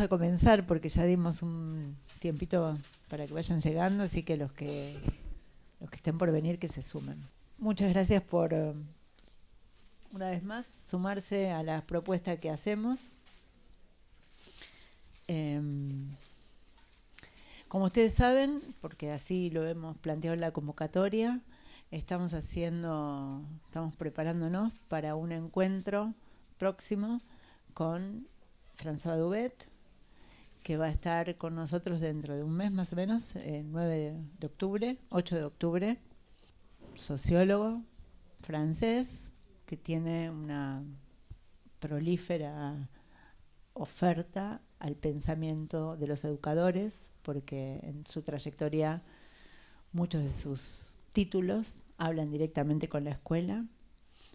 a comenzar porque ya dimos un tiempito para que vayan llegando, así que los que los que estén por venir que se sumen. Muchas gracias por um, una vez más sumarse a las propuestas que hacemos. Em, como ustedes saben, porque así lo hemos planteado en la convocatoria, estamos haciendo, estamos preparándonos para un encuentro próximo con François Dubet, que va a estar con nosotros dentro de un mes más o menos, el 9 de octubre, 8 de octubre, sociólogo francés que tiene una prolífera oferta al pensamiento de los educadores, porque en su trayectoria muchos de sus títulos hablan directamente con la escuela.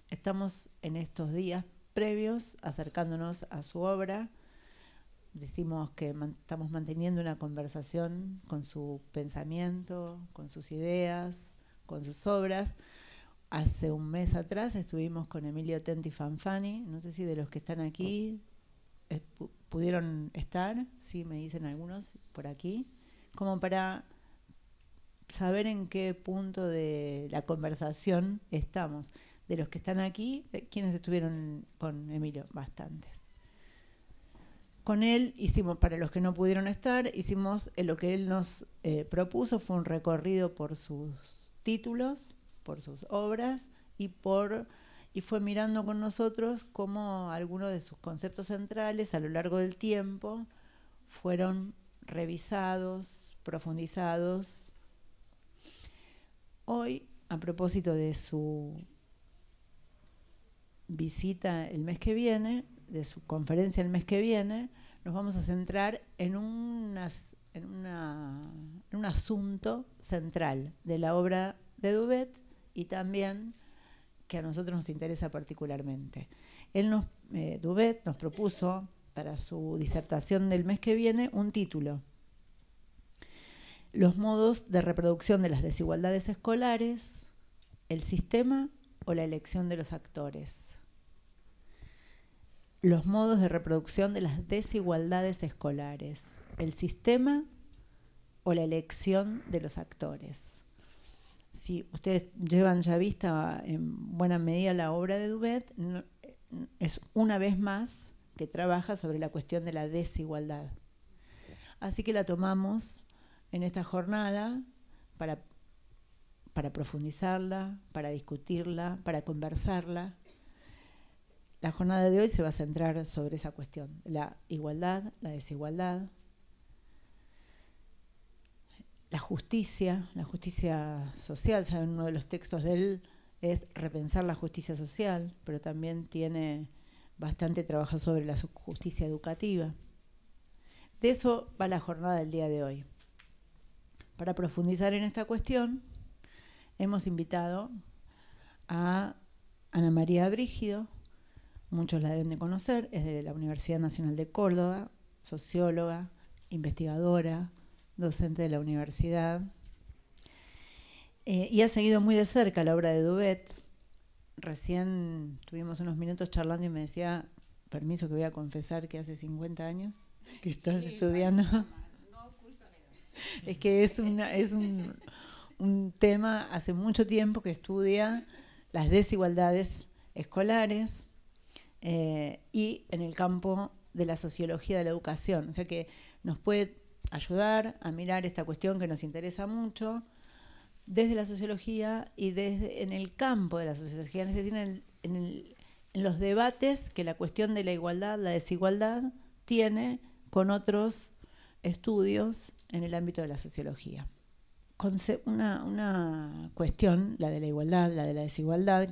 Estamos en estos días previos acercándonos a su obra decimos que estamos manteniendo una conversación con su pensamiento, con sus ideas, con sus obras. Hace un mes atrás estuvimos con Emilio Tenti Fanfani, no sé si de los que están aquí eh, pudieron estar, si me dicen algunos por aquí, como para saber en qué punto de la conversación estamos. De los que están aquí, eh, ¿quiénes quienes estuvieron con Emilio? Bastantes. Con él hicimos, para los que no pudieron estar, hicimos eh, lo que él nos eh, propuso, fue un recorrido por sus títulos, por sus obras y por y fue mirando con nosotros cómo algunos de sus conceptos centrales a lo largo del tiempo fueron revisados, profundizados. Hoy, a propósito de su visita el mes que viene, de su conferencia el mes que viene, nos vamos a centrar en, un asunto central de la obra de Dubet y también que a nosotros nos interesa particularmente. Él nos, eh, nos propuso para su disertación del mes que viene un título, Los modos de reproducción de las desigualdades escolares, el sistema o la elección de los actores los modos de reproducción de las desigualdades escolares, el sistema o la elección de los actores. Si ustedes llevan ya vista en buena medida la obra de Dubet, es una vez más que trabaja sobre la cuestión de la desigualdad. Así que la tomamos en esta jornada para profundizarla, para discutirla, para conversarla la jornada de hoy se va a centrar sobre esa cuestión, la igualdad, la desigualdad, la justicia, la justicia social. Saben, uno de los textos de él es repensar la justicia social, pero también tiene bastante trabajo sobre la justicia educativa. De eso va la jornada del día de hoy. Para profundizar en esta cuestión, hemos invitado a Ana María Brígido, muchos la deben de conocer, es de la Universidad Nacional de Córdoba, socióloga, investigadora, docente de la universidad, eh, y ha seguido muy de cerca la obra de Duvet. Recién tuvimos unos minutos charlando y me decía, permiso que voy a confesar que hace 50 años que estás estudiando. es que es, una, es un tema hace mucho tiempo que estudia las desigualdades escolares eh, y en el campo de la sociología de la educación. O sea que nos puede ayudar a mirar esta cuestión que nos interesa mucho desde la sociología y desde en el campo de la sociología, es decir, en, los debates que la cuestión de la igualdad, la desigualdad, tiene con otros estudios en el ámbito de la sociología. Una, cuestión, la de la igualdad, la de la desigualdad,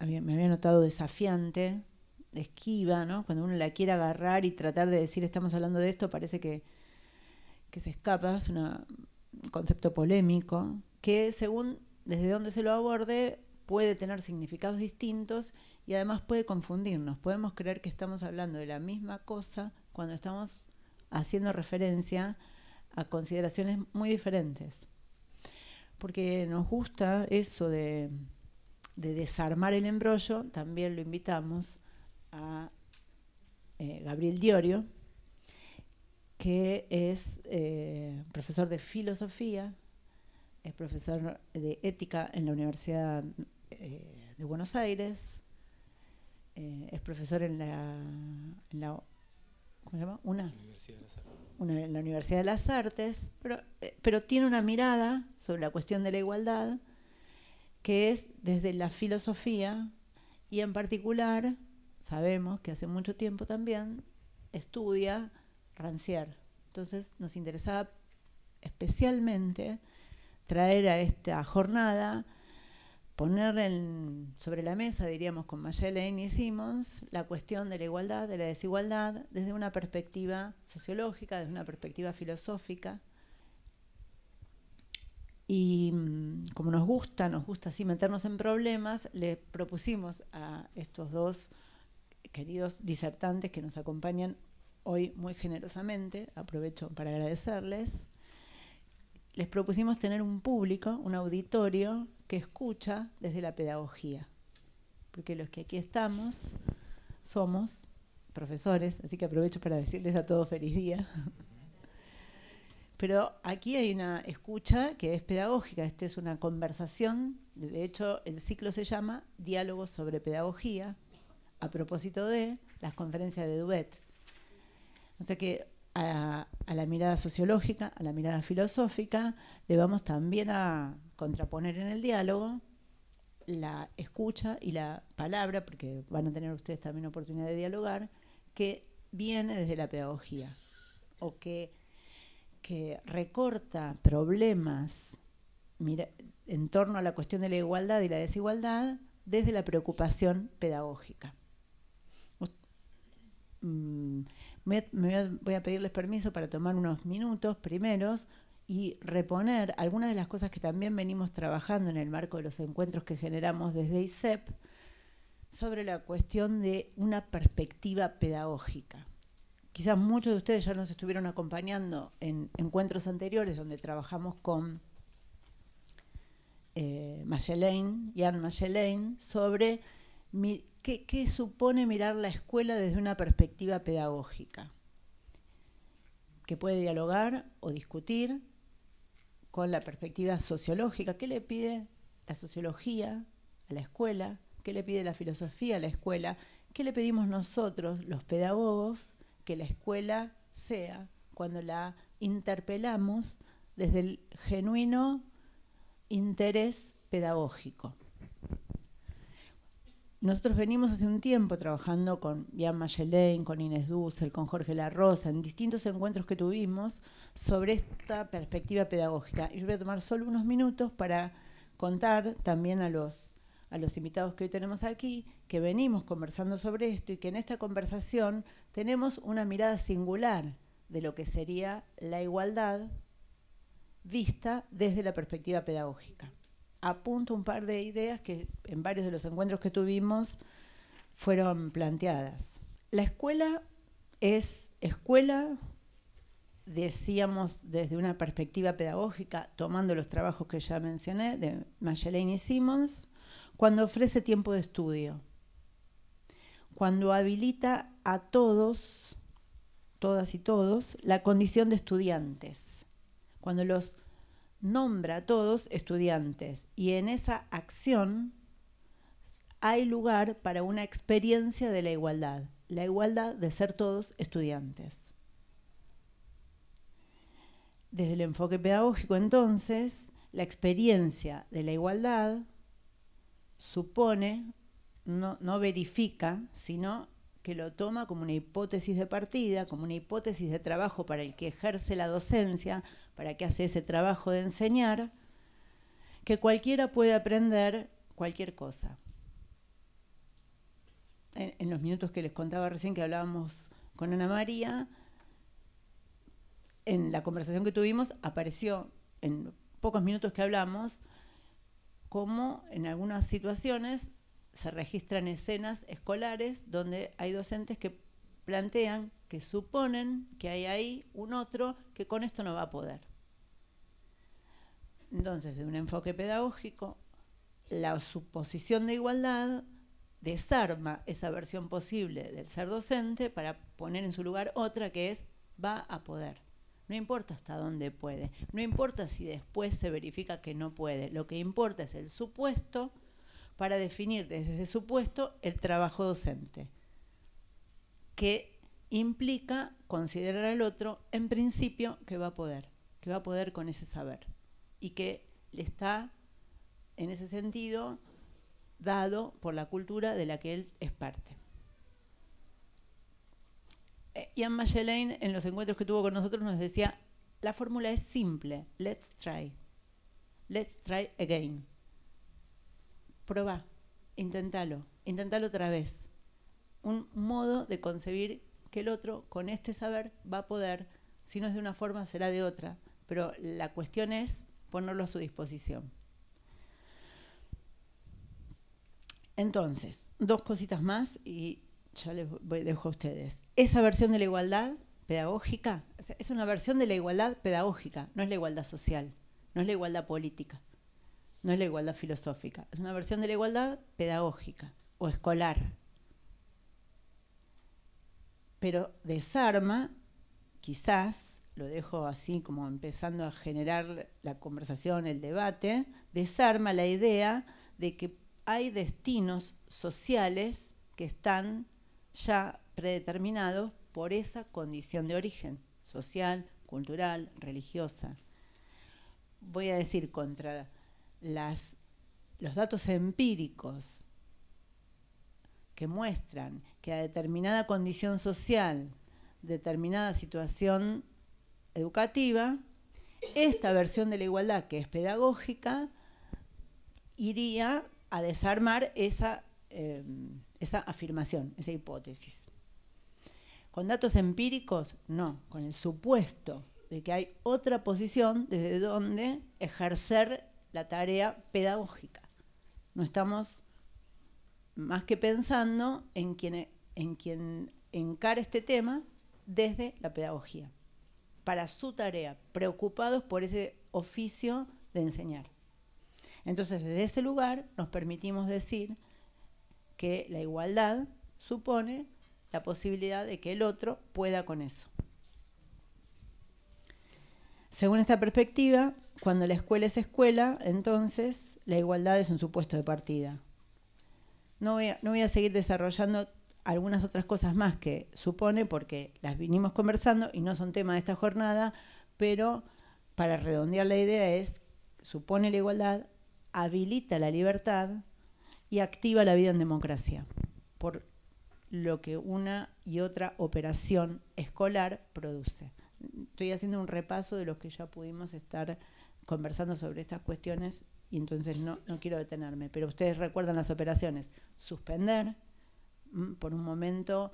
me había notado desafiante, esquiva, ¿no? Cuando uno la quiere agarrar y tratar de decir estamos hablando de esto, parece que, se escapa, es un concepto polémico, que según desde dónde se lo aborde puede tener significados distintos y además puede confundirnos. Podemos creer que estamos hablando de la misma cosa cuando estamos haciendo referencia a consideraciones muy diferentes. Porque nos gusta eso de desarmar el embrollo, también lo invitamos a eh, Gabriel Diorio, que es eh, profesor de filosofía, es profesor de ética en la Universidad eh, de Buenos Aires, es profesor en la, Una, Universidad de las Artes. la Universidad de las Artes, pero tiene una mirada sobre la cuestión de la igualdad que es desde la filosofía y en particular sabemos que hace mucho tiempo también estudia Rancière. Entonces nos interesaba especialmente traer a esta jornada, poner sobre la mesa, diríamos, con Mayelaine y Simmons, la cuestión de la igualdad, de la desigualdad, desde una perspectiva sociológica, desde una perspectiva filosófica. Y mm, como nos gusta, nos gusta así meternos en problemas, le propusimos a estos dos queridos disertantes que nos acompañan hoy muy generosamente, aprovecho para agradecerles, les propusimos tener un público, un auditorio que escucha desde la pedagogía, porque los que aquí estamos somos profesores, así que aprovecho para decirles a todos feliz día. Pero aquí hay una escucha que es pedagógica, esta es una conversación, de hecho el ciclo se llama Diálogos sobre Pedagogía, a propósito de las conferencias de Duvet. O sea que a, la mirada sociológica, a la mirada filosófica, le vamos también a contraponer en el diálogo la escucha y la palabra, porque van a tener ustedes también oportunidad de dialogar, que viene desde la pedagogía o que, recorta problemas en torno a la cuestión de la igualdad y la desigualdad desde la preocupación pedagógica. Mm, voy a pedirles permiso para tomar unos minutos primeros y reponer algunas de las cosas que también venimos trabajando en el marco de los encuentros que generamos desde ISEP sobre la cuestión de una perspectiva pedagógica. Quizás muchos de ustedes ya nos estuvieron acompañando en encuentros anteriores donde trabajamos con eh, y Jan sobre mi, ¿Qué, supone mirar la escuela desde una perspectiva pedagógica? Que puede dialogar o discutir con la perspectiva sociológica. ¿Qué le pide la sociología a la escuela? ¿Qué le pide la filosofía a la escuela? ¿Qué le pedimos nosotros, los pedagogos, que la escuela sea cuando la interpelamos desde el genuino interés pedagógico? Nosotros venimos hace un tiempo trabajando con Bian Mayelain, con Inés Dussel, con Jorge Larrosa, en distintos encuentros que tuvimos sobre esta perspectiva pedagógica. Y voy a tomar solo unos minutos para contar también a los, a los invitados que hoy tenemos aquí que venimos conversando sobre esto y que en esta conversación tenemos una mirada singular de lo que sería la igualdad vista desde la perspectiva pedagógica apunto un par de ideas que en varios de los encuentros que tuvimos fueron planteadas. La escuela es escuela, decíamos desde una perspectiva pedagógica, tomando los trabajos que ya mencioné de Magellane y Simmons, cuando ofrece tiempo de estudio, cuando habilita a todos, todas y todos, la condición de estudiantes, cuando los nombra a todos estudiantes y en esa acción hay lugar para una experiencia de la igualdad, la igualdad de ser todos estudiantes. Desde el enfoque pedagógico entonces, la experiencia de la igualdad supone, no, no verifica, sino que lo toma como una hipótesis de partida, como una hipótesis de trabajo para el que ejerce la docencia, para que hace ese trabajo de enseñar, que cualquiera puede aprender cualquier cosa. En, los minutos que les contaba recién que hablábamos con Ana María, en la conversación que tuvimos apareció en pocos minutos que hablamos cómo en algunas situaciones se registran escenas escolares donde hay docentes que plantean que suponen que hay ahí un otro que con esto no va a poder. Entonces, de un enfoque pedagógico, la suposición de igualdad desarma esa versión posible del ser docente para poner en su lugar otra que es va a poder. No importa hasta dónde puede, no importa si después se verifica que no puede, lo que importa es el supuesto para definir desde ese supuesto el trabajo docente, que implica considerar al otro en principio que va a poder, que va a poder con ese saber y que le está, en ese sentido, dado por la cultura de la que él es parte. Eh, Ian Magellane, en los encuentros que tuvo con nosotros, nos decía, la fórmula es simple, let's try, let's try again. Proba, intentalo, intentalo otra vez. Un modo de concebir que el otro, con este saber, va a poder, si no es de una forma, será de otra. Pero la cuestión es ponerlo a su disposición. Entonces, dos cositas más y ya les voy, dejo a ustedes. Esa versión de la igualdad pedagógica es una versión de la igualdad pedagógica, no es la igualdad social, no es la igualdad política, no es la igualdad filosófica, es una versión de la igualdad pedagógica o escolar. Pero desarma, quizás, lo dejo así como empezando a generar la conversación, el debate, desarma la idea de que hay destinos sociales que están ya predeterminados por esa condición de origen social, cultural, religiosa. Voy a decir contra las, los datos empíricos que muestran que a determinada condición social, determinada situación educativa, esta versión de la igualdad que es pedagógica iría a desarmar eh, esa, afirmación, esa hipótesis. Con datos empíricos, no, con el supuesto de que hay otra posición desde donde ejercer la tarea pedagógica. No estamos más que pensando en en quien encara este tema desde la pedagogía para su tarea, preocupados por ese oficio de enseñar. Entonces, desde ese lugar nos permitimos decir que la igualdad supone la posibilidad de que el otro pueda con eso. Según esta perspectiva, cuando la escuela es escuela, entonces la igualdad es un supuesto de partida. No voy a, no voy a seguir desarrollando algunas otras cosas más que supone, porque las vinimos conversando y no son tema de esta jornada, pero para redondear la idea es, supone la igualdad, habilita la libertad y activa la vida en democracia, por lo que una y otra operación escolar produce. Estoy haciendo un repaso de los que ya pudimos estar conversando sobre estas cuestiones y entonces no, no quiero detenerme, pero ustedes recuerdan las operaciones, suspender, Mm, por un momento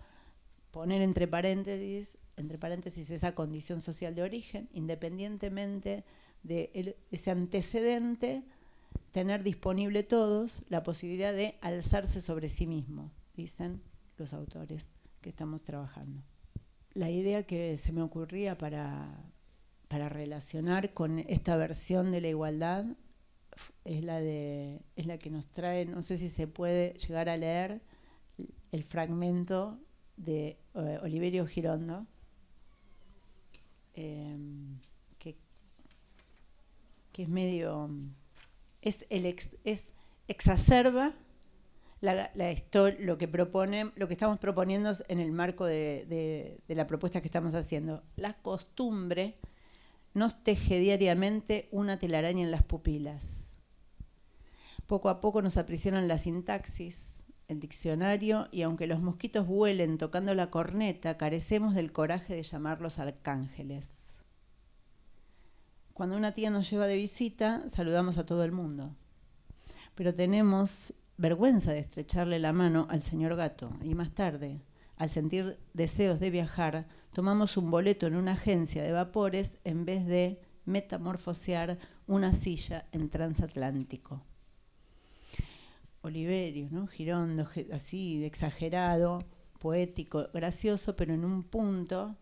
poner entre paréntesis, entre paréntesis esa condición social de origen, independientemente de ese antecedente, tener disponible todos la posibilidad de alzarse sobre sí mismo, dicen los autores que estamos trabajando. La idea que se me ocurría para, relacionar con esta versión de la igualdad es es la que nos trae, no sé si se puede llegar a leer, el fragmento de eh, Oliverio Girondo, em, que, es medio. Es, el es exacerba la, lo que lo que estamos proponiendo en el marco de, de la propuesta que estamos haciendo. La costumbre nos teje diariamente una telaraña en las pupilas. Poco a poco nos aprisionan la sintaxis, el diccionario, y aunque los mosquitos vuelen tocando la corneta, carecemos del coraje de llamarlos arcángeles. Cuando una tía nos lleva de visita, saludamos a todo el mundo, pero tenemos vergüenza de estrecharle la mano al señor gato, y más tarde, al sentir deseos de viajar, tomamos un boleto en una agencia de vapores en vez de metamorfosear una silla en transatlántico. Oliverio, un Girondo, así, de exagerado, poético, gracioso, pero en un punto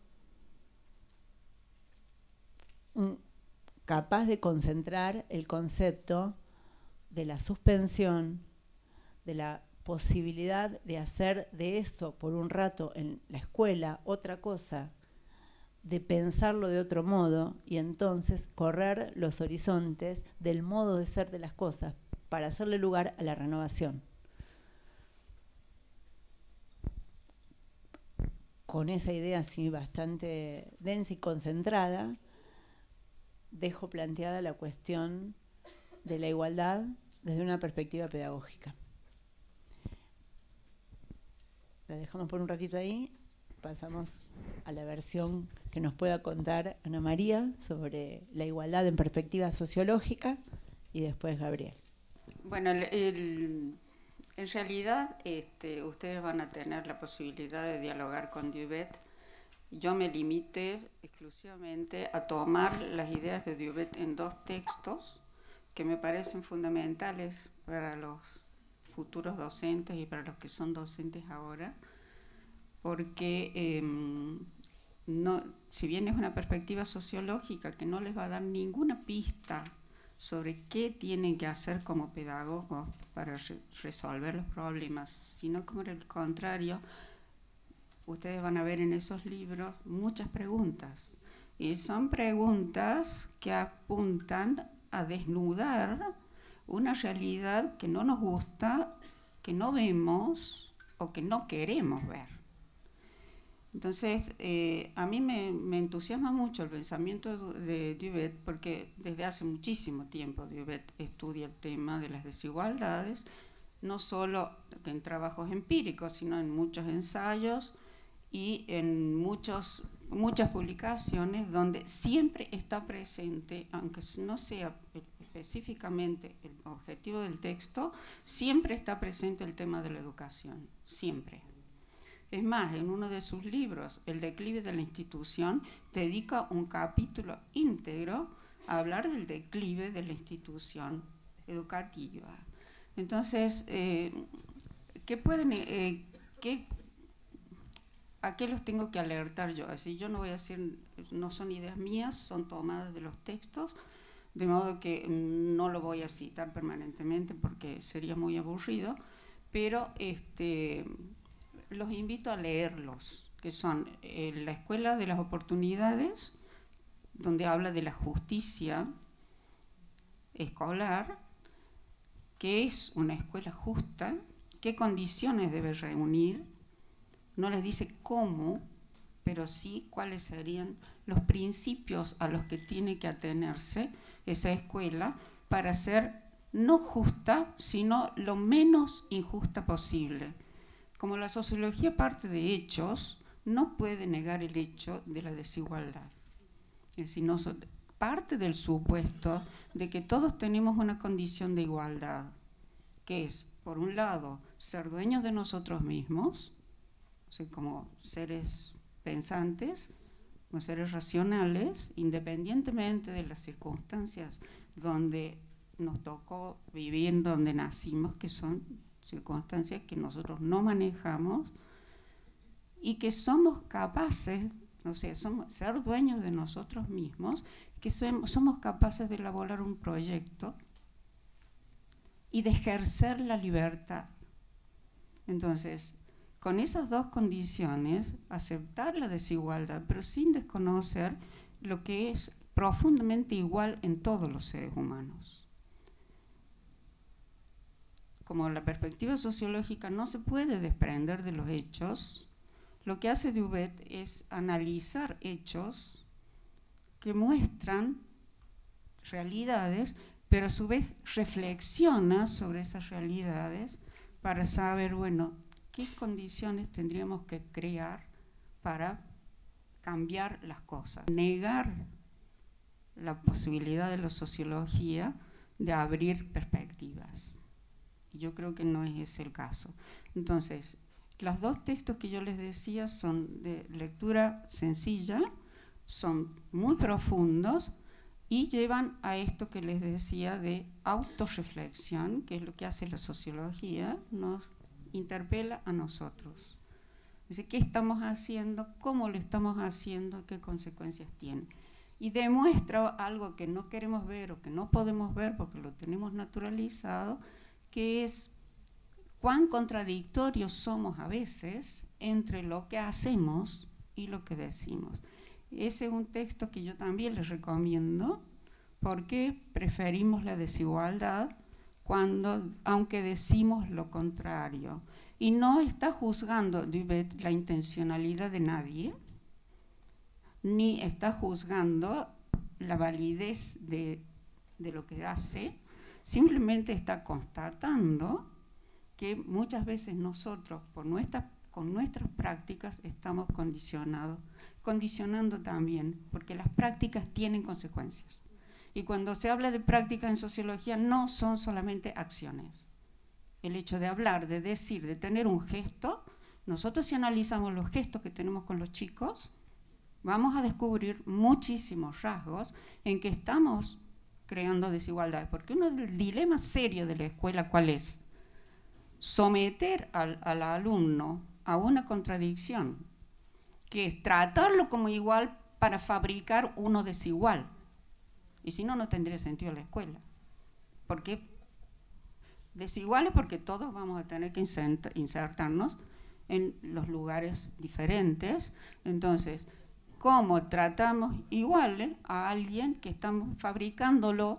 capaz de concentrar el concepto de la suspensión, de la posibilidad de hacer de eso por un rato en la escuela otra cosa, de pensarlo de otro modo y entonces correr los horizontes del modo de ser de las cosas para hacerle lugar a la renovación. Con esa idea así bastante densa y concentrada, dejo planteada la cuestión de la igualdad desde una perspectiva pedagógica. La dejamos por un ratito ahí, pasamos a la versión que nos pueda contar Ana María sobre la igualdad en perspectiva sociológica y después Gabriel. Bueno, en realidad este, ustedes van a tener la posibilidad de dialogar con Diubet. Yo me limité exclusivamente a tomar las ideas de Diubet en dos textos que me parecen fundamentales para los futuros docentes y para los que son docentes ahora, porque em, no, si bien es una perspectiva sociológica que no les va a dar ninguna pista sobre qué tienen que hacer como pedagogos para resolver los problemas, sino como el contrario, ustedes van a ver en esos libros muchas preguntas. Y son preguntas que apuntan a desnudar una realidad que no nos gusta, que no vemos o que no queremos ver. Entonces, eh, a mí me, entusiasma mucho el pensamiento de Duvet porque desde hace muchísimo tiempo Duvet estudia el tema de las desigualdades, no solo en trabajos empíricos, sino en muchos ensayos y en muchos, muchas publicaciones donde siempre está presente, aunque no sea específicamente el objetivo del texto, siempre está presente el tema de la educación, siempre. Es más, en uno de sus libros, El declive de la institución, dedica un capítulo íntegro a hablar del declive de la institución educativa. Entonces, eh, pueden, eh, qué, ¿a qué los tengo que alertar yo? Es decir, yo no voy a decir, no son ideas mías, son tomadas de los textos, de modo que no lo voy a citar permanentemente porque sería muy aburrido, pero este, los invito a leerlos, que son eh, La Escuela de las Oportunidades, donde habla de la justicia escolar, que es una escuela justa, qué condiciones debe reunir, no les dice cómo, pero sí cuáles serían los principios a los que tiene que atenerse esa escuela para ser no justa, sino lo menos injusta posible. Como la sociología parte de hechos, no puede negar el hecho de la desigualdad. Es decir, parte del supuesto de que todos tenemos una condición de igualdad, que es, por un lado, ser dueños de nosotros mismos, como seres pensantes, como seres racionales, independientemente de las circunstancias donde nos tocó vivir, donde nacimos, que son circunstancias que nosotros no manejamos y que somos capaces, no sé, ser dueños de nosotros mismos, que somos capaces de elaborar un proyecto y de ejercer la libertad. Entonces, con esas dos condiciones, aceptar la desigualdad, pero sin desconocer lo que es profundamente igual en todos los seres humanos como la perspectiva sociológica no se puede desprender de los hechos, lo que hace Duvet es analizar hechos que muestran realidades, pero a su vez reflexiona sobre esas realidades para saber, bueno, qué condiciones tendríamos que crear para cambiar las cosas. Negar la posibilidad de la sociología de abrir perspectivas yo creo que no es ese el caso. Entonces, los dos textos que yo les decía son de lectura sencilla, son muy profundos y llevan a esto que les decía de autorreflexión, que es lo que hace la sociología, nos interpela a nosotros. Dice, ¿qué estamos haciendo? ¿Cómo lo estamos haciendo? ¿Qué consecuencias tiene? Y demuestra algo que no queremos ver o que no podemos ver porque lo tenemos naturalizado, que es cuán contradictorios somos a veces entre lo que hacemos y lo que decimos. Ese es un texto que yo también les recomiendo porque preferimos la desigualdad cuando, aunque decimos lo contrario. Y no está juzgando la intencionalidad de nadie, ni está juzgando la validez de lo que hace, Simplemente está constatando que muchas veces nosotros, por con nuestras prácticas, estamos condicionados, condicionando también, porque las prácticas tienen consecuencias. Y cuando se habla de prácticas en sociología, no son solamente acciones. El hecho de hablar, de decir, de tener un gesto, nosotros si analizamos los gestos que tenemos con los chicos, vamos a descubrir muchísimos rasgos en que estamos creando desigualdades, porque uno del dilema serio de la escuela, ¿cuál es? Someter al, alumno a una contradicción, que es tratarlo como igual para fabricar uno desigual. Y si no, no tendría sentido la escuela. Porque desiguales porque todos vamos a tener que insertarnos en los lugares diferentes. Entonces, cómo tratamos igual ¿eh? a alguien que estamos fabricándolo,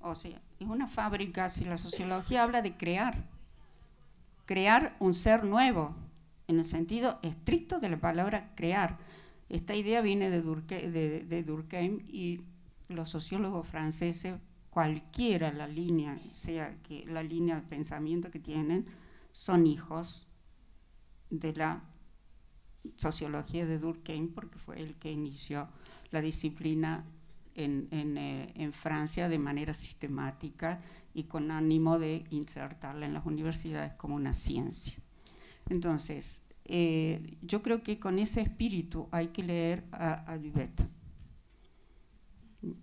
o sea, es una fábrica, si la sociología habla de crear, crear un ser nuevo, en el sentido estricto de la palabra crear. Esta idea viene de, Durkheim, y los sociólogos franceses, cualquiera la línea, sea que la línea de pensamiento que tienen, son hijos de la sociología de Durkheim, porque fue el que inició la disciplina en, eh, en, Francia de manera sistemática y con ánimo de insertarla en las universidades como una ciencia. Entonces, eh, yo creo que con ese espíritu hay que leer a, a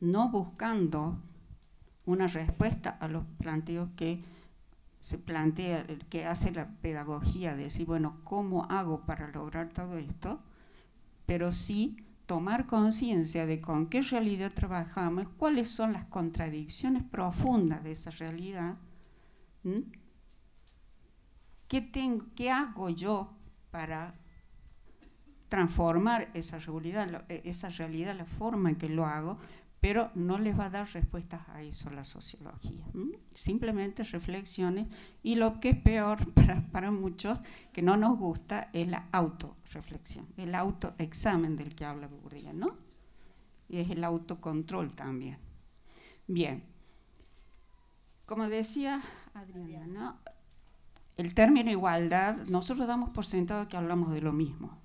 no buscando una respuesta a los planteos que se plantea, el que hace la pedagogía, de decir, bueno, ¿cómo hago para lograr todo esto? Pero sí tomar conciencia de con qué realidad trabajamos, cuáles son las contradicciones profundas de esa realidad, ¿Qué, ¿Qué hago yo para transformar esa realidad, e, esa realidad, la forma en que lo hago, pero no les va a dar respuestas a eso la sociología. Simplemente reflexiones y lo que es peor para, muchos, que no nos gusta, es la autorreflexión, el autoexamen del que habla Bourdieu, ¿no? Y es el autocontrol también. Bien, como decía Adriana, el término igualdad, nosotros damos por sentado que hablamos de lo mismo.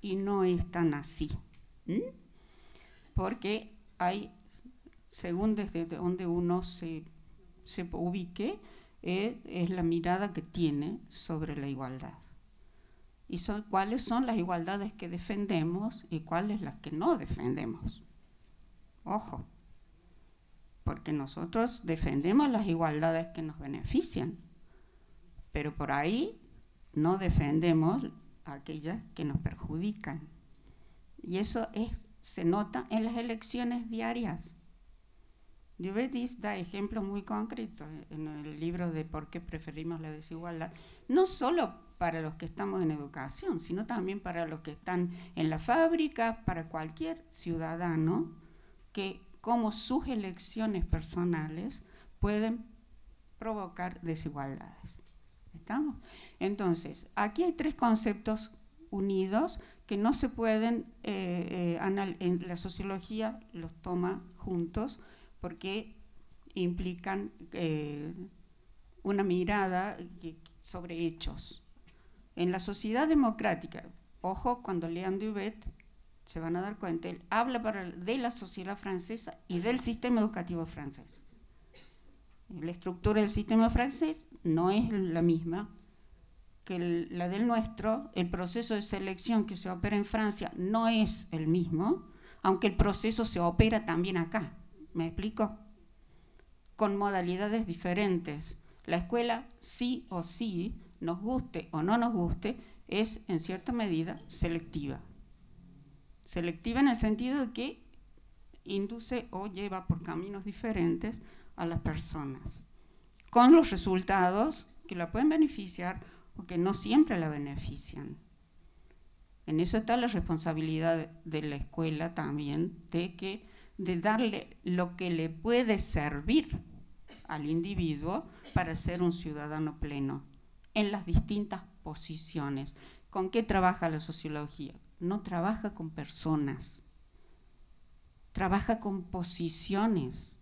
Y no es tan así. ¿no? porque hay, según desde donde uno se, ubique, eh, es la mirada que tiene sobre la igualdad. Y son, cuáles son las igualdades que defendemos y cuáles las que no defendemos. Ojo, porque nosotros defendemos las igualdades que nos benefician, pero por ahí no defendemos aquellas que nos perjudican. Y eso es se nota en las elecciones diarias. diabetes da ejemplos muy concretos en el libro de por qué preferimos la desigualdad, no solo para los que estamos en educación, sino también para los que están en la fábrica, para cualquier ciudadano que como sus elecciones personales pueden provocar desigualdades. ¿Estamos? Entonces, aquí hay tres conceptos unidos que no se pueden, eh, eh, en la sociología los toma juntos porque implican eh, una mirada sobre hechos. En la sociedad democrática, ojo, cuando lean Duvet, se van a dar cuenta, él habla de la sociedad francesa y del sistema educativo francés. La estructura del sistema francés no es la misma que la del nuestro, el proceso de selección que se opera en Francia no es el mismo, aunque el proceso se opera también acá. ¿Me explico? Con modalidades diferentes. La escuela, sí o sí, nos guste o no nos guste, es en cierta medida selectiva. Selectiva en el sentido de que induce o lleva por caminos diferentes a las personas, con los resultados que la pueden beneficiar porque no siempre la benefician. En eso está la responsabilidad de la escuela también, de, de darle lo que le puede servir al individuo para ser un ciudadano pleno, en las distintas posiciones. ¿Con qué trabaja la sociología? No trabaja con personas, trabaja con posiciones.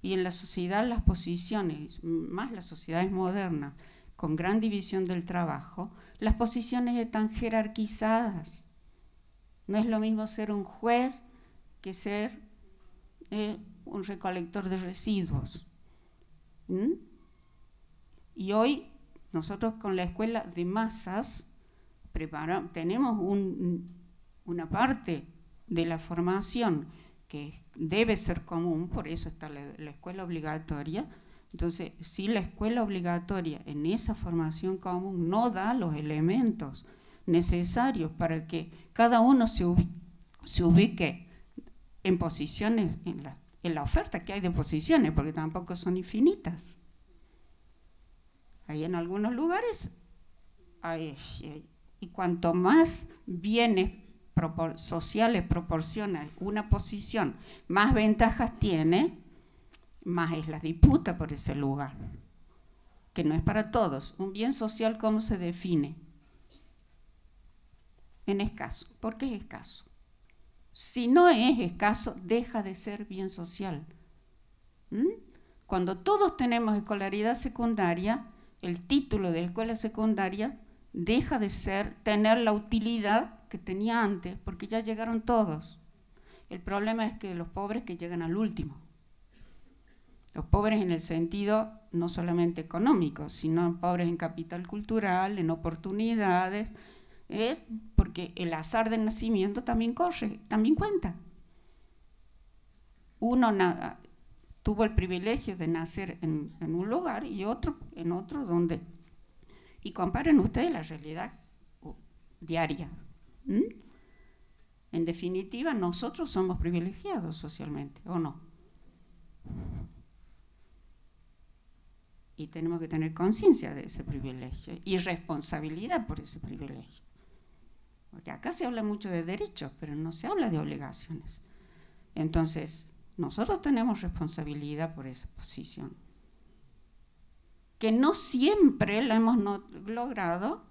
Y en la sociedad las posiciones, más las sociedades modernas, con gran división del trabajo, las posiciones están jerarquizadas. No es lo mismo ser un juez que ser eh, un recolector de residuos. ¿Mm? Y hoy nosotros con la escuela de masas tenemos una parte de la formación que debe ser común, por eso está la escuela obligatoria, entonces, si la escuela obligatoria en esa formación común no da los elementos necesarios para que cada uno se ubique, en posiciones, en la, oferta que hay de posiciones, porque tampoco son infinitas. Hay en algunos lugares, y cuanto más bienes sociales proporciona una posición, más ventajas tiene, más es la disputa por ese lugar, que no es para todos. Un bien social, ¿cómo se define? En escaso. ¿Por qué es escaso? Si no es escaso, deja de ser bien social. ¿Mm? Cuando todos tenemos escolaridad secundaria, el título de escuela secundaria deja de ser tener la utilidad que tenía antes, porque ya llegaron todos. El problema es que los pobres que llegan al último. Los pobres en el sentido no solamente económico, sino pobres en capital cultural, en oportunidades, ¿eh? porque el azar de nacimiento también corre, también cuenta. Uno tuvo el privilegio de nacer en, un lugar y otro en otro donde... Y comparen ustedes la realidad uh, diaria. En definitiva, nosotros somos privilegiados socialmente, ¿o no? y tenemos que tener conciencia de ese privilegio y responsabilidad por ese privilegio. Porque acá se habla mucho de derechos, pero no se habla de obligaciones. Entonces, nosotros tenemos responsabilidad por esa posición, que no siempre la hemos logrado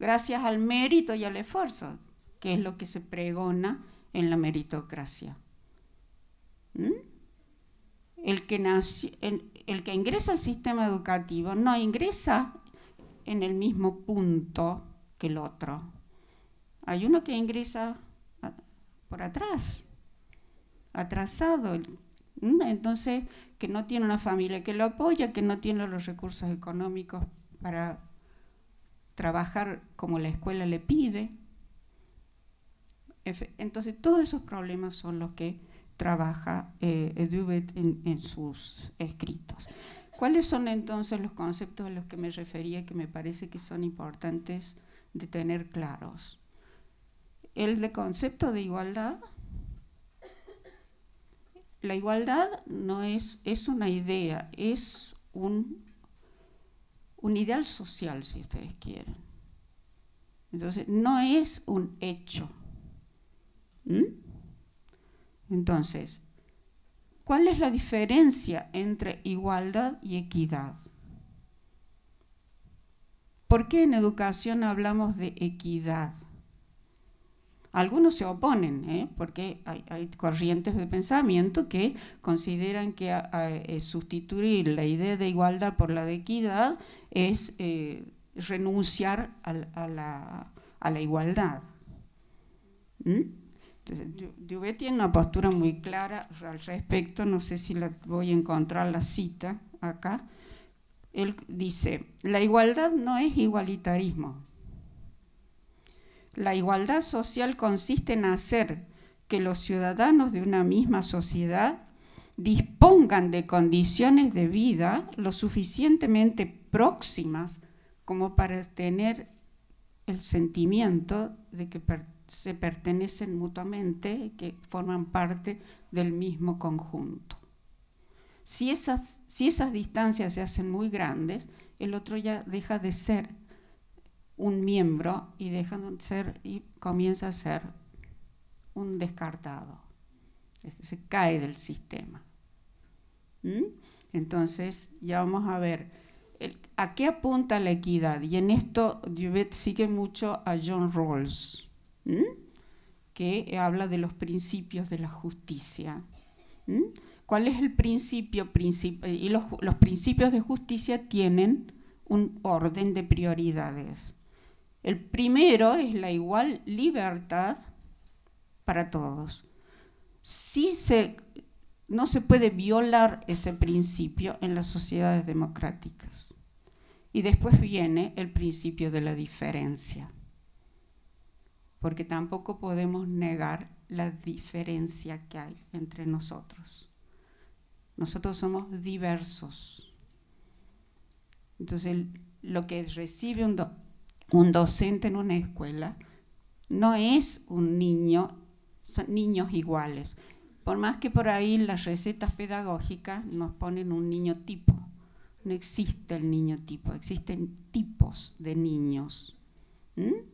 gracias al mérito y al esfuerzo, que es lo que se pregona en la meritocracia. ¿Mm? El que nace el que ingresa al sistema educativo no ingresa en el mismo punto que el otro. Hay uno que ingresa por atrás, atrasado, entonces que no tiene una familia que lo apoya, que no tiene los recursos económicos para trabajar como la escuela le pide. Entonces todos esos problemas son los que trabaja eh, en, sus escritos. ¿Cuáles son entonces los conceptos a los que me refería que me parece que son importantes de tener claros? El de concepto de igualdad. La igualdad no es, es una idea, es un, un ideal social, si ustedes quieren. Entonces, no es un hecho. ¿Mm? Entonces, ¿cuál es la diferencia entre igualdad y equidad? ¿Por qué en educación hablamos de equidad? Algunos se oponen, ¿eh? porque hay, corrientes de pensamiento que consideran que eh, sustituir la idea de igualdad por la de equidad es eh, renunciar a, la, igualdad. ¿Mm? Dubé este, tiene una postura muy clara al respecto, no sé si la voy a encontrar la cita acá. Él dice, la igualdad no es igualitarismo. La igualdad social consiste en hacer que los ciudadanos de una misma sociedad dispongan de condiciones de vida lo suficientemente próximas como para tener el sentimiento de que pertenecen se pertenecen mutuamente, que forman parte del mismo conjunto. Si esas, si esas distancias se hacen muy grandes, el otro ya deja de ser un miembro y deja de ser y comienza a ser un descartado. Se cae del sistema. ¿Mm? Entonces, ya vamos a ver a qué apunta la equidad. Y en esto sigue mucho a John Rawls. ¿Mm? que habla de los principios de la justicia. ¿Mm? ¿Cuál es el principio? y los, los principios de justicia tienen un orden de prioridades. El primero es la igual libertad para todos. Si se, no se puede violar ese principio en las sociedades democráticas. Y después viene el principio de la diferencia porque tampoco podemos negar la diferencia que hay entre nosotros. Nosotros somos diversos. Entonces, lo que recibe un, un, docente en una escuela no es un niño, son niños iguales. Por más que por ahí las recetas pedagógicas nos ponen un niño tipo. No existe el niño tipo, existen tipos de niños. ¿Mm?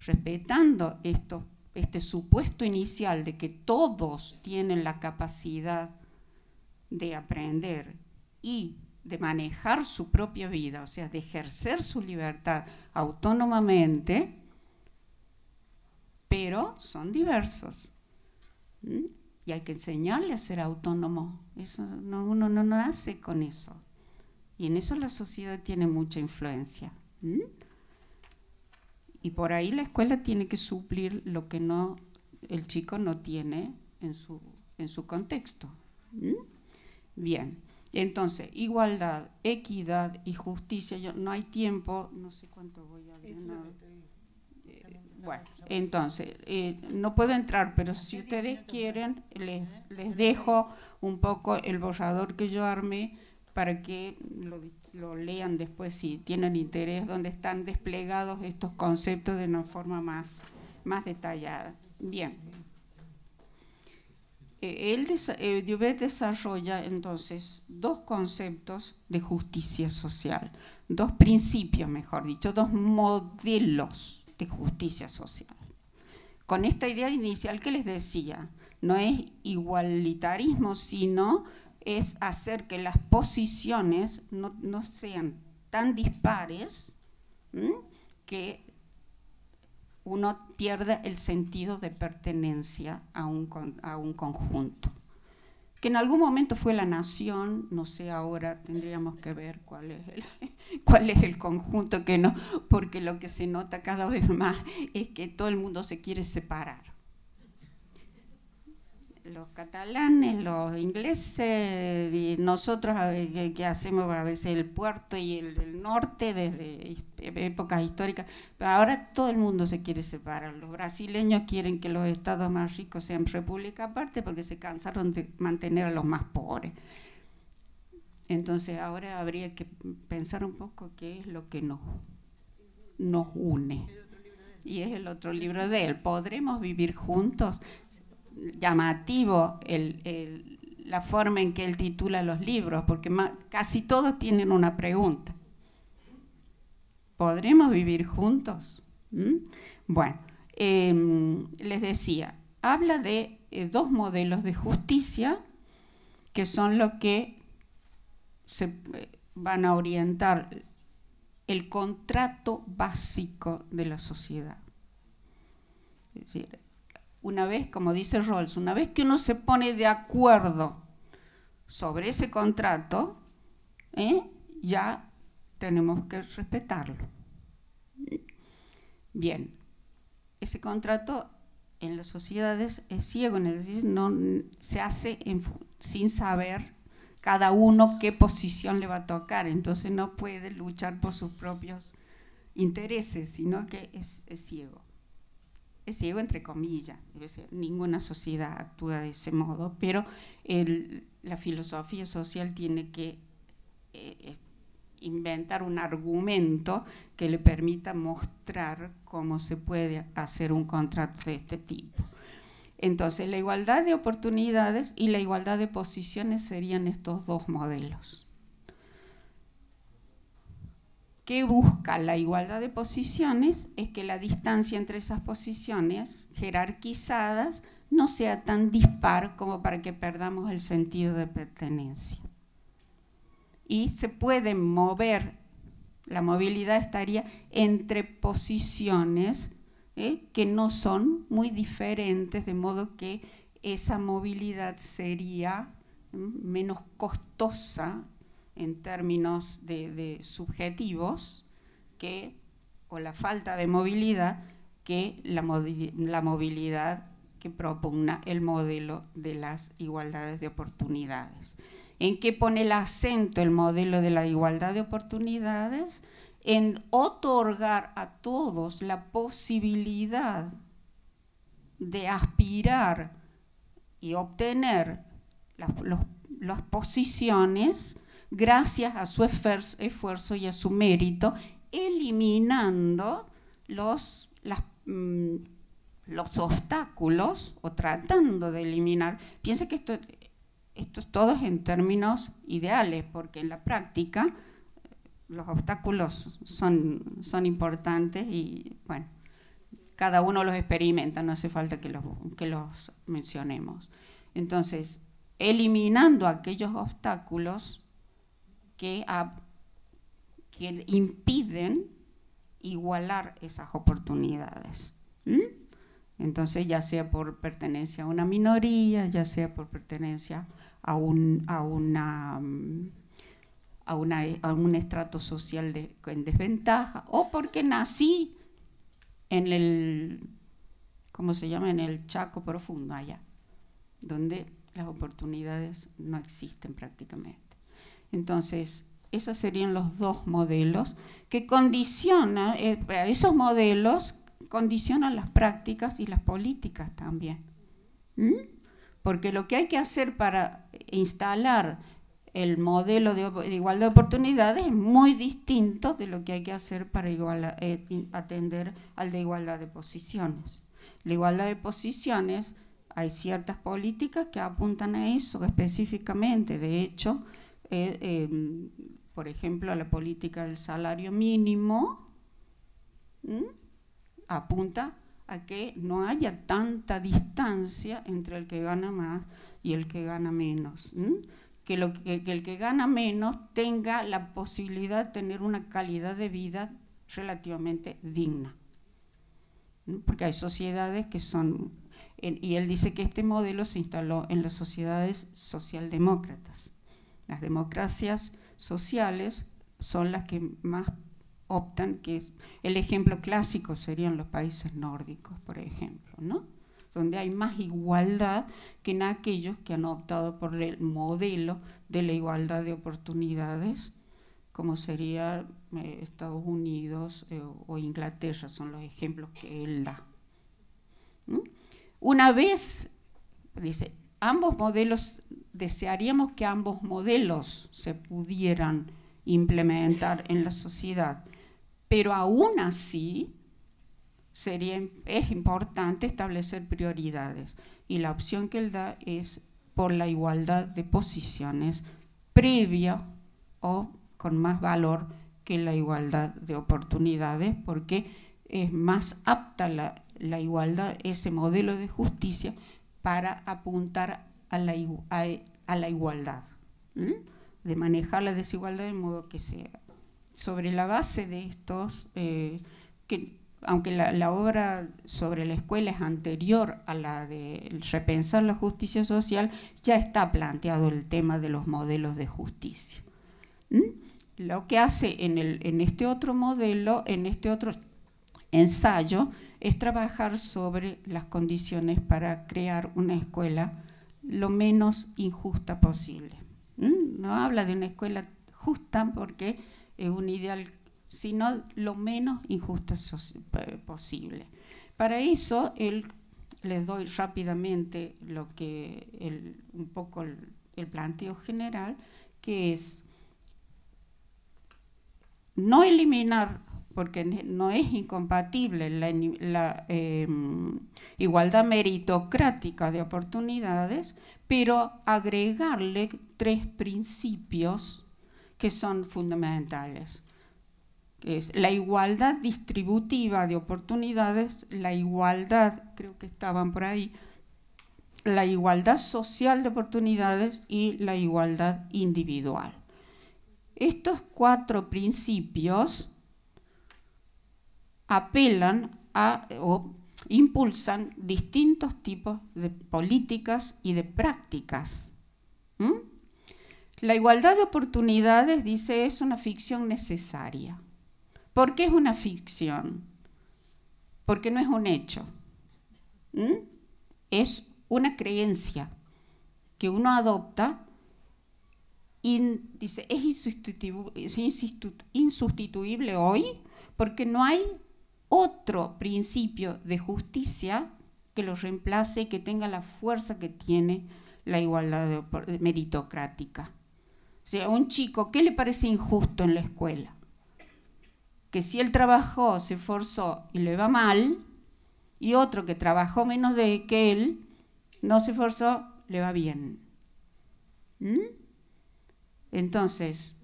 respetando esto, este supuesto inicial de que todos tienen la capacidad de aprender y de manejar su propia vida, o sea, de ejercer su libertad autónomamente, pero son diversos. Y hay que enseñarle a ser autónomo. Eso no, uno no nace con eso. Y en eso la sociedad tiene mucha influencia. Y por ahí la escuela tiene que suplir lo que no el chico no tiene en su, en su contexto. Bien, entonces, igualdad, equidad y justicia, yo, no hay tiempo, no sé cuánto voy a... Eh, bueno, entonces, eh, no puedo entrar, pero si ustedes quieren, les, dejo un poco el borrador que yo armé para que lo lo lean después si tienen interés, donde están desplegados estos conceptos de una forma más, más detallada. Bien. Eh, él eh, desarrolla entonces dos conceptos de justicia social, dos principios, mejor dicho, dos modelos de justicia social. Con esta idea inicial que les decía, no es igualitarismo, sino es hacer que las posiciones no, sean tan dispares que uno pierda el sentido de pertenencia a un, a un conjunto. Que en algún momento fue la nación, no sé ahora, tendríamos que ver cuál es el, cuál es el conjunto que no, porque lo que se nota cada vez más es que todo el mundo se quiere separar los catalanes, los ingleses, nosotros que, hacemos a veces el puerto y el, norte desde e-, épocas históricas, pero ahora todo el mundo se quiere separar. Los brasileños quieren que los estados más ricos sean república aparte porque se cansaron de mantener a los más pobres. Entonces ahora habría que pensar un poco qué es lo que nos, nos une. Y es el otro libro de él. ¿Podremos vivir juntos? llamativo la forma en que él titula los libros, porque casi todos tienen una pregunta. ¿Podremos vivir juntos? ¿Mm? Bueno, em, les decía, habla de eh, dos modelos de justicia que son los que se eh, van a orientar el contrato básico de la sociedad. Es decir, una vez, como dice Rawls, una vez que uno se pone de acuerdo sobre ese contrato, ¿eh? ya tenemos que respetarlo. Bien, ese contrato en las sociedades es ciego, es decir, no, se hace sin saber cada uno qué posición le va a tocar, entonces no puede luchar por sus propios intereses, sino que es ciego es ciego entre comillas, ninguna sociedad actúa de ese modo, pero la filosofía social tiene que eh, inventar un argumento que le permita mostrar cómo se puede hacer un contrato de este tipo. Entonces, la igualdad de oportunidades y la igualdad de posiciones serían estos dos modelos que busca la igualdad de posiciones es que la distancia entre esas posiciones jerarquizadas no sea tan dispar como para que perdamos el sentido de pertenencia. Y se puede mover, la movilidad estaría entre posiciones ¿eh? que no son muy diferentes, de modo que esa movilidad sería menos costosa en términos de, subjetivos que, o la falta de movilidad que la, movilidad que propugna el modelo de las igualdades de oportunidades. ¿En qué pone el acento el modelo de la igualdad de oportunidades? En otorgar a todos la posibilidad de aspirar y obtener las posiciones gracias a su esfuerzo y a su mérito, eliminando los, mm, los obstáculos o tratando de eliminar. Piensa que esto, es todo en términos ideales, porque en la práctica eh, los obstáculos son, son importantes y bueno, cada uno los experimenta, no hace falta que los mencionemos. Entonces, eliminando aquellos obstáculos que, que impiden igualar esas oportunidades. Entonces, ya sea por pertenencia a una minoría, ya sea por pertenencia a, un, a, una, a, un estrato social en desventaja, o porque nací en el, ¿cómo se llama?, en el Chaco profundo allá, donde las oportunidades no existen prácticamente. Entonces, esos serían los dos modelos que condicionan, eh, esos modelos condicionan las prácticas y las políticas también. ¿Mm? Porque lo que hay que hacer para instalar el modelo de, igualdad de oportunidades es muy distinto de lo que hay que hacer para eh, atender al de igualdad de posiciones. La igualdad de posiciones, hay ciertas políticas que apuntan a eso específicamente. De hecho, eh, em, por ejemplo, la política del salario mínimo, apunta a que no haya tanta distancia entre el que gana más y el que gana menos. Que, el que gana menos tenga la posibilidad de tener una calidad de vida relativamente digna. Porque hay sociedades que son... Y él dice que este modelo se instaló en las sociedades socialdemócratas las democracias sociales son las que más optan, que el ejemplo clásico serían los países nórdicos, por ejemplo, ¿no? donde hay más igualdad que en aquellos que han optado por el modelo de la igualdad de oportunidades, como serían eh, Estados Unidos eh, o Inglaterra, son los ejemplos que él da. Una vez, dice, ambos modelos desearíamos que ambos modelos se pudieran implementar en la sociedad, pero aún así sería, es importante establecer prioridades y la opción que él da es por la igualdad de posiciones previa o con más valor que la igualdad de oportunidades, porque es más apta la, igualdad, ese modelo de justicia, para apuntar a a la, igualdad, de manejar la desigualdad de modo que sea. Sobre la base de estos, eh, que, aunque la, obra sobre la escuela es anterior a la de repensar la justicia social, ya está planteado el tema de los modelos de justicia. Lo que hace en, en este otro modelo, en este otro ensayo, es trabajar sobre las condiciones para crear una escuela lo menos injusta posible. No habla de una escuela justa porque es un ideal, sino lo menos injusta posible. Para eso, él, les doy rápidamente lo que un poco el planteo general, que es no eliminar porque no es incompatible la, em, igualdad meritocrática de oportunidades, pero agregarle tres principios que son fundamentales, la igualdad distributiva de oportunidades, la igualdad, creo que estaban por ahí, la igualdad social de oportunidades y la igualdad individual. Estos cuatro principios apelan a o impulsan distintos tipos de políticas y de prácticas. La igualdad de oportunidades, dice, es una ficción necesaria. ¿Por qué es una ficción? Porque no es un hecho. Es una creencia que uno adopta y dice, es insustituible hoy porque no hay otro principio de justicia que lo reemplace y que tenga la fuerza que tiene la igualdad meritocrática. O sea, un chico, que le parece injusto en la escuela? Que si él trabajó, se esforzó y le va mal, y otro que trabajó menos de que él, no se esforzó, le va bien. ¿Mm? Entonces,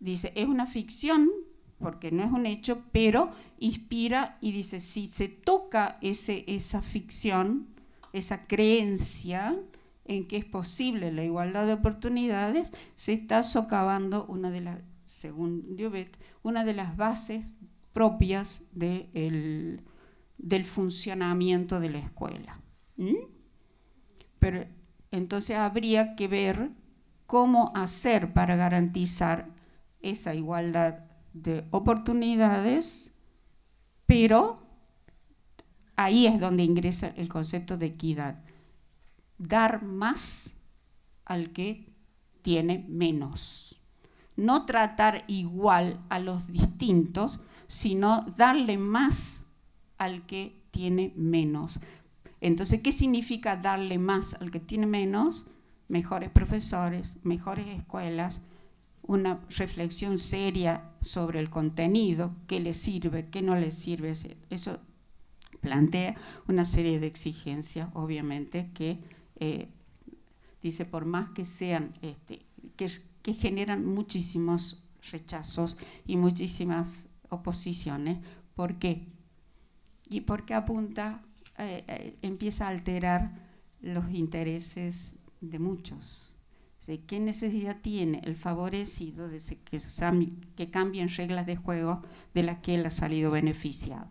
dice, es una ficción porque no es un hecho, pero inspira y dice, si se toca ese, esa ficción, esa creencia en que es posible la igualdad de oportunidades, se está socavando una de las, según Diobet, una de las bases propias de del funcionamiento de la escuela. ¿Mm? Pero entonces habría que ver cómo hacer para garantizar esa igualdad de oportunidades, pero ahí es donde ingresa el concepto de equidad. Dar más al que tiene menos. No tratar igual a los distintos, sino darle más al que tiene menos. Entonces, ¿qué significa darle más al que tiene menos? Mejores profesores, mejores escuelas, una reflexión seria sobre el contenido, qué le sirve, qué no le sirve. Eso plantea una serie de exigencias, obviamente, que eh, dice, por más que sean, este, que, generan muchísimos rechazos y muchísimas oposiciones. ¿Por qué? Y porque apunta, eh, eh, empieza a alterar los intereses de muchos de ¿qué necesidad tiene el favorecido de que, cambien reglas de juego de las que él ha salido beneficiado?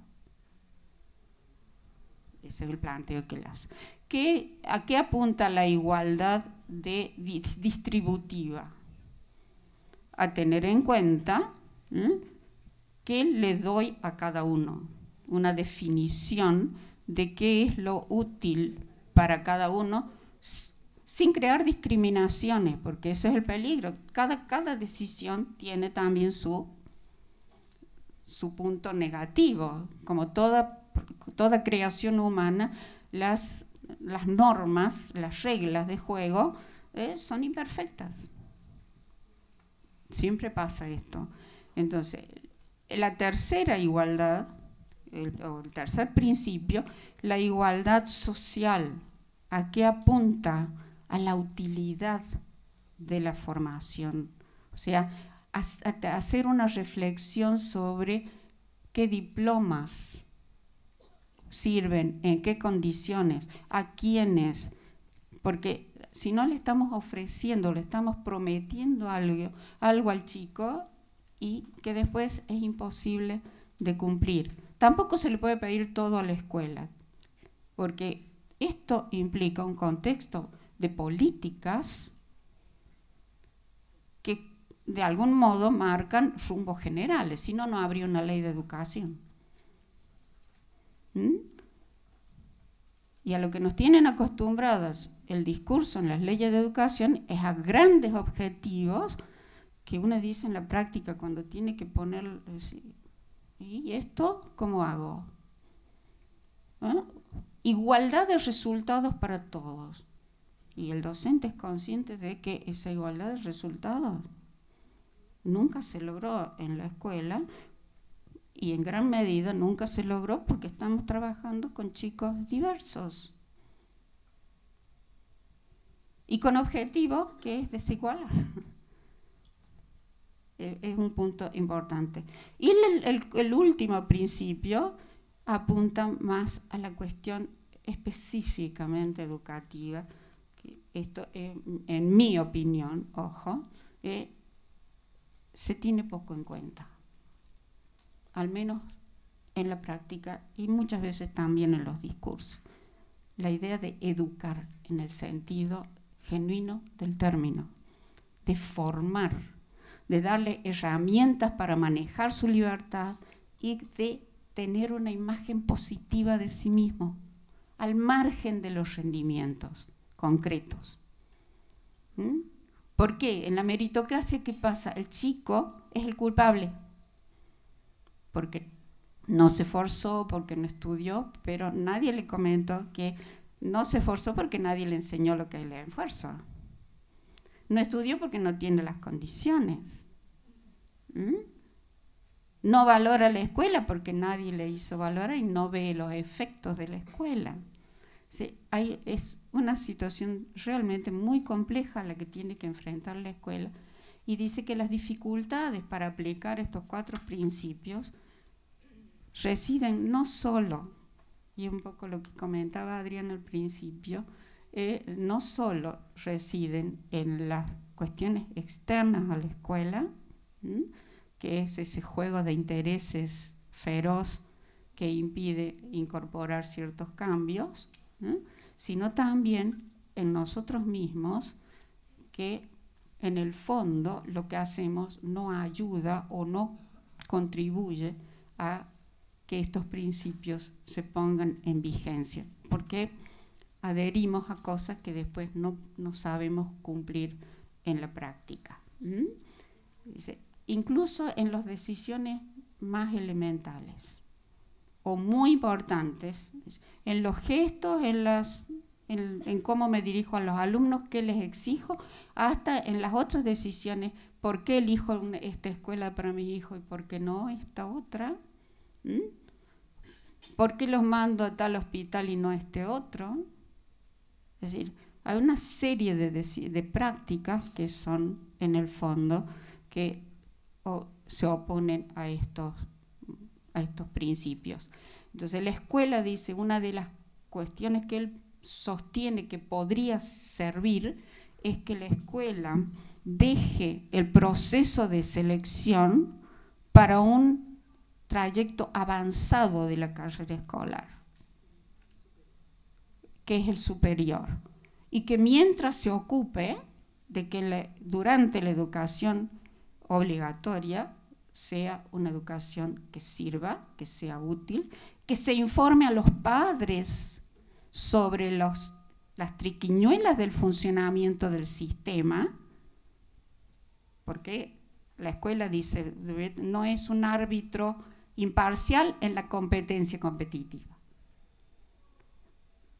Ese es el planteo que él hace. ¿A qué apunta la igualdad distributiva? A tener en cuenta que le doy a cada uno una definición de qué es lo útil para cada uno sin crear discriminaciones, porque ese es el peligro. Cada, cada decisión tiene también su, su punto negativo. Como toda, toda creación humana, las, normas, las reglas de juego eh, son imperfectas. Siempre pasa esto. Entonces, la tercera igualdad, o el tercer principio, la igualdad social. ¿A qué apunta? a la utilidad de la formación. O sea, hacer una reflexión sobre qué diplomas sirven, en qué condiciones, a quiénes, porque si no le estamos ofreciendo, le estamos prometiendo algo, algo al chico y que después es imposible de cumplir. Tampoco se le puede pedir todo a la escuela, porque esto implica un contexto de políticas que de algún modo marcan rumbos generales, si no, no habría una ley de educación. ¿Mm? Y a lo que nos tienen acostumbrados el discurso en las leyes de educación es a grandes objetivos que uno dice en la práctica cuando tiene que poner, ¿y esto cómo hago? ¿Ah? Igualdad de resultados para todos y el docente es consciente de que esa igualdad de resultados nunca se logró en la escuela y en gran medida nunca se logró porque estamos trabajando con chicos diversos y con objetivos que es desigual. E-, es un punto importante. Y el, el último principio apunta más a la cuestión específicamente educativa, esto eh, en mi opinión, ojo, eh, se tiene poco en cuenta, al menos en la práctica y muchas veces también en los discursos. La idea de educar en el sentido genuino del término, de formar, de darle herramientas para manejar su libertad y de tener una imagen positiva de sí mismo, al margen de los rendimientos concretos. ¿Mm? ¿Por qué? En la meritocracia, ¿qué pasa? El chico es el culpable, porque no se esforzó, porque no estudió, pero nadie le comentó que no se esforzó porque nadie le enseñó lo que es el esfuerzo. No estudió porque no tiene las condiciones. ¿Mm? No valora la escuela porque nadie le hizo valorar y no ve los efectos de la escuela. Sí, hay, es, una situación realmente muy compleja la que tiene que enfrentar la escuela y dice que las dificultades para aplicar estos cuatro principios residen no solo, y un poco lo que comentaba Adrián al principio, eh, no solo residen en las cuestiones externas a la escuela, que es ese juego de intereses feroz que impide incorporar ciertos cambios, sino también en nosotros mismos que en el fondo lo que hacemos no ayuda o no contribuye a que estos principios se pongan en vigencia, porque adherimos a cosas que después no, sabemos cumplir en la práctica. ¿Mm? incluso en las decisiones más elementales o muy importantes, en los gestos, en las en, cómo me dirijo a los alumnos, qué les exijo, hasta en las otras decisiones, por qué elijo esta escuela para mis hijos y por qué no esta otra, ¿Mm? por qué los mando a tal hospital y no a este otro. Es decir, hay una serie de, prácticas que son, en el fondo, que se oponen a estos, a estos principios. Entonces la escuela dice, una de las cuestiones que él sostiene que podría servir es que la escuela deje el proceso de selección para un trayecto avanzado de la carrera escolar, que es el superior, y que mientras se ocupe de que durante la educación obligatoria sea una educación que sirva, que sea útil, que se informe a los padres sobre las triquiñuelas del funcionamiento del sistema, porque la escuela dice, no es un árbitro imparcial en la competencia competitiva.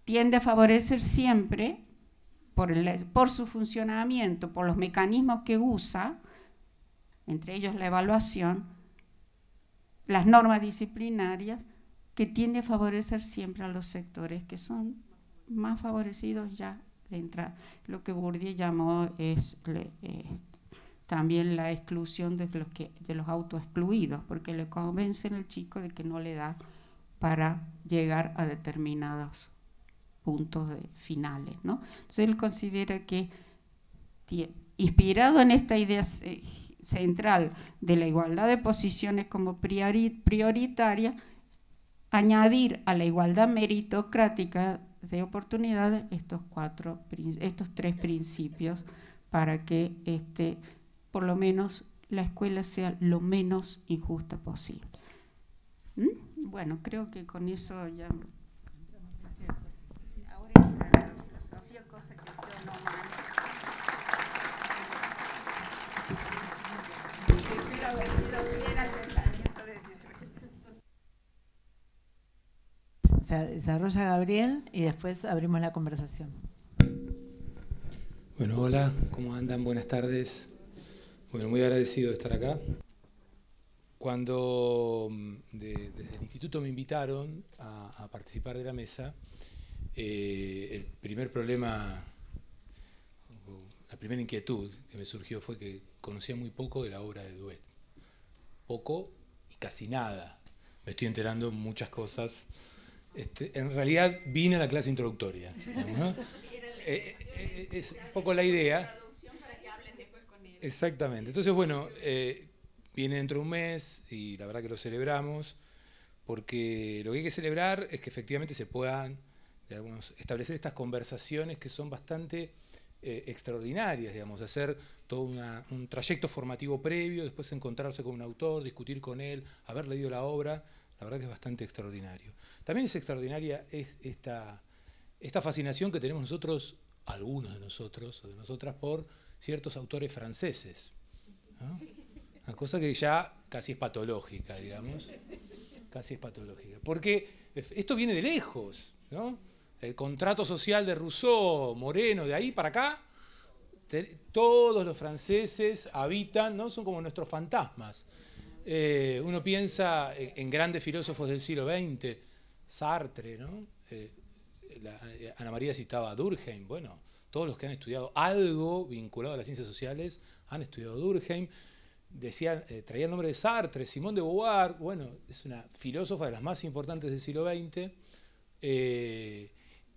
Tiende a favorecer siempre, por su funcionamiento, por los mecanismos que usa, entre ellos la evaluación, las normas disciplinarias, que tiende a favorecer siempre a los sectores que son más favorecidos ya de entrada. Lo que Bourdieu llamó es eh, también la exclusión de los, de los autoexcluidos, porque le convencen al chico de que no le da para llegar a determinados puntos finales. ¿no? Entonces él considera que, inspirado en esta idea eh, central de la igualdad de posiciones como prioritaria, añadir a la igualdad meritocrática de oportunidades estos, cuatro, estos tres principios para que este, por lo menos la escuela sea lo menos injusta posible. ¿Mm? Bueno, creo que con eso ya desarrolla Gabriel y después abrimos la conversación. Bueno, hola, ¿cómo andan? Buenas tardes. Bueno, muy agradecido de estar acá. Cuando mm, desde el instituto me invitaron a, participar de la mesa, eh, el primer problema, la primera inquietud que me surgió fue que conocía muy poco de la obra de Duet. Poco y casi nada. Me estoy enterando muchas cosas este, en realidad vine a la clase introductoria. Eh, eh, eh, es un poco la idea. Exactamente. Entonces, bueno, viene dentro de un mes y la verdad que lo celebramos, porque lo que hay que celebrar es que efectivamente se puedan establecer estas conversaciones que son bastante extraordinarias, digamos, hacer todo un trayecto formativo previo, después encontrarse con un autor, discutir con él, haber leído la obra la verdad que es bastante extraordinario. También es extraordinaria esta, fascinación que tenemos nosotros, algunos de nosotros o de nosotras, por ciertos autores franceses. Una cosa que ya casi es patológica, digamos. Casi es patológica. Porque esto viene de lejos, El contrato social de Rousseau, Moreno, de ahí para acá, todos los franceses habitan, ¿no? Son como nuestros fantasmas. Eh, uno piensa eh, en, grandes filósofos del siglo XX, Sartre, eh, Ana María citaba a Durkheim, bueno, todos los que han estudiado algo vinculado a las ciencias sociales han estudiado Durkheim. Decía, traía el nombre de Sartre, Simón de Beauvoir, bueno, es una filósofa de las más importantes del siglo XX.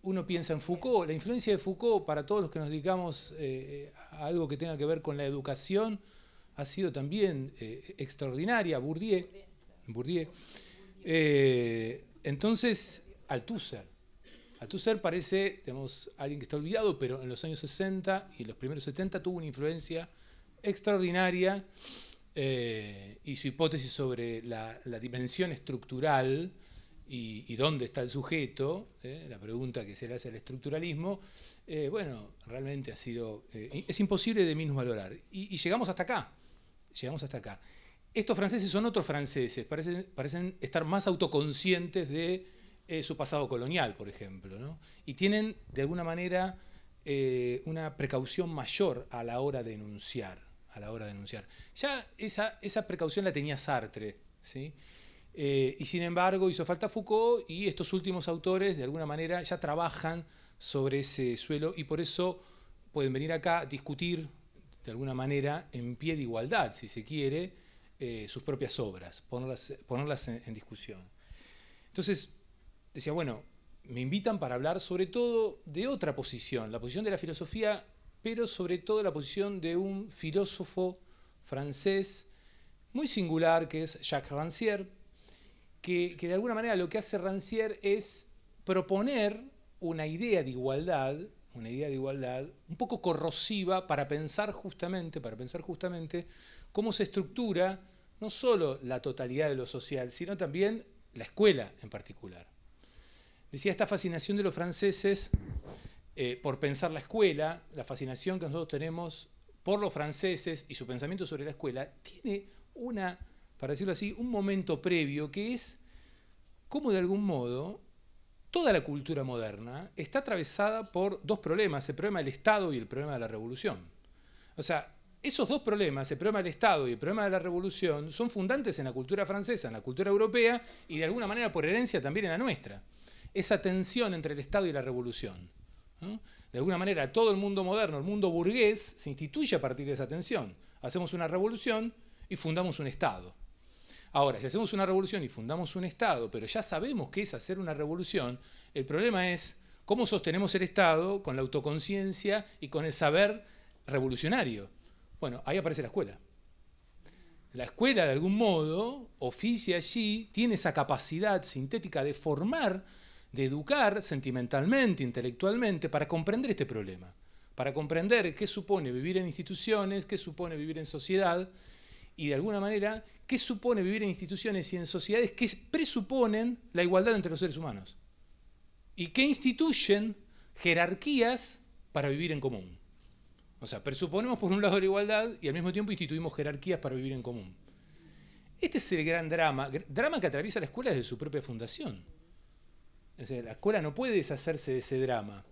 uno piensa en Foucault, la influencia de Foucault para todos los que nos dedicamos a algo que tenga que ver con la educación, ha sido también eh, extraordinaria, Bourdieu. Eh, entonces, Althusser. Althusser parece, digamos, alguien que está olvidado, pero en los años 60 y los primeros 70 tuvo una influencia extraordinaria eh, y su hipótesis sobre la, dimensión estructural y, dónde está el sujeto, la pregunta que se le hace al estructuralismo, bueno, realmente ha sido, es imposible de menos valorar y llegamos hasta acá, llegamos hasta acá. Estos franceses son otros franceses, parecen, estar más autoconscientes de eh, su pasado colonial, por ejemplo, y tienen de alguna manera eh, una precaución mayor a la hora de denunciar A la hora Ya esa, esa precaución la tenía Sartre, ¿sí? Eh, y sin embargo hizo falta Foucault y estos últimos autores de alguna manera ya trabajan sobre ese suelo y por eso pueden venir acá, a discutir, de alguna manera en pie de igualdad, si se quiere, eh, sus propias obras, ponerlas, ponerlas en, discusión. Entonces, decía, bueno, me invitan para hablar sobre todo de otra posición, la posición de la filosofía, pero sobre todo la posición de un filósofo francés muy singular, que es Jacques Rancière, que, que de alguna manera lo que hace Rancière es proponer una idea de igualdad una idea de igualdad un poco corrosiva para pensar justamente, para pensar justamente cómo se estructura no solo la totalidad de lo social, sino también la escuela en particular. Decía esta fascinación de los franceses eh, por pensar la escuela, la fascinación que nosotros tenemos por los franceses y su pensamiento sobre la escuela, tiene una, para decirlo así, un momento previo que es cómo de algún modo Toda la cultura moderna está atravesada por dos problemas, el problema del Estado y el problema de la revolución. O sea, esos dos problemas, el problema del Estado y el problema de la revolución, son fundantes en la cultura francesa, en la cultura europea y de alguna manera por herencia también en la nuestra. Esa tensión entre el Estado y la revolución. De alguna manera todo el mundo moderno, el mundo burgués, se instituye a partir de esa tensión. Hacemos una revolución y fundamos un Estado. Ahora, si hacemos una revolución y fundamos un Estado, pero ya sabemos qué es hacer una revolución, el problema es cómo sostenemos el Estado con la autoconciencia y con el saber revolucionario. Bueno, ahí aparece la escuela. La escuela, de algún modo, oficia allí, tiene esa capacidad sintética de formar, de educar sentimentalmente, intelectualmente, para comprender este problema, para comprender qué supone vivir en instituciones, qué supone vivir en sociedad, y de alguna manera qué supone vivir en instituciones y en sociedades que presuponen la igualdad entre los seres humanos y que instituyen jerarquías para vivir en común. O sea, presuponemos por un lado la igualdad y al mismo tiempo instituimos jerarquías para vivir en común. Este es el gran drama, drama que atraviesa la escuela desde su propia fundación. la escuela no puede deshacerse de ese drama.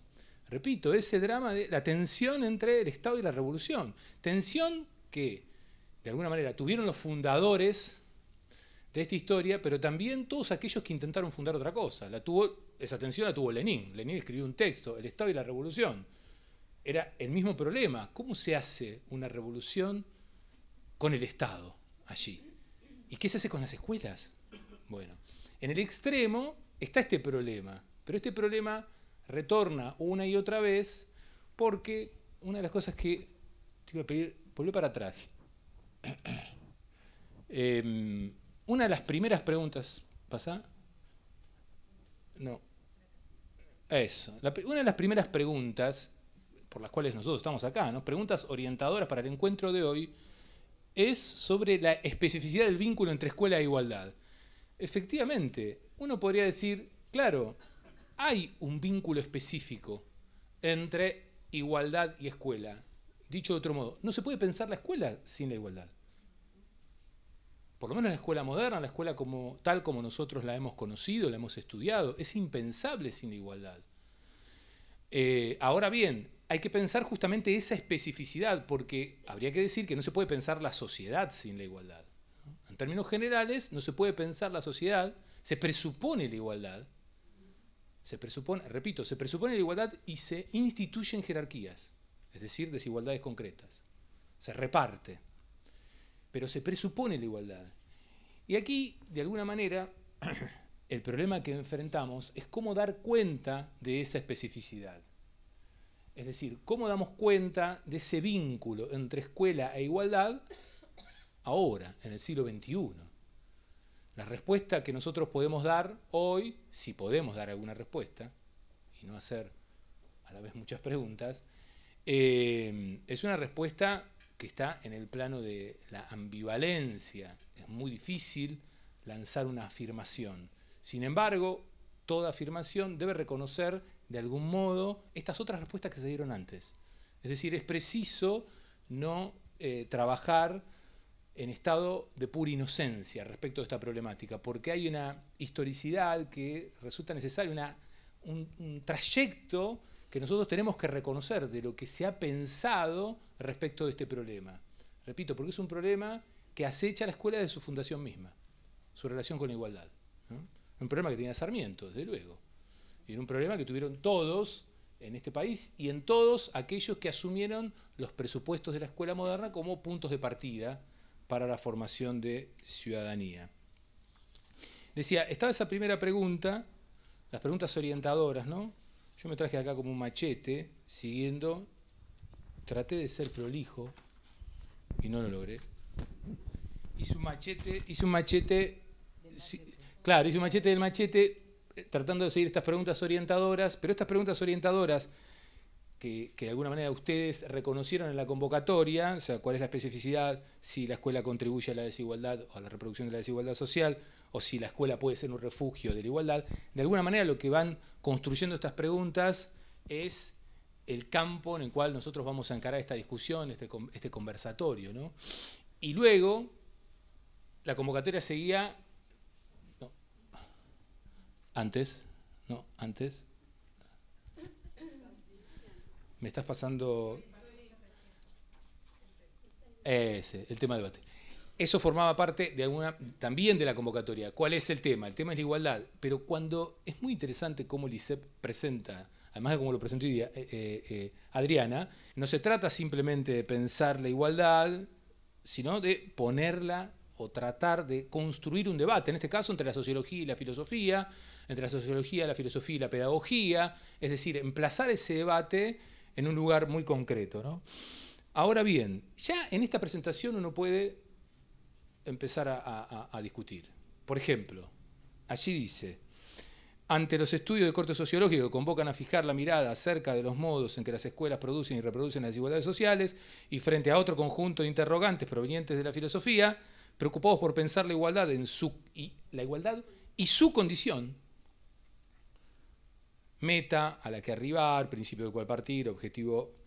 Repito, ese drama de la tensión entre el Estado y la revolución. Tensión que de alguna manera, tuvieron los fundadores de esta historia, pero también todos aquellos que intentaron fundar otra cosa. La tuvo, esa atención la tuvo Lenin. Lenin escribió un texto, El Estado y la Revolución. Era el mismo problema. ¿Cómo se hace una revolución con el Estado allí? ¿Y qué se hace con las escuelas? Bueno, en el extremo está este problema, pero este problema retorna una y otra vez porque una de las cosas que te a pedir, volvé para atrás. Em, una de las primeras preguntas, ¿pasa? No. Eso. una de las primeras preguntas por las cuales nosotros estamos acá, ¿no? preguntas orientadoras para el encuentro de hoy, es sobre la especificidad del vínculo entre escuela e igualdad. Efectivamente, uno podría decir, claro, hay un vínculo específico entre igualdad y escuela. Dicho de otro modo, no se puede pensar la escuela sin la igualdad por lo menos la escuela moderna, la escuela como, tal como nosotros la hemos conocido, la hemos estudiado, es impensable sin la igualdad. Eh, ahora bien, hay que pensar justamente esa especificidad, porque habría que decir que no se puede pensar la sociedad sin la igualdad. En términos generales, no se puede pensar la sociedad, se presupone la igualdad, se presupone, repito, se presupone la igualdad y se instituyen jerarquías, es decir, desigualdades concretas. Se reparte pero se presupone la igualdad. Y aquí, de alguna manera, el problema que enfrentamos es cómo dar cuenta de esa especificidad. Es decir, cómo damos cuenta de ese vínculo entre escuela e igualdad ahora, en el siglo XXI. La respuesta que nosotros podemos dar hoy, si podemos dar alguna respuesta, y no hacer a la vez muchas preguntas, eh, es una respuesta que está en el plano de la ambivalencia. Es muy difícil lanzar una afirmación. Sin embargo, toda afirmación debe reconocer de algún modo estas otras respuestas que se dieron antes. Es decir, es preciso no eh, trabajar en estado de pura inocencia respecto a esta problemática, porque hay una historicidad que resulta necesaria, un trayecto que nosotros tenemos que reconocer de lo que se ha pensado respecto de este problema. Repito, porque es un problema que acecha a la escuela de su fundación misma, su relación con la igualdad. Un problema que tenía Sarmiento, desde luego. Y era un problema que tuvieron todos en este país y en todos aquellos que asumieron los presupuestos de la escuela moderna como puntos de partida para la formación de ciudadanía. Decía, estaba esa primera pregunta, las preguntas orientadoras, ¿no? Yo me traje acá como un machete, siguiendo, traté de ser prolijo y no lo logré. Hice un machete, hice un machete, claro, hice un machete del machete eh, tratando de seguir estas preguntas orientadoras, pero estas preguntas orientadoras que, que, de alguna manera ustedes reconocieron en la convocatoria, o sea, cuál es la especificidad, si la escuela contribuye a la desigualdad o a la reproducción de la desigualdad social, o si la escuela puede ser un refugio de la igualdad, de alguna manera lo que van construyendo estas preguntas es el campo en el cual nosotros vamos a encarar esta discusión, este, este conversatorio. ¿no? Y luego, la convocatoria seguía... antes, no, antes. Me estás pasando... Ese, el tema de debate. Eso formaba parte de también de la convocatoria. ¿Cuál es el tema? El tema es la igualdad. Pero cuando es muy interesante cómo Licep presenta, además de cómo lo presentó eh, eh, eh, Adriana, no se trata simplemente de pensar la igualdad, sino de ponerla o tratar de construir un debate, en este caso entre la sociología y la filosofía, entre la sociología, la filosofía y la pedagogía, es decir, emplazar ese debate en un lugar muy concreto. Ahora bien, ya en esta presentación uno puede empezar a, discutir. Por ejemplo, allí dice, ante los estudios de corte sociológico que convocan a fijar la mirada acerca de los modos en que las escuelas producen y reproducen las desigualdades sociales, y frente a otro conjunto de interrogantes provenientes de la filosofía, preocupados por pensar la igualdad, en su, y, la igualdad y su condición, meta a la que arribar, principio del cual partir, objetivo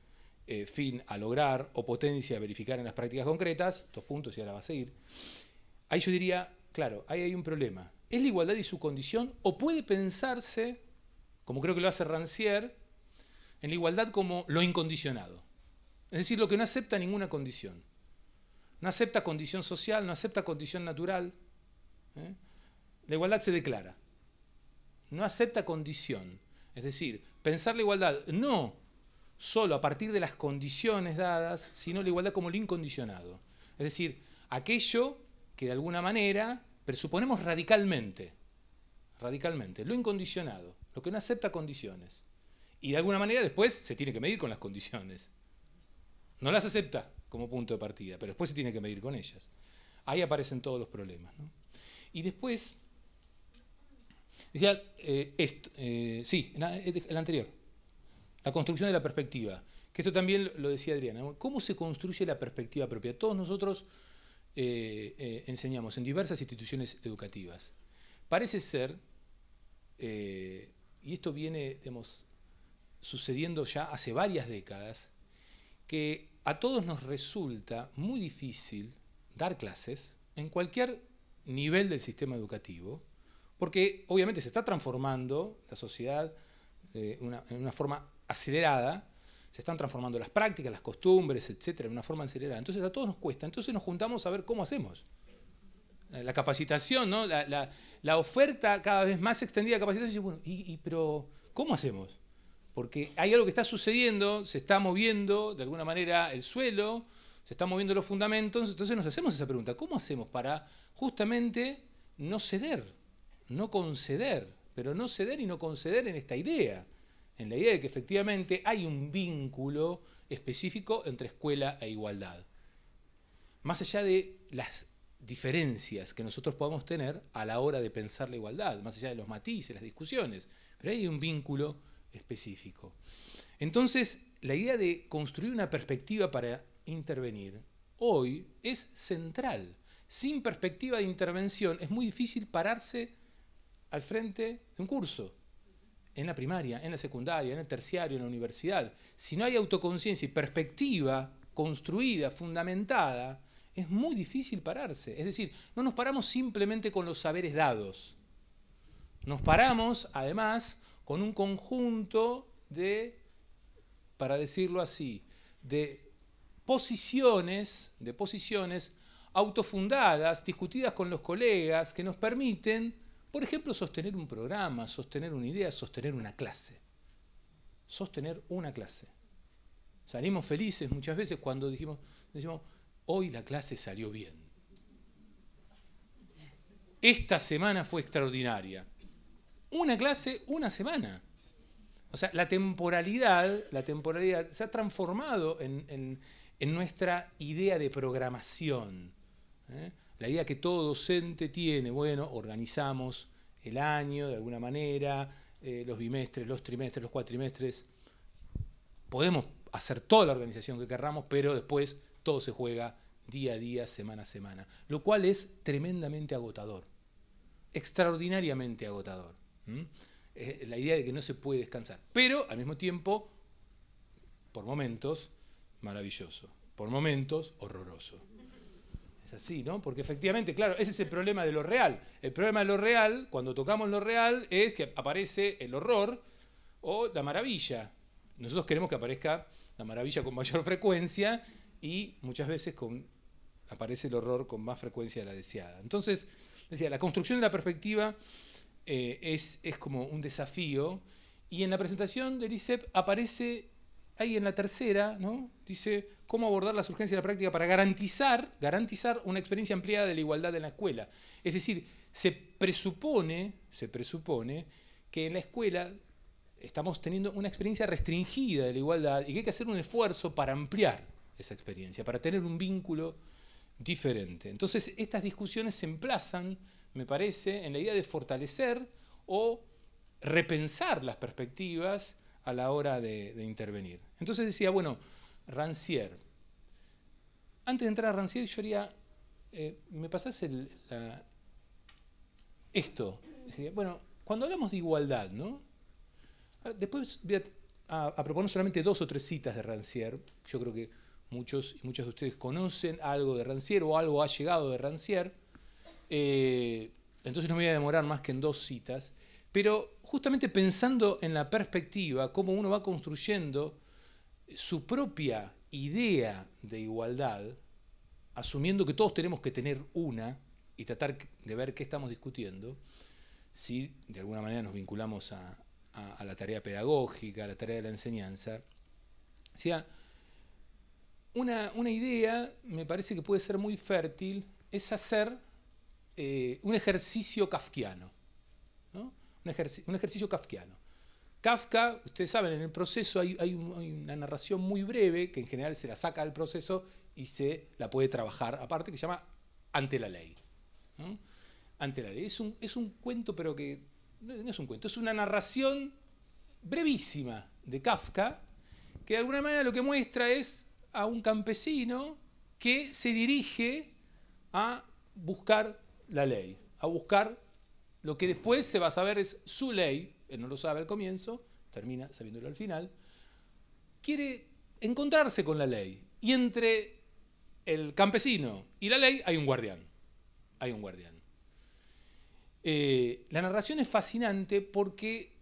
eh, fin a lograr o potencia a verificar en las prácticas concretas, dos puntos y ahora va a seguir, ahí yo diría, claro, ahí hay un problema. ¿Es la igualdad y su condición o puede pensarse, como creo que lo hace Rancière, en la igualdad como lo incondicionado? Es decir, lo que no acepta ninguna condición. No acepta condición social, no acepta condición natural. ¿eh? La igualdad se declara. No acepta condición. Es decir, pensar la igualdad no solo a partir de las condiciones dadas, sino la igualdad como lo incondicionado. Es decir, aquello que de alguna manera presuponemos radicalmente, radicalmente, lo incondicionado, lo que no acepta condiciones. Y de alguna manera después se tiene que medir con las condiciones. No las acepta como punto de partida, pero después se tiene que medir con ellas. Ahí aparecen todos los problemas. Y después, decía, eh, esto, eh, sí, el anterior. La construcción de la perspectiva, que esto también lo decía Adriana, ¿cómo se construye la perspectiva propia? Todos nosotros eh, eh, enseñamos en diversas instituciones educativas. Parece ser, eh, y esto viene sucediendo ya hace varias décadas, que a todos nos resulta muy difícil dar clases en cualquier nivel del sistema educativo, porque obviamente se está transformando la sociedad en una forma acelerada, se están transformando las prácticas, las costumbres, etcétera, de una forma acelerada. Entonces a todos nos cuesta. Entonces nos juntamos a ver cómo hacemos. Eh, la capacitación, ¿no? la, oferta cada vez más extendida de capacitación. Bueno, y, y, pero ¿cómo hacemos? Porque hay algo que está sucediendo, se está moviendo de alguna manera el suelo, se están moviendo los fundamentos, entonces nos hacemos esa pregunta, ¿cómo hacemos para justamente no ceder, no conceder, pero no ceder y no conceder en esta idea? en la idea de que efectivamente hay un vínculo específico entre escuela e igualdad. Más allá de las diferencias que nosotros podemos tener a la hora de pensar la igualdad, más allá de los matices, las discusiones, pero hay un vínculo específico. Entonces, la idea de construir una perspectiva para intervenir hoy es central. Sin perspectiva de intervención es muy difícil pararse al frente de un curso en la primaria, en la secundaria, en el terciario, en la universidad. Si no hay autoconciencia y perspectiva construida, fundamentada, es muy difícil pararse. Es decir, no nos paramos simplemente con los saberes dados. Nos paramos, además, con un conjunto de, para decirlo así, de posiciones, de posiciones autofundadas, discutidas con los colegas, que nos permiten por ejemplo, sostener un programa, sostener una idea, sostener una clase. Sostener una clase. Salimos felices muchas veces cuando dijimos, decimos, hoy la clase salió bien. Esta semana fue extraordinaria. Una clase, una semana. O sea, la temporalidad, la temporalidad se ha transformado en, nuestra idea de programación. ¿eh? la idea que todo docente tiene, bueno, organizamos el año de alguna manera, eh, los bimestres, los trimestres, los cuatrimestres, podemos hacer toda la organización que querramos, pero después todo se juega día a día, semana a semana, lo cual es tremendamente agotador, extraordinariamente agotador. Eh, la idea de que no se puede descansar, pero al mismo tiempo, por momentos, maravilloso, por momentos, horroroso así, ¿no? Porque efectivamente, claro, ese es el problema de lo real. El problema de lo real, cuando tocamos lo real, es que aparece el horror o la maravilla. Nosotros queremos que aparezca la maravilla con mayor frecuencia y muchas veces con, aparece el horror con más frecuencia de la deseada. Entonces, decía, la construcción de la perspectiva eh, es, es como un desafío y en la presentación de licep aparece ahí en la tercera, ¿no? dice cómo abordar la urgencias de la práctica para garantizar, garantizar una experiencia ampliada de la igualdad en la escuela. Es decir, se presupone, se presupone que en la escuela estamos teniendo una experiencia restringida de la igualdad y que hay que hacer un esfuerzo para ampliar esa experiencia, para tener un vínculo diferente. Entonces, estas discusiones se emplazan, me parece, en la idea de fortalecer o repensar las perspectivas a la hora de, intervenir. Entonces decía, bueno, Rancière. Antes de entrar a Rancière, yo haría, eh, ¿me pasase el, esto? Bueno, cuando hablamos de igualdad, ¿no? Ah, después voy a, proponer solamente dos o tres citas de Rancière. Yo creo que muchos y muchas de ustedes conocen algo de Rancière o algo ha llegado de Rancière. Eh, entonces no me voy a demorar más que en dos citas. Pero justamente pensando en la perspectiva, cómo uno va construyendo su propia idea de igualdad, asumiendo que todos tenemos que tener una y tratar de ver qué estamos discutiendo, si de alguna manera nos vinculamos a, la tarea pedagógica, a la tarea de la enseñanza, sea, una, idea, me parece que puede ser muy fértil, es hacer eh, un ejercicio kafkiano un, ejercicio kafkiano. Kafka, ustedes saben, en el proceso hay, una narración muy breve que en general se la saca del proceso y se la puede trabajar aparte, que se llama Ante la ley. Ante la ley. Es un, cuento, pero que no es un cuento, es una narración brevísima de Kafka que de alguna manera lo que muestra es a un campesino que se dirige a buscar la ley, a buscar lo que después se va a saber es su ley, él no lo sabe al comienzo, termina sabiéndolo al final, quiere encontrarse con la ley. Y entre el campesino y la ley hay un guardián. Hay un guardián. Eh, la narración es fascinante porque,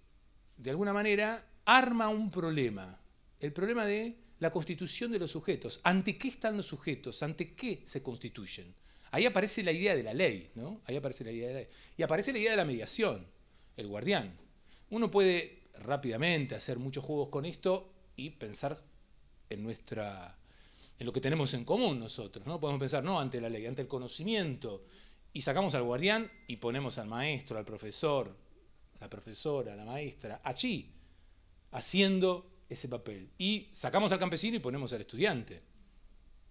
de alguna manera, arma un problema. El problema de la constitución de los sujetos. ¿Ante qué están los sujetos? ¿Ante qué se constituyen? Ahí aparece la idea de la ley, ¿no? Ahí aparece la idea de la ley. Y aparece la idea de la mediación, el guardián. Uno puede rápidamente hacer muchos juegos con esto y pensar en nuestra en lo que tenemos en común nosotros, ¿no? Podemos pensar no ante la ley, ante el conocimiento y sacamos al guardián y ponemos al maestro, al profesor, la profesora, la maestra, allí haciendo ese papel. Y sacamos al campesino y ponemos al estudiante.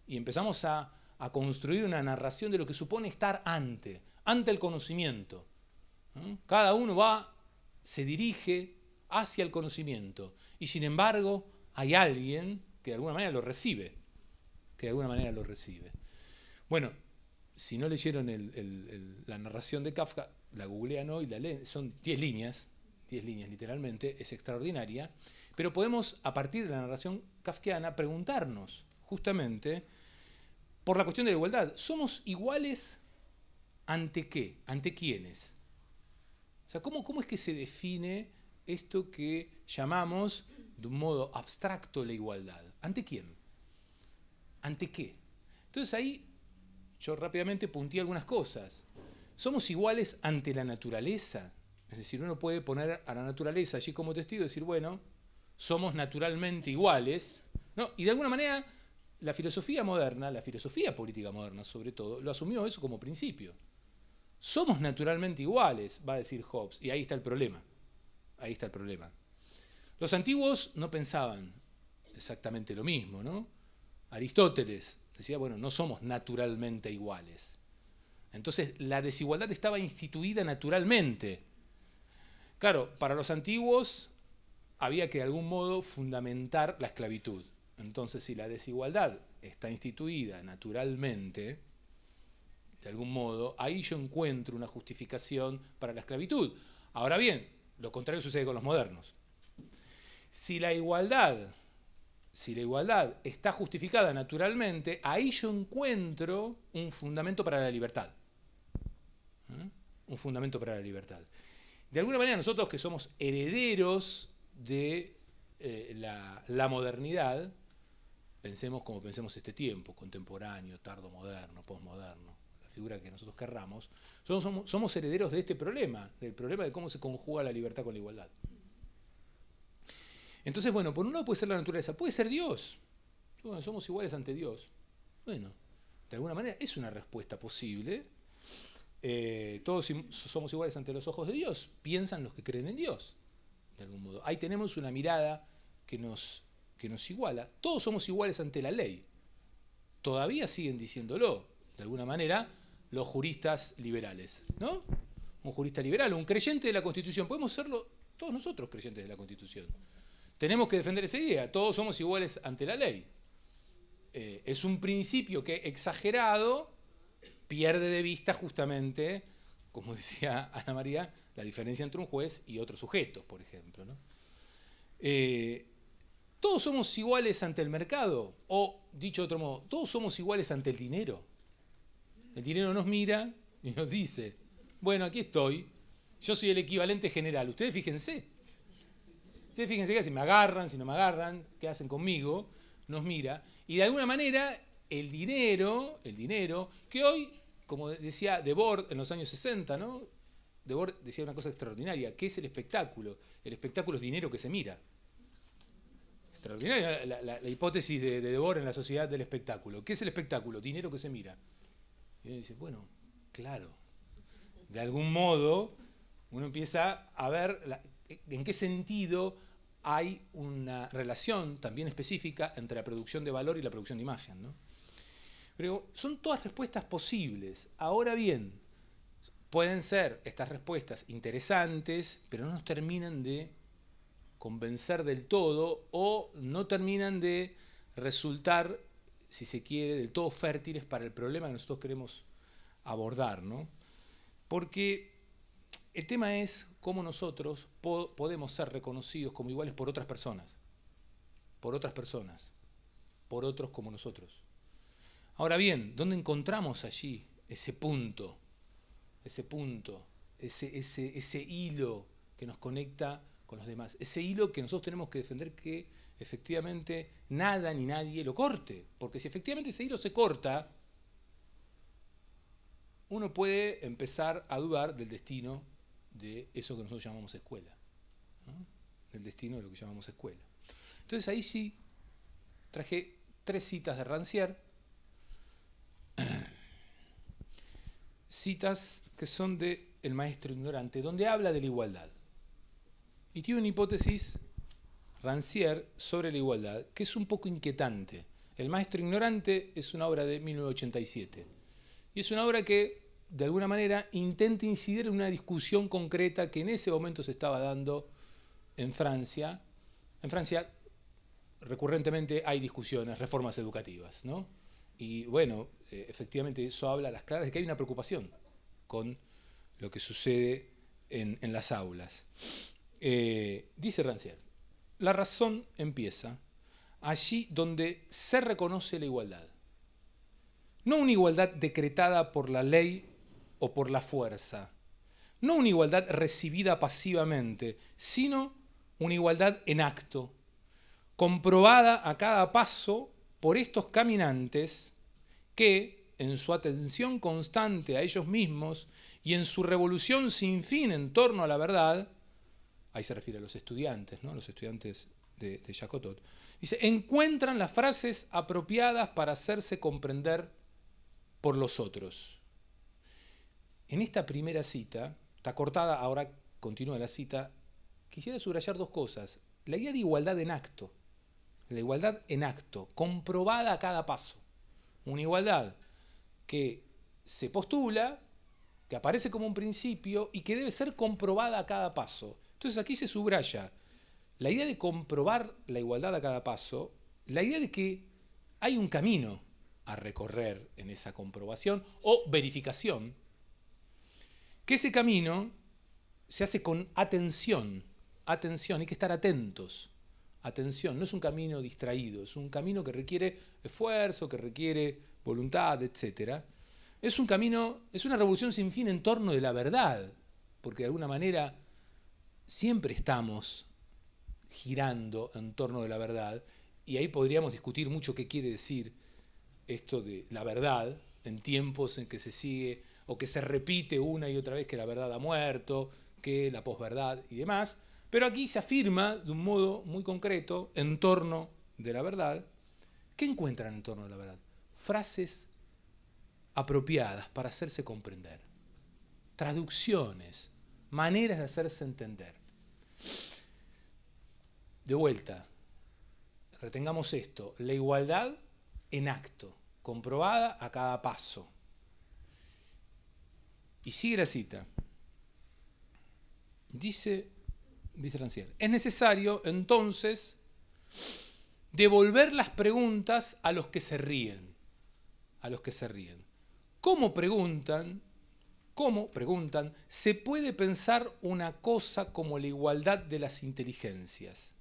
Y empezamos a a construir una narración de lo que supone estar ante, ante el conocimiento. Cada uno va, se dirige hacia el conocimiento y sin embargo hay alguien que de alguna manera lo recibe, que de alguna manera lo recibe. Bueno, si no leyeron la narración de Kafka, la googlean hoy, la son 10 líneas, 10 líneas literalmente, es extraordinaria, pero podemos a partir de la narración kafkiana preguntarnos justamente, por la cuestión de la igualdad. ¿Somos iguales ante qué? ¿Ante quiénes? O sea, ¿cómo, cómo es que se define esto que llamamos de un modo abstracto la igualdad? ¿Ante quién? ¿Ante qué? Entonces ahí yo rápidamente puntí algunas cosas. ¿Somos iguales ante la naturaleza? Es decir, uno puede poner a la naturaleza allí como testigo y decir, bueno, somos naturalmente iguales. Y de alguna manera la filosofía moderna, la filosofía política moderna sobre todo, lo asumió eso como principio. Somos naturalmente iguales, va a decir Hobbes, y ahí está el problema. Ahí está el problema. Los antiguos no pensaban exactamente lo mismo, ¿no? Aristóteles decía, bueno, no somos naturalmente iguales. Entonces, la desigualdad estaba instituida naturalmente. Claro, para los antiguos había que de algún modo fundamentar la esclavitud. Entonces, si la desigualdad está instituida naturalmente, de algún modo, ahí yo encuentro una justificación para la esclavitud. Ahora bien, lo contrario sucede con los modernos. Si la igualdad, si la igualdad está justificada naturalmente, ahí yo encuentro un fundamento para la libertad. ¿Eh? Un fundamento para la libertad. De alguna manera nosotros que somos herederos de eh, la modernidad, pensemos como pensemos este tiempo, contemporáneo, tardo moderno, posmoderno, la figura que nosotros querramos, somos, somos, herederos de este problema, del problema de cómo se conjuga la libertad con la igualdad. Entonces, bueno, por un lado puede ser la naturaleza, puede ser Dios. Bueno, somos iguales ante Dios. Bueno, de alguna manera es una respuesta posible. Eh, todos somos iguales ante los ojos de Dios. Piensan los que creen en Dios, de algún modo. Ahí tenemos una mirada que nos que nos iguala, todos somos iguales ante la ley. Todavía siguen diciéndolo, de alguna manera, los juristas liberales, ¿no? Un jurista liberal, un creyente de la Constitución, podemos serlo todos nosotros creyentes de la Constitución. Tenemos que defender esa idea, todos somos iguales ante la ley. Eh, es un principio que exagerado pierde de vista justamente, como decía Ana María, la diferencia entre un juez y otro sujeto, por ejemplo. ¿no? Eh, ¿Todos somos iguales ante el mercado? O, dicho de otro modo, ¿todos somos iguales ante el dinero? El dinero nos mira y nos dice, bueno, aquí estoy, yo soy el equivalente general, ustedes fíjense. Ustedes fíjense que si me agarran, si no me agarran, qué hacen conmigo, nos mira. Y de alguna manera, el dinero, el dinero, que hoy, como decía Debord en los años 60, ¿no? Debord decía una cosa extraordinaria, que es el espectáculo. El espectáculo es dinero que se mira extraordinaria la, hipótesis de, Deborah en la sociedad del espectáculo. ¿Qué es el espectáculo? Dinero que se mira. Y uno dice, bueno, claro. De algún modo, uno empieza a ver en qué sentido hay una relación también específica entre la producción de valor y la producción de imagen. ¿no? Pero son todas respuestas posibles. Ahora bien, pueden ser estas respuestas interesantes, pero no nos terminan de convencer del todo o no terminan de resultar, si se quiere, del todo fértiles para el problema que nosotros queremos abordar. ¿no? Porque el tema es cómo nosotros podemos ser reconocidos como iguales por otras personas, por otras personas, por otros como nosotros. Ahora bien, ¿dónde encontramos allí ese punto, ese punto, ese, ese hilo que nos conecta con los demás. Ese hilo que nosotros tenemos que defender que efectivamente nada ni nadie lo corte. Porque si efectivamente ese hilo se corta, uno puede empezar a dudar del destino de eso que nosotros llamamos escuela. Del destino de lo que llamamos escuela. Entonces ahí sí traje tres citas de Rancière. citas que son de El Maestro Ignorante, donde habla de la igualdad. Y tiene una hipótesis, Rancière, sobre la igualdad, que es un poco inquietante. El maestro ignorante es una obra de 1987. Y es una obra que, de alguna manera, intenta incidir en una discusión concreta que en ese momento se estaba dando en Francia. En Francia, recurrentemente hay discusiones, reformas educativas, ¿no? Y bueno, eh, efectivamente eso habla a las claras de que hay una preocupación con lo que sucede en las aulas. Eh, dice Rancière, la razón empieza allí donde se reconoce la igualdad. No una igualdad decretada por la ley o por la fuerza, no una igualdad recibida pasivamente, sino una igualdad en acto, comprobada a cada paso por estos caminantes que, en su atención constante a ellos mismos y en su revolución sin fin en torno a la verdad, ahí se refiere a los estudiantes, los estudiantes de, de Jacotot, dice, encuentran las frases apropiadas para hacerse comprender por los otros. En esta primera cita, está cortada, ahora continúa la cita, quisiera subrayar dos cosas. La idea de igualdad en acto, la igualdad en acto, comprobada a cada paso. Una igualdad que se postula, que aparece como un principio y que debe ser comprobada a cada paso. Entonces aquí se subraya la idea de comprobar la igualdad a cada paso, la idea de que hay un camino a recorrer en esa comprobación o verificación, que ese camino se hace con atención, atención, hay que estar atentos, atención, no es un camino distraído, es un camino que requiere esfuerzo, que requiere voluntad, etc. Es un camino, es una revolución sin fin en torno de la verdad, porque de alguna manera siempre estamos girando en torno de la verdad, y ahí podríamos discutir mucho qué quiere decir esto de la verdad en tiempos en que se sigue o que se repite una y otra vez que la verdad ha muerto, que la posverdad y demás, pero aquí se afirma de un modo muy concreto en torno de la verdad. ¿Qué encuentran en torno de la verdad? Frases apropiadas para hacerse comprender, traducciones, maneras de hacerse entender. De vuelta, retengamos esto, la igualdad en acto, comprobada a cada paso. Y sigue la cita. Dice, dice es necesario entonces devolver las preguntas a los que se ríen. A los que se ríen. ¿Cómo preguntan? ¿Cómo, preguntan, se puede pensar una cosa como la igualdad de las inteligencias?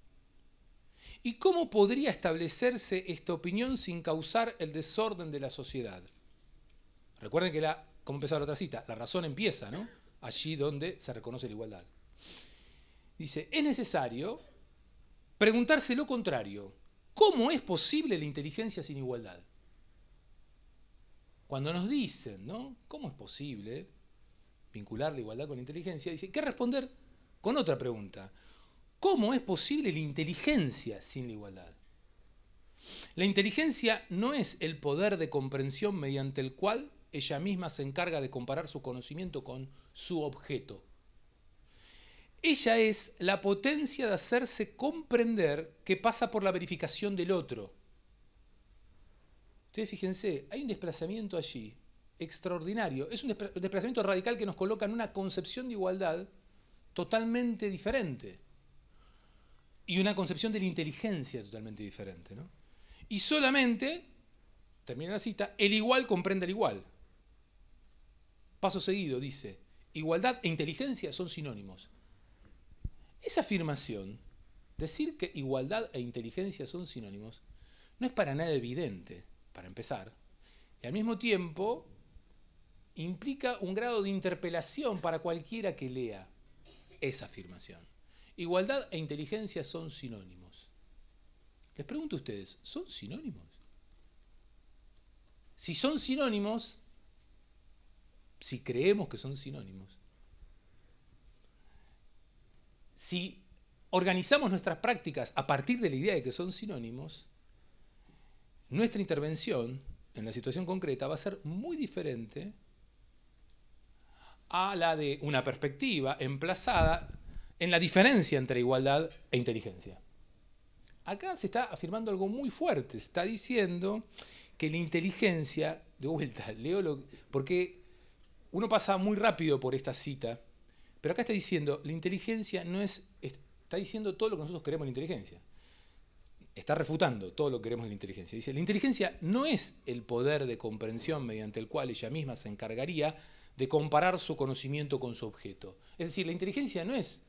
¿Y cómo podría establecerse esta opinión sin causar el desorden de la sociedad? Recuerden que, la, como empezaba la otra cita, la razón empieza, ¿no? Allí donde se reconoce la igualdad. Dice, es necesario preguntarse lo contrario. ¿Cómo es posible la inteligencia sin igualdad? Cuando nos dicen, ¿no? ¿Cómo es posible vincular la igualdad con la inteligencia? Dice, ¿qué responder? Con otra pregunta. ¿Cómo es posible la inteligencia sin la igualdad? La inteligencia no es el poder de comprensión mediante el cual ella misma se encarga de comparar su conocimiento con su objeto. Ella es la potencia de hacerse comprender que pasa por la verificación del otro. Ustedes fíjense, hay un desplazamiento allí extraordinario. Es un desplazamiento radical que nos coloca en una concepción de igualdad totalmente diferente y una concepción de la inteligencia totalmente diferente. Y solamente, termina la cita, el igual comprende al igual. Paso seguido dice, igualdad e inteligencia son sinónimos. Esa afirmación, decir que igualdad e inteligencia son sinónimos, no es para nada evidente, para empezar, y al mismo tiempo implica un grado de interpelación para cualquiera que lea esa afirmación. Igualdad e inteligencia son sinónimos. Les pregunto a ustedes, ¿son sinónimos? Si son sinónimos, si creemos que son sinónimos, si organizamos nuestras prácticas a partir de la idea de que son sinónimos, nuestra intervención en la situación concreta va a ser muy diferente a la de una perspectiva emplazada en la diferencia entre igualdad e inteligencia. Acá se está afirmando algo muy fuerte, se está diciendo que la inteligencia, de vuelta, leo lo, porque uno pasa muy rápido por esta cita, pero acá está diciendo, la inteligencia no es, está diciendo todo lo que nosotros queremos en la inteligencia. Está refutando todo lo que queremos en la inteligencia. Dice, la inteligencia no es el poder de comprensión mediante el cual ella misma se encargaría de comparar su conocimiento con su objeto. Es decir, la inteligencia no es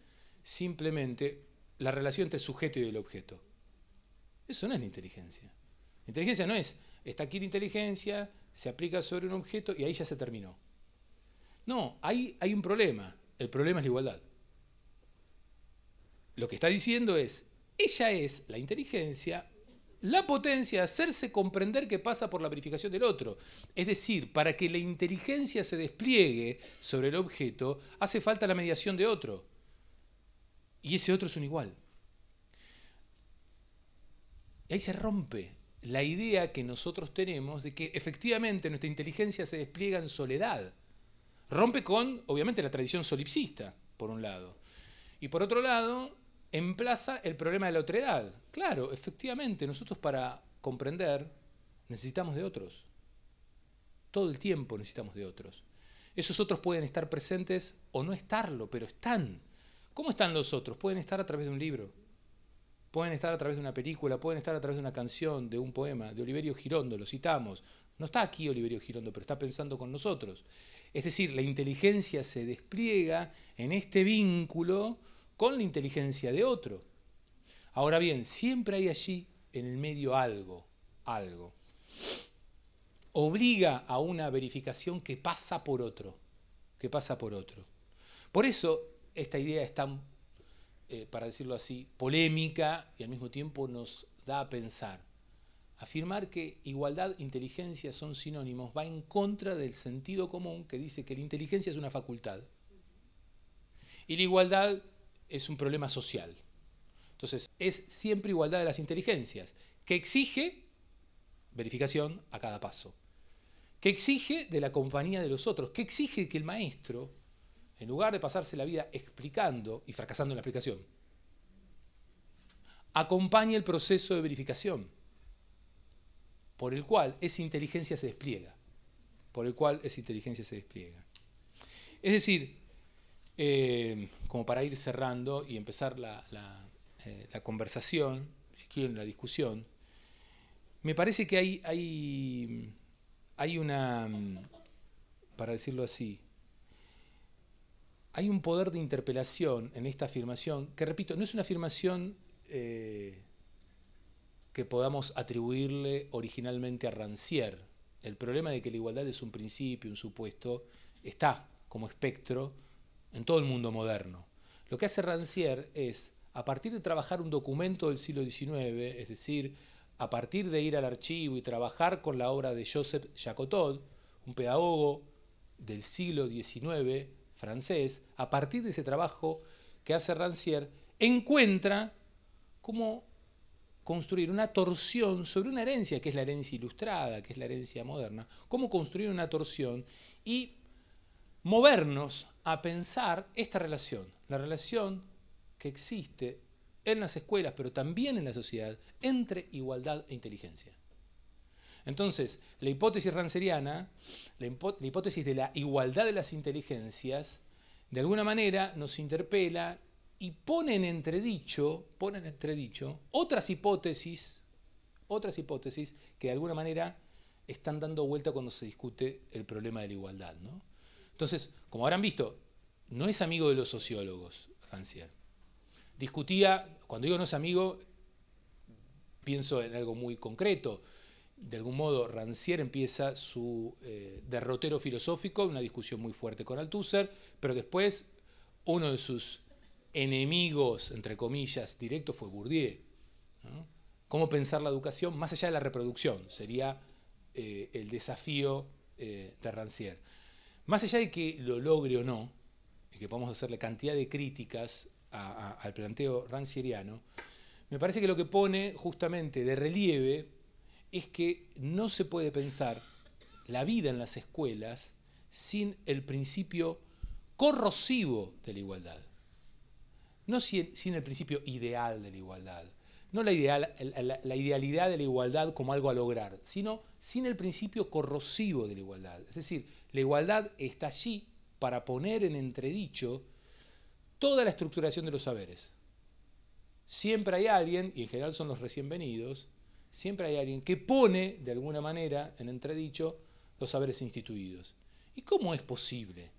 simplemente la relación entre el sujeto y el objeto. Eso no es la inteligencia. La inteligencia no es, está aquí la inteligencia, se aplica sobre un objeto y ahí ya se terminó. No, ahí hay un problema. El problema es la igualdad. Lo que está diciendo es, ella es la inteligencia, la potencia de hacerse comprender que pasa por la verificación del otro. Es decir, para que la inteligencia se despliegue sobre el objeto, hace falta la mediación de otro y ese otro es un igual. Y ahí se rompe la idea que nosotros tenemos de que efectivamente nuestra inteligencia se despliega en soledad. Rompe con, obviamente, la tradición solipsista, por un lado. Y por otro lado, emplaza el problema de la otredad. Claro, efectivamente, nosotros para comprender necesitamos de otros. Todo el tiempo necesitamos de otros. Esos otros pueden estar presentes o no estarlo, pero están. ¿Cómo están los otros? Pueden estar a través de un libro, pueden estar a través de una película, pueden estar a través de una canción, de un poema, de Oliverio Girondo, lo citamos. No está aquí Oliverio Girondo, pero está pensando con nosotros. Es decir, la inteligencia se despliega en este vínculo con la inteligencia de otro. Ahora bien, siempre hay allí en el medio algo, algo. Obliga a una verificación que pasa por otro, que pasa por otro. Por eso esta idea es tan, eh, para decirlo así, polémica y al mismo tiempo nos da a pensar. Afirmar que igualdad e inteligencia son sinónimos va en contra del sentido común que dice que la inteligencia es una facultad y la igualdad es un problema social. Entonces, es siempre igualdad de las inteligencias, que exige verificación a cada paso, que exige de la compañía de los otros, que exige que el maestro en lugar de pasarse la vida explicando y fracasando en la explicación, acompaña el proceso de verificación por el cual esa inteligencia se despliega, por el cual esa inteligencia se despliega. Es decir, eh, como para ir cerrando y empezar la, eh, conversación, la discusión, me parece que hay una, mm, para decirlo así, hay un poder de interpelación en esta afirmación, que repito, no es una afirmación eh, que podamos atribuirle originalmente a Rancière. El problema de que la igualdad es un principio, un supuesto, está como espectro en todo el mundo moderno. Lo que hace Rancière es, a partir de trabajar un documento del siglo XIX, es decir, a partir de ir al archivo y trabajar con la obra de Joseph Jacotot, un pedagogo del siglo XIX, francés, a partir de ese trabajo que hace Rancière, encuentra cómo construir una torsión sobre una herencia, que es la herencia ilustrada, que es la herencia moderna, cómo construir una torsión y movernos a pensar esta relación, la relación que existe en las escuelas, pero también en la sociedad, entre igualdad e inteligencia. Entonces, la hipótesis ranceriana, la, hipótesis de la igualdad de las inteligencias, de alguna manera nos interpela y pone en entredicho, ponen entredicho otras hipótesis, otras hipótesis que de alguna manera están dando vuelta cuando se discute el problema de la igualdad. Entonces, como habrán visto, no es amigo de los sociólogos, Rancière. Discutía, cuando digo no es amigo, pienso en algo muy concreto de algún modo, Rancière empieza su eh, derrotero filosófico, una discusión muy fuerte con Althusser, pero después uno de sus enemigos, entre comillas, directos fue Bourdieu. ¿Cómo pensar la educación más allá de la reproducción? Sería eh, el desafío eh, de Rancière. Más allá de que lo logre o no, y que podamos hacerle cantidad de críticas al planteo rancieriano, me parece que lo que pone justamente de relieve es que no se puede pensar la vida en las escuelas sin el principio corrosivo de la igualdad. No sin, el principio ideal de la igualdad. No la, la, idealidad de la igualdad como algo a lograr, sino sin el principio corrosivo de la igualdad. Es decir, la igualdad está allí para poner en entredicho toda la estructuración de los saberes. Siempre hay alguien, y en general son los recién venidos, siempre hay alguien que pone, de alguna manera, en entredicho, los saberes instituidos. ¿Y cómo es posible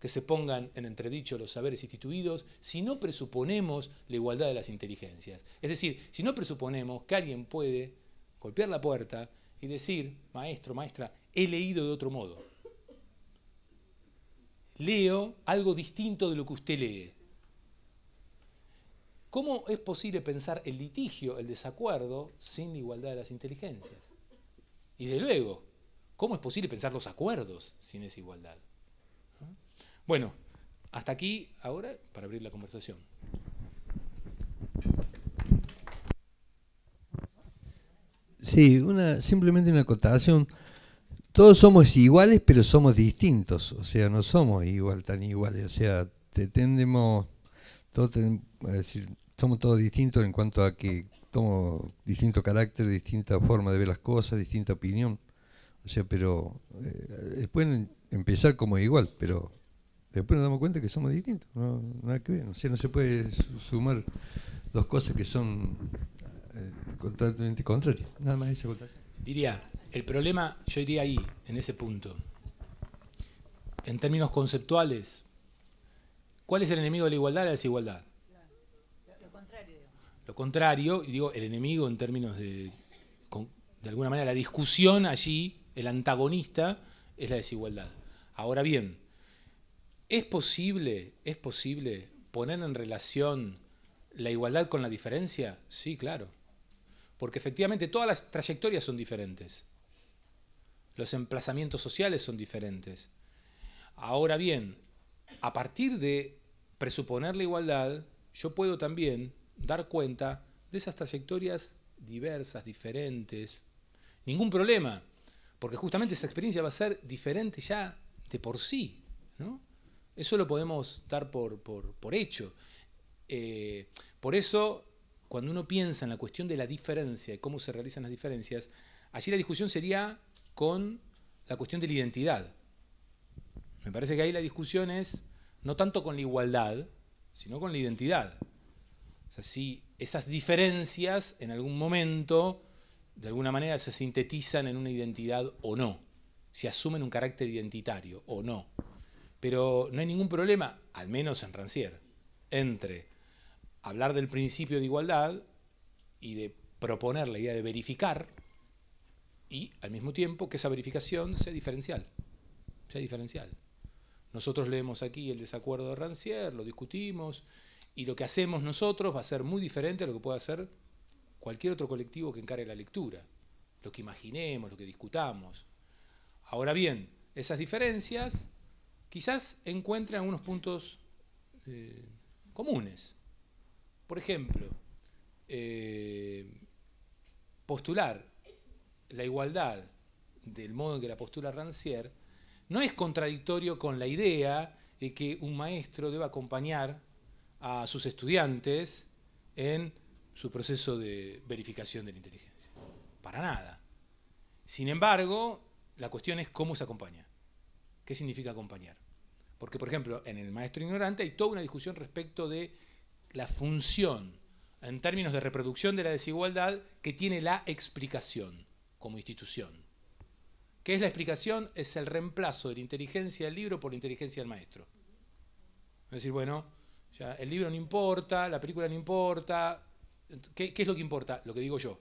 que se pongan en entredicho los saberes instituidos si no presuponemos la igualdad de las inteligencias? Es decir, si no presuponemos que alguien puede golpear la puerta y decir, maestro, maestra, he leído de otro modo. Leo algo distinto de lo que usted lee. ¿Cómo es posible pensar el litigio, el desacuerdo, sin igualdad de las inteligencias? Y de luego, ¿cómo es posible pensar los acuerdos sin esa igualdad? ¿Mm? Bueno, hasta aquí ahora para abrir la conversación. Sí, una, simplemente una acotación. Todos somos iguales, pero somos distintos. O sea, no somos igual, tan iguales. O sea, te tendemos, Todos decir, somos todos distintos en cuanto a que tomo distinto carácter, distinta forma de ver las cosas, distinta opinión. O sea, pero eh, pueden empezar como igual, pero después nos damos cuenta que somos distintos. No, nada que ver. O sea, no se puede sumar dos cosas que son totalmente eh, contrarias. Nada más esa Diría, el problema, yo iría ahí, en ese punto. En términos conceptuales, ¿cuál es el enemigo de la igualdad? La desigualdad contrario, y digo el enemigo en términos de, de alguna manera, la discusión allí, el antagonista, es la desigualdad. Ahora bien, ¿es posible, es posible poner en relación la igualdad con la diferencia? Sí, claro. Porque efectivamente todas las trayectorias son diferentes. Los emplazamientos sociales son diferentes. Ahora bien, a partir de presuponer la igualdad, yo puedo también dar cuenta de esas trayectorias diversas, diferentes. Ningún problema, porque justamente esa experiencia va a ser diferente ya de por sí. Eso lo podemos dar por, hecho. Eh, por eso, cuando uno piensa en la cuestión de la diferencia y cómo se realizan las diferencias, allí la discusión sería con la cuestión de la identidad. Me parece que ahí la discusión es no tanto con la igualdad, sino con la identidad. O sea, si esas diferencias en algún momento, de alguna manera, se sintetizan en una identidad o no, si asumen un carácter identitario o no. Pero no hay ningún problema, al menos en Rancière, entre hablar del principio de igualdad y de proponer la idea de verificar y al mismo tiempo que esa verificación sea diferencial, sea diferencial. Nosotros leemos aquí el desacuerdo de Rancière, lo discutimos, y lo que hacemos nosotros va a ser muy diferente a lo que puede hacer cualquier otro colectivo que encare la lectura, lo que imaginemos, lo que discutamos. Ahora bien, esas diferencias quizás encuentren algunos puntos eh, comunes. Por ejemplo, eh, postular la igualdad del modo en que la postula Rancière no es contradictorio con la idea de que un maestro deba acompañar a sus estudiantes en su proceso de verificación de la inteligencia. Para nada. Sin embargo, la cuestión es cómo se acompaña. ¿Qué significa acompañar? Porque, por ejemplo, en el maestro ignorante hay toda una discusión respecto de la función en términos de reproducción de la desigualdad que tiene la explicación como institución. ¿Qué es la explicación? Es el reemplazo de la inteligencia del libro por la inteligencia del maestro. Es decir, bueno, el libro no importa, la película no importa. ¿Qué, es lo que importa? Lo que digo yo.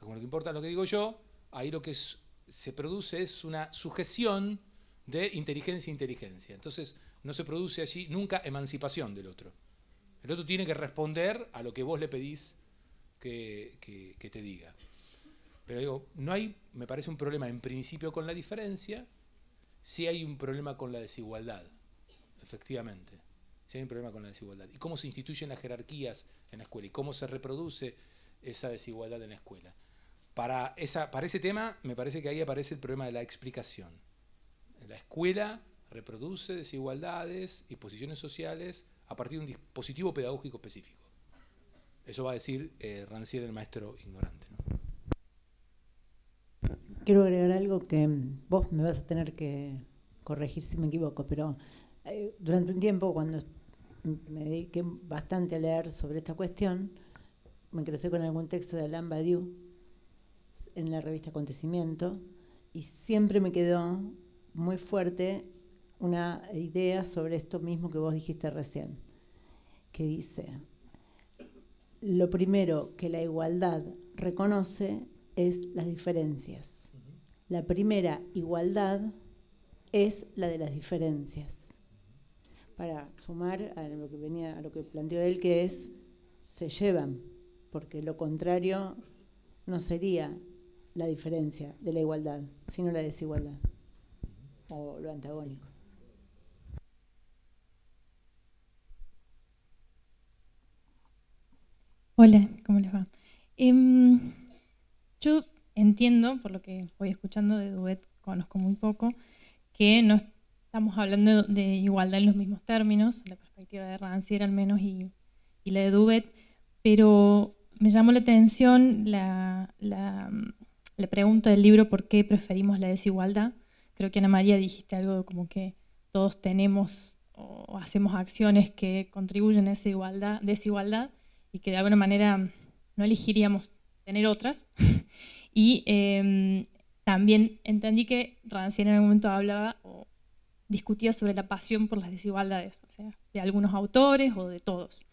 Como lo que importa es lo que digo yo, ahí lo que se produce es una sujeción de inteligencia e inteligencia. Entonces, no se produce allí nunca emancipación del otro. El otro tiene que responder a lo que vos le pedís que, que, te diga. Pero digo, no hay, me parece un problema en principio con la diferencia, sí hay un problema con la desigualdad, efectivamente. Si hay un problema con la desigualdad. Y cómo se instituyen las jerarquías en la escuela y cómo se reproduce esa desigualdad en la escuela. Para, esa, para ese tema me parece que ahí aparece el problema de la explicación. La escuela reproduce desigualdades y posiciones sociales a partir de un dispositivo pedagógico específico. Eso va a decir eh, el maestro ignorante. Quiero agregar algo que mm, vos me vas a tener que corregir si me equivoco, pero eh, durante un tiempo cuando me dediqué bastante a leer sobre esta cuestión. Me crucé con algún texto de Alain Badiou en la revista Acontecimiento y siempre me quedó muy fuerte una idea sobre esto mismo que vos dijiste recién, que dice, lo primero que la igualdad reconoce es las diferencias. La primera igualdad es la de las diferencias para sumar a lo que venía, a lo que planteó él, que es se llevan, porque lo contrario no sería la diferencia de la igualdad, sino la desigualdad o lo antagónico. Hola, ¿cómo les va? Em, yo entiendo, por lo que voy escuchando de Duet, conozco muy poco, que no, estamos hablando de igualdad en los mismos términos, la perspectiva de Rancière al menos y, la de Duvet, pero me llamó la atención la, la, pregunta del libro ¿por qué preferimos la desigualdad? Creo que Ana María dijiste algo como que todos tenemos o hacemos acciones que contribuyen a esa igualdad, desigualdad y que de alguna manera no elegiríamos tener otras. y em, también entendí que Rancière en algún momento hablaba o discutía sobre la pasión por las desigualdades, o sea, de algunos autores o de todos.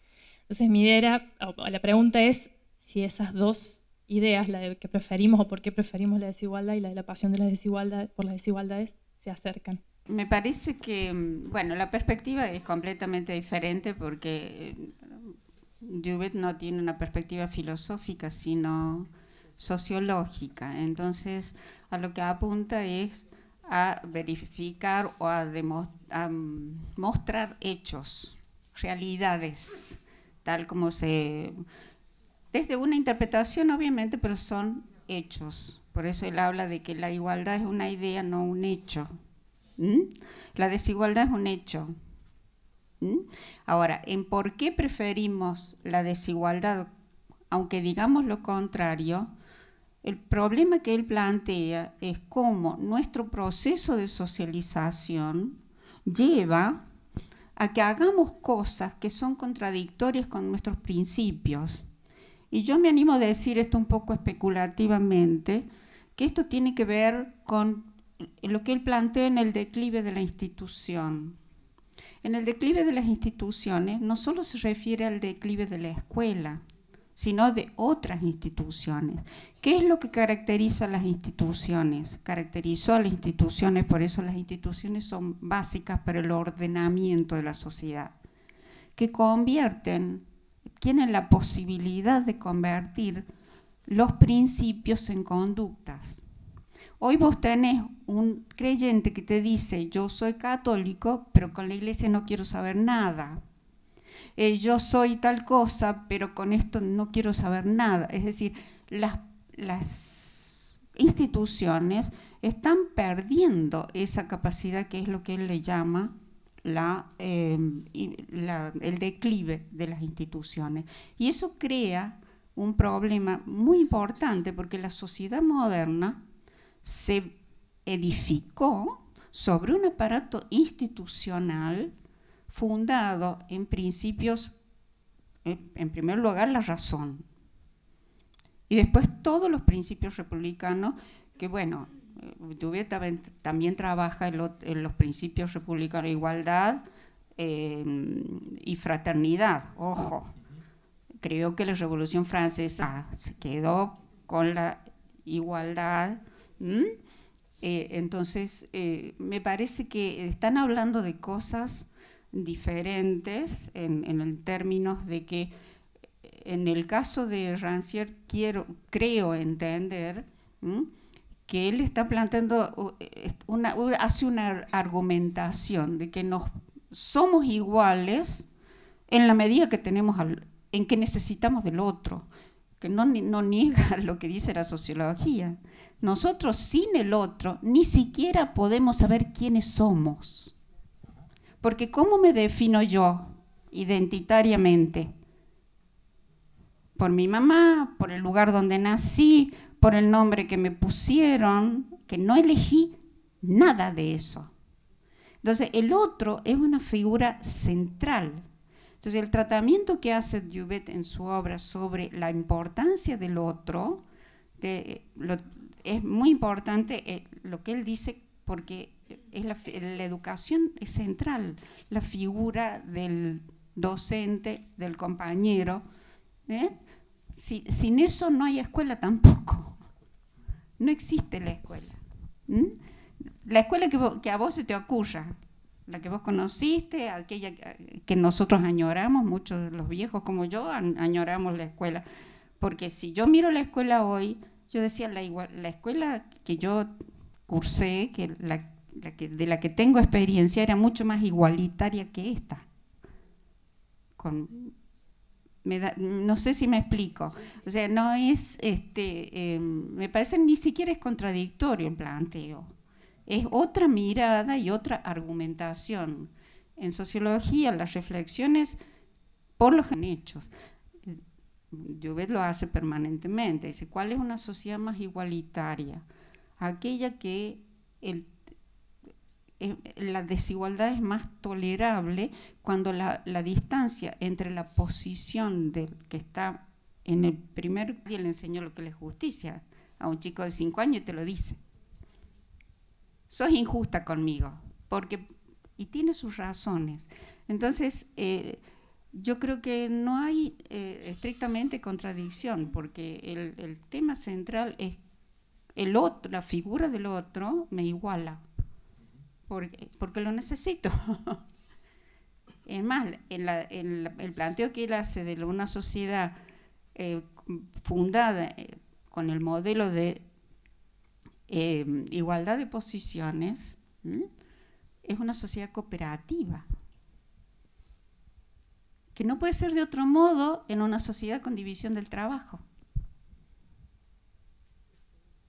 Entonces mi idea era, la pregunta es si esas dos ideas, la de que preferimos o por qué preferimos la desigualdad y la de la pasión de las desigualdades, por las desigualdades, se acercan. Me parece que, mm, bueno, la perspectiva es completamente diferente porque eh, Dubit no tiene una perspectiva filosófica, sino sociológica. Entonces, a lo que apunta es a verificar o a, a mostrar hechos, realidades, tal como se... Desde una interpretación, obviamente, pero son hechos. Por eso él habla de que la igualdad es una idea, no un hecho. ¿Mm? La desigualdad es un hecho. ¿Mm? Ahora, ¿en por qué preferimos la desigualdad, aunque digamos lo contrario? El problema que él plantea es cómo nuestro proceso de socialización lleva a que hagamos cosas que son contradictorias con nuestros principios. Y yo me animo a decir esto un poco especulativamente, que esto tiene que ver con lo que él plantea en el declive de la institución. En el declive de las instituciones no solo se refiere al declive de la escuela, sino de otras instituciones. ¿Qué es lo que caracteriza a las instituciones? Caracterizó a las instituciones, por eso las instituciones son básicas para el ordenamiento de la sociedad, que convierten, tienen la posibilidad de convertir los principios en conductas. Hoy vos tenés un creyente que te dice, yo soy católico, pero con la iglesia no quiero saber nada. Eh, yo soy tal cosa, pero con esto no quiero saber nada. Es decir, las, instituciones están perdiendo esa capacidad que es lo que él le llama em, el declive de las instituciones. Y eso crea un problema muy importante porque la sociedad moderna se edificó sobre un aparato institucional fundado en principios, en primer lugar, la razón. Y después todos los principios republicanos, que bueno, eh, también, trabaja en, los principios republicanos, igualdad eh, y fraternidad, ojo. Creo que la Revolución Francesa se quedó con la igualdad. Eh, entonces, me parece que están hablando de cosas diferentes en, el términos de que eh, en el caso de Rancière quiero, creo entender que él está planteando, hace una argumentación de que nos, somos iguales en la medida que tenemos en que necesitamos del otro, que no, no niega lo que dice la sociología. Nosotros sin el otro ni siquiera podemos saber quiénes somos. Porque ¿cómo me defino yo identitariamente? Por mi mamá, por el lugar donde nací, por el nombre que me pusieron, que no elegí nada de eso. Entonces, el otro es una figura central. Entonces, el tratamiento que hace Juvet en su obra sobre la importancia del otro, es muy importante eh, lo que él dice porque es la, educación es central, la figura del docente, del compañero. ¿eh? sin eso no hay escuela tampoco. No existe la escuela. La escuela que, a vos se te ocurra, la que vos conociste, aquella que, nosotros añoramos, muchos los viejos como yo añoramos la escuela. Porque si yo miro la escuela hoy, yo decía, la, igual, la escuela que yo cursé, que la que, de la que tengo experiencia era mucho más igualitaria que esta. no sé si me explico. O sea, no es, este, em, me parece ni siquiera es contradictorio el planteo. Es otra mirada y otra argumentación. En sociología las reflexiones por los hechos. Llobet lo hace permanentemente. Dice, ¿cuál es una sociedad más igualitaria? Aquella que el la desigualdad es más tolerable cuando la, distancia entre la posición del que está en el primer día le enseñó lo que es justicia a un chico de cinco años y te lo dice. Sos injusta conmigo, porque... Y tiene sus razones. Entonces, eh, yo creo que no hay eh, estrictamente contradicción, porque el, el tema central es el otro, la figura del otro me iguala porque, lo necesito. es más, el, planteo que él hace de una sociedad eh, fundada eh, con el modelo de eh, igualdad de posiciones es una sociedad cooperativa que no puede ser de otro modo en una sociedad con división del trabajo.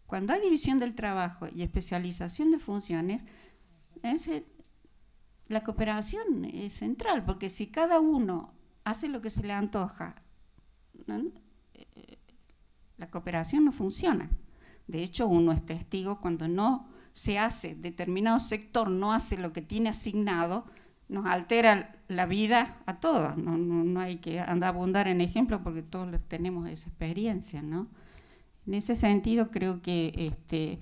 Cuando hay división del trabajo y especialización de funciones, ese, la cooperación es central, porque si cada uno hace lo que se le antoja, eh, la cooperación no funciona. De hecho, uno es testigo cuando no se hace, determinado sector no hace lo que tiene asignado, nos altera la vida a todos. No, hay que andar a abundar en ejemplos porque todos tenemos esa experiencia, ¿no? En ese sentido, creo que este,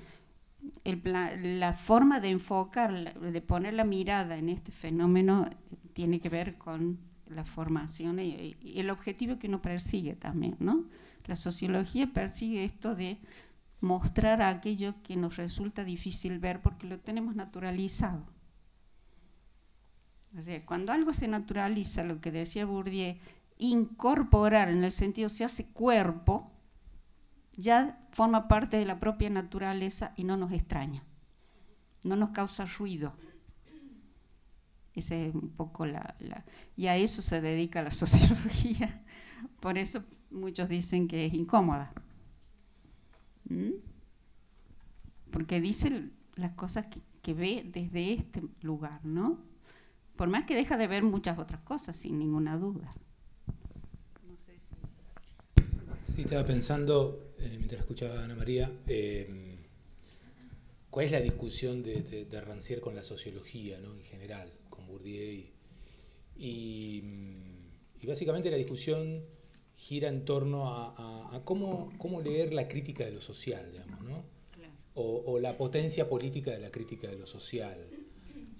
la forma de enfocar, de poner la mirada en este fenómeno tiene que ver con la formación y, el objetivo que uno persigue también, ¿no? La sociología persigue esto de mostrar aquello que nos resulta difícil ver porque lo tenemos naturalizado. O sea, cuando algo se naturaliza, lo que decía Bourdieu, incorporar en el sentido se hace cuerpo, ya forma parte de la propia naturaleza y no nos extraña, no nos causa ruido. es un poco la, Y a eso se dedica la sociología, por eso muchos dicen que es incómoda, ¿Mm? porque dice las cosas que, ve desde este lugar, ¿no? Por más que deja de ver muchas otras cosas, sin ninguna duda. Sí, estaba pensando eh, mientras escuchaba Ana María, eh, ¿cuál es la discusión de, Rancière con la sociología en general, con Bourdieu? Y, básicamente la discusión gira en torno a, cómo, leer la crítica de lo social, digamos, ¿no? O, la potencia política de la crítica de lo social.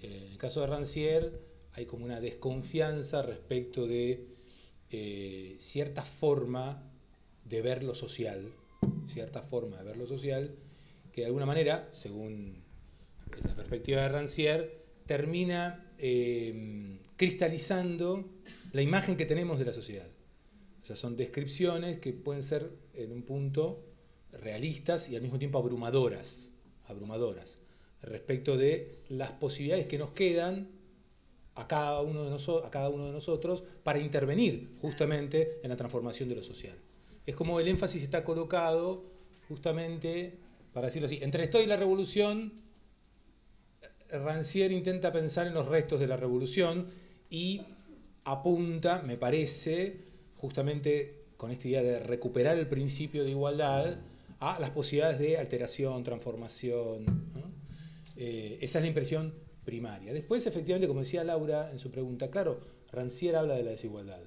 Eh, en el caso de Rancière hay como una desconfianza respecto de cierta forma de ver lo social cierta forma de ver lo social que de alguna manera, según la perspectiva de Rancière, termina eh, cristalizando la imagen que tenemos de la sociedad. O sea, son descripciones que pueden ser en un punto realistas y al mismo tiempo abrumadoras, abrumadoras respecto de las posibilidades que nos quedan a cada uno de, a cada uno de nosotros para intervenir justamente en la transformación de lo social es como el énfasis está colocado justamente, para decirlo así, entre esto y la revolución, Rancière intenta pensar en los restos de la revolución y apunta, me parece, justamente con esta idea de recuperar el principio de igualdad, a las posibilidades de alteración, transformación. Eh, esa es la impresión primaria. Después, efectivamente, como decía Laura en su pregunta, claro, Rancière habla de la desigualdad.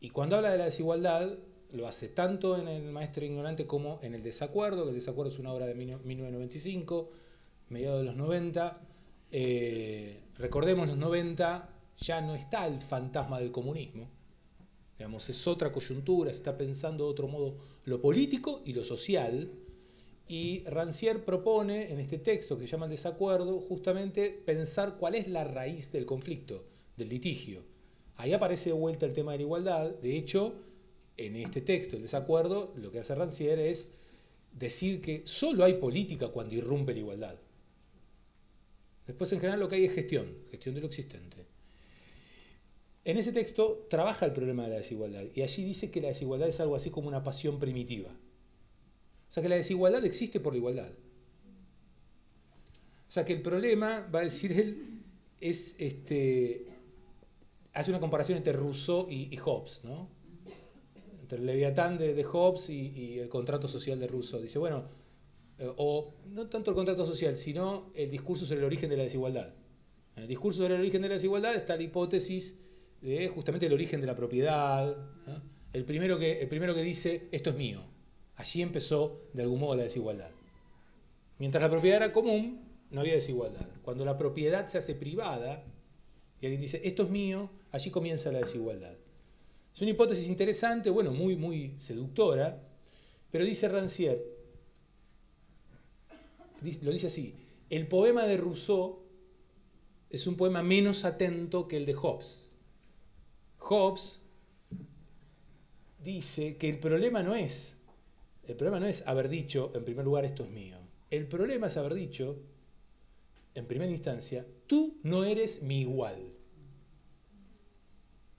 Y cuando habla de la desigualdad, lo hace tanto en El Maestro Ignorante como en El Desacuerdo, que El Desacuerdo es una obra de 1995, mediados de los 90. Eh, recordemos los 90, ya no está el fantasma del comunismo. Digamos, es otra coyuntura, se está pensando de otro modo lo político y lo social. Y Rancière propone en este texto que se llama el desacuerdo justamente pensar cuál es la raíz del conflicto, del litigio. Ahí aparece de vuelta el tema de la igualdad. De hecho, en este texto, el desacuerdo, lo que hace Rancière es decir que solo hay política cuando irrumpe la igualdad. Después, en general, lo que hay es gestión, gestión de lo existente. En ese texto trabaja el problema de la desigualdad y allí dice que la desigualdad es algo así como una pasión primitiva. O sea que la desigualdad existe por la igualdad. O sea que el problema, va a decir él, es este, hace una comparación entre Rousseau y, y Hobbes, ¿no? entre el Leviatán de, Hobbes y, el contrato social de Rousseau. Dice, bueno, eh, o no tanto el contrato social, sino el discurso sobre el origen de la desigualdad. En el discurso sobre el origen de la desigualdad está la hipótesis de justamente el origen de la propiedad. El, primero que, el primero que dice, esto es mío. Allí empezó, de algún modo, la desigualdad. Mientras la propiedad era común, no había desigualdad. Cuando la propiedad se hace privada y alguien dice, esto es mío, allí comienza la desigualdad. Es una hipótesis interesante, bueno, muy, muy seductora, pero dice Rancière, lo dice así, el poema de Rousseau es un poema menos atento que el de Hobbes. Hobbes dice que el problema no es, el problema no es haber dicho, en primer lugar, esto es mío. El problema es haber dicho, en primera instancia, tú no eres mi igual.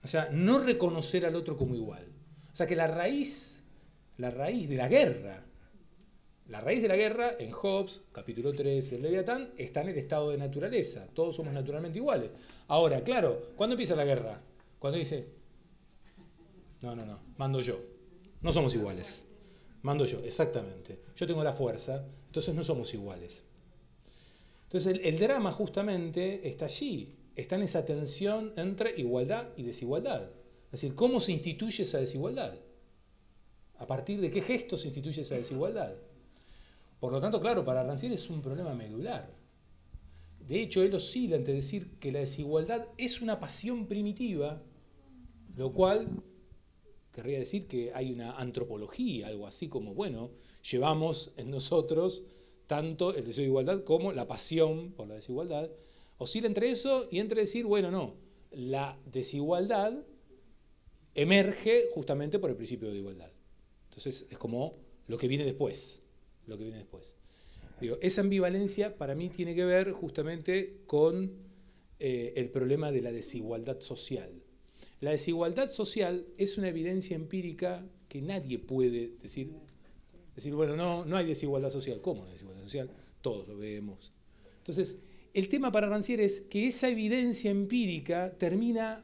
O sea, no reconocer al otro como igual. O sea, que la raíz, la raíz de la guerra, la raíz de la guerra en Hobbes, capítulo 3, el Leviatán, está en el estado de naturaleza. Todos somos naturalmente iguales. Ahora, claro, ¿cuándo empieza la guerra? Cuando dice, no, no, no, mando yo. No somos iguales. Mando yo, exactamente. Yo tengo la fuerza, entonces no somos iguales. Entonces el drama justamente está allí, está en esa tensión entre igualdad y desigualdad. Es decir, ¿cómo se instituye esa desigualdad? ¿A partir de qué gesto se instituye esa desigualdad? Por lo tanto, claro, para Rancière es un problema medular. De hecho, él oscila entre decir que la desigualdad es una pasión primitiva, lo cual querría decir que hay una antropología, algo así como, bueno, llevamos en nosotros tanto el deseo de igualdad como la pasión por la desigualdad, Oscila entre eso y entre decir, bueno, no, la desigualdad emerge justamente por el principio de igualdad. Entonces es como lo que viene después, lo que viene después. esa ambivalencia para mí tiene que ver justamente con eh, el problema de la desigualdad social. La desigualdad social es una evidencia empírica que nadie puede decir, decir bueno, no, no hay desigualdad social. ¿Cómo no hay desigualdad social? Todos lo vemos. Entonces, el tema para Rancière es que esa evidencia empírica termina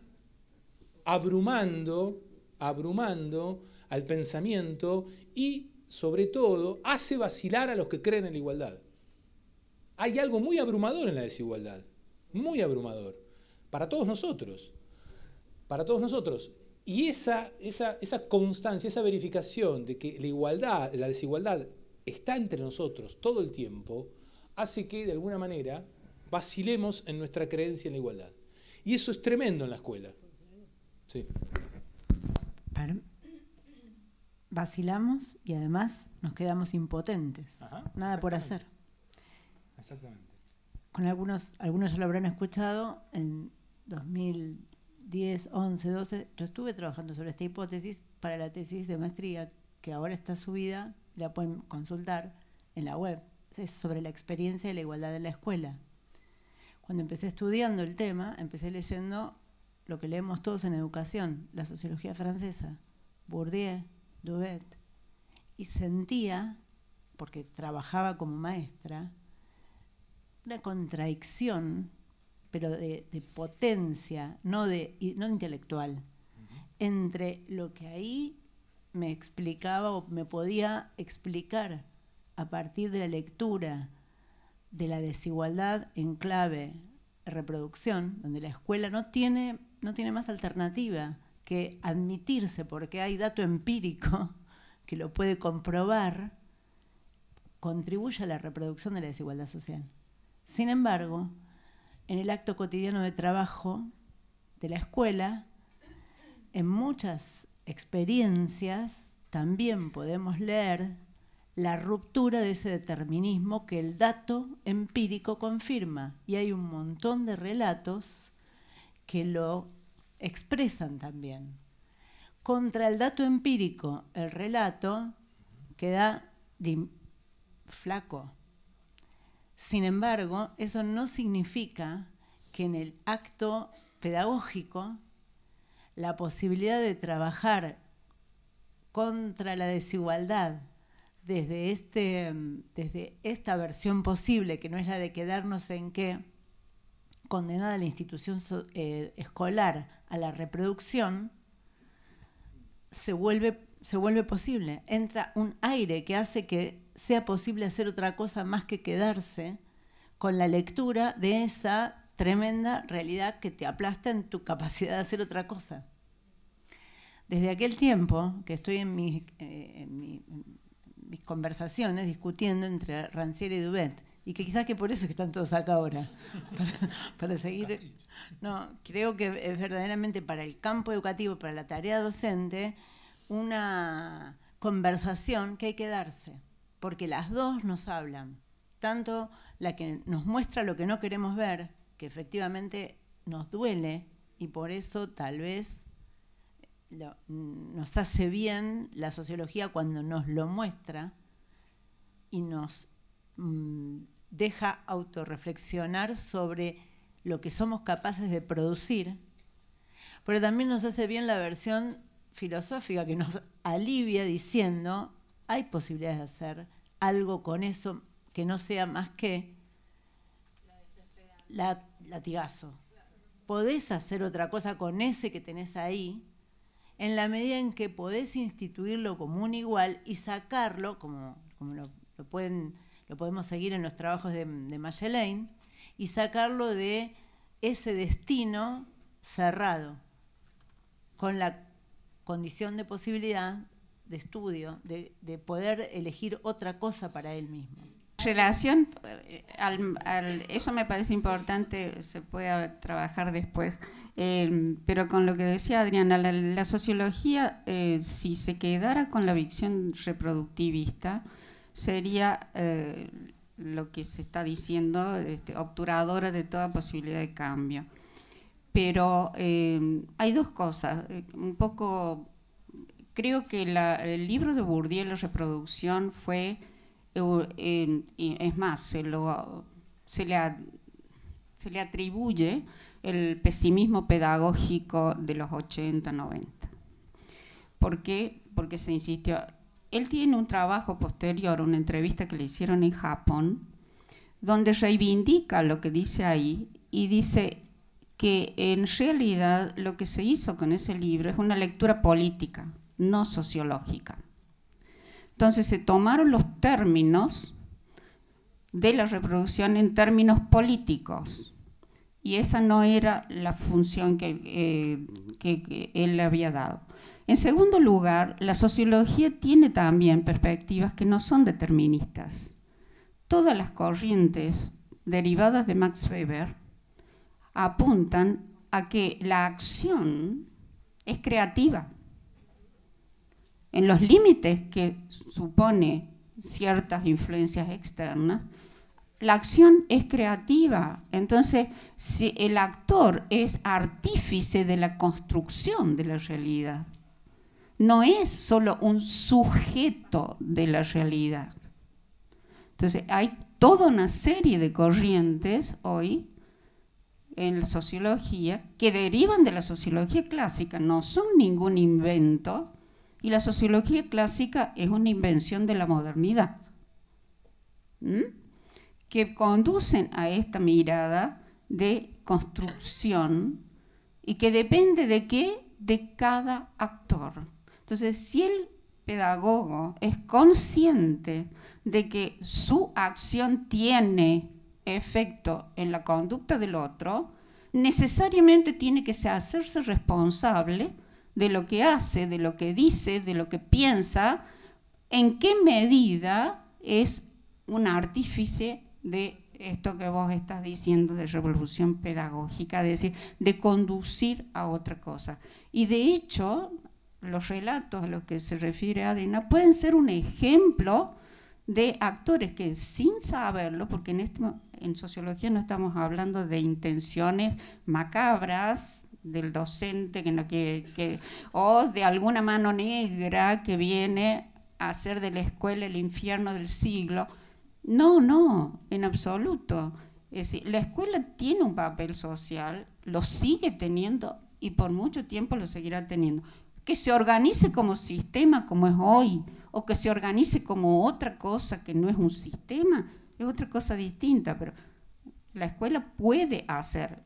abrumando, abrumando al pensamiento y, sobre todo, hace vacilar a los que creen en la igualdad. Hay algo muy abrumador en la desigualdad, muy abrumador, para todos nosotros, para todos nosotros. Y esa, esa constancia, esa verificación de que la igualdad, la desigualdad está entre nosotros todo el tiempo, hace que de alguna manera vacilemos en nuestra creencia en la igualdad. Y eso es tremendo en la escuela. Sí. Vacilamos y además nos quedamos impotentes. Nada por hacer. Exactamente. Con algunos, algunos ya lo habrán escuchado, en 2010, 11, 12, yo estuve trabajando sobre esta hipótesis para la tesis de maestría que ahora está subida, la pueden consultar en la web. Es sobre la experiencia de la igualdad en la escuela. Cuando empecé estudiando el tema, empecé leyendo lo que leemos todos en educación, la sociología francesa, Bourdieu, Duvet, y sentía, porque trabajaba como maestra, una contradicción, pero de, potencia, no, no intelectual, entre lo que ahí me explicaba o me podía explicar a partir de la lectura, de la desigualdad en clave reproducción, donde la escuela no tiene, no tiene más alternativa que admitirse, porque hay dato empírico que lo puede comprobar, contribuye a la reproducción de la desigualdad social. Sin embargo, en el acto cotidiano de trabajo de la escuela, en muchas experiencias también podemos leer la ruptura de ese determinismo que el dato empírico confirma. Y hay un montón de relatos que lo expresan también. Contra el dato empírico, el relato queda flaco. Sin embargo, eso no significa que en el acto pedagógico la posibilidad de trabajar contra la desigualdad desde, este, mm, desde esta versión posible, que no es la de quedarnos en que condenada la institución eh, escolar a la reproducción, se vuelve, se vuelve posible. Entra un aire que hace que sea posible hacer otra cosa más que quedarse con la lectura de esa tremenda realidad que te aplasta en tu capacidad de hacer otra cosa. Desde aquel tiempo que estoy en mi eh, mis conversaciones discutiendo entre Rancière y Dubet, y que quizás que por eso que están todos acá ahora, para, para, seguir... No, creo que es verdaderamente para el campo educativo, para la tarea docente, una conversación que hay que darse, porque las dos nos hablan, tanto la que nos muestra lo que no queremos ver, que efectivamente nos duele, y por eso tal vez nos hace bien la sociología cuando nos lo muestra y nos mm, deja autorreflexionar sobre lo que somos capaces de producir, pero también nos hace bien la versión filosófica que nos alivia diciendo, hay posibilidades de hacer algo con eso que no sea más que la latigazo. Podés hacer otra cosa con ese que tenés ahí en la medida en que podés instituirlo como un igual y sacarlo, como, lo, podemos seguir en los trabajos de, de y sacarlo de ese destino cerrado, con la condición de posibilidad de estudio, de poder elegir otra cosa para él mismo. Relación, eh, eso me parece importante, se puede trabajar después, em, pero con lo que decía Adriana, la, sociología, eh, si se quedara con la visión reproductivista, sería eh, lo que se está diciendo, este, obturadora de toda posibilidad de cambio. Pero em, hay dos cosas, un poco, creo que el libro de Bourdieu, La reproducción, fue eh, es más, se, le se le atribuye el pesimismo pedagógico de los 80, 90. ¿Por qué? Porque se insistió. Él tiene un trabajo posterior, una entrevista que le hicieron en Japón, donde reivindica lo que dice ahí y dice que en realidad lo que se hizo con ese libro es una lectura política, no sociológica. Entonces se tomaron los términos de la reproducción en términos políticos y esa no era la función eh, que, él le había dado. En segundo lugar, la sociología tiene también perspectivas que no son deterministas. Todas las corrientes derivadas de Max Weber apuntan a que la acción es creativa en los límites que supone ciertas influencias externas, la acción es creativa. Entonces, si el actor es artífice de la construcción de la realidad. No es solo un sujeto de la realidad. Entonces, hay toda una serie de corrientes hoy en la sociología que derivan de la sociología clásica, no son ningún invento y la sociología clásica es una invención de la modernidad, que conducen a esta mirada de construcción y que depende de qué, de cada actor. Entonces, si el pedagogo es consciente de que su acción tiene efecto en la conducta del otro, necesariamente tiene que hacerse responsable de lo que hace, de lo que dice, de lo que piensa, en qué medida es un artífice de esto que vos estás diciendo de revolución pedagógica, es decir, de conducir a otra cosa. Y de hecho, los relatos a los que se refiere Adriana pueden ser un ejemplo de actores que sin saberlo, porque en, este en sociología no estamos hablando de intenciones macabras, del docente que que, o de alguna mano negra que viene a hacer de la escuela el infierno del siglo. No, no, en absoluto. Es la escuela tiene un papel social, lo sigue teniendo y por mucho tiempo lo seguirá teniendo. Que se organice como sistema como es hoy, o que se organice como otra cosa que no es un sistema, es otra cosa distinta, pero la escuela puede hacer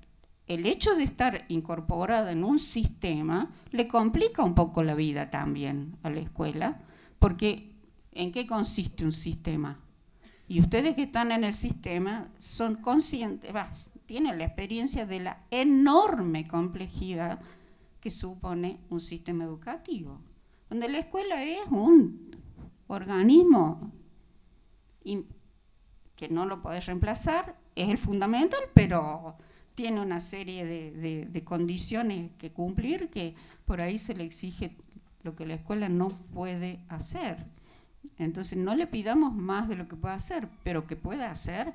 el hecho de estar incorporado en un sistema le complica un poco la vida también a la escuela, porque ¿en qué consiste un sistema? Y ustedes que están en el sistema son conscientes, tienen la experiencia de la enorme complejidad que supone un sistema educativo, donde la escuela es un organismo que no lo podés reemplazar, es el fundamental, pero tiene una serie de, condiciones que cumplir que por ahí se le exige lo que la escuela no puede hacer. Entonces no le pidamos más de lo que puede hacer, pero que pueda hacer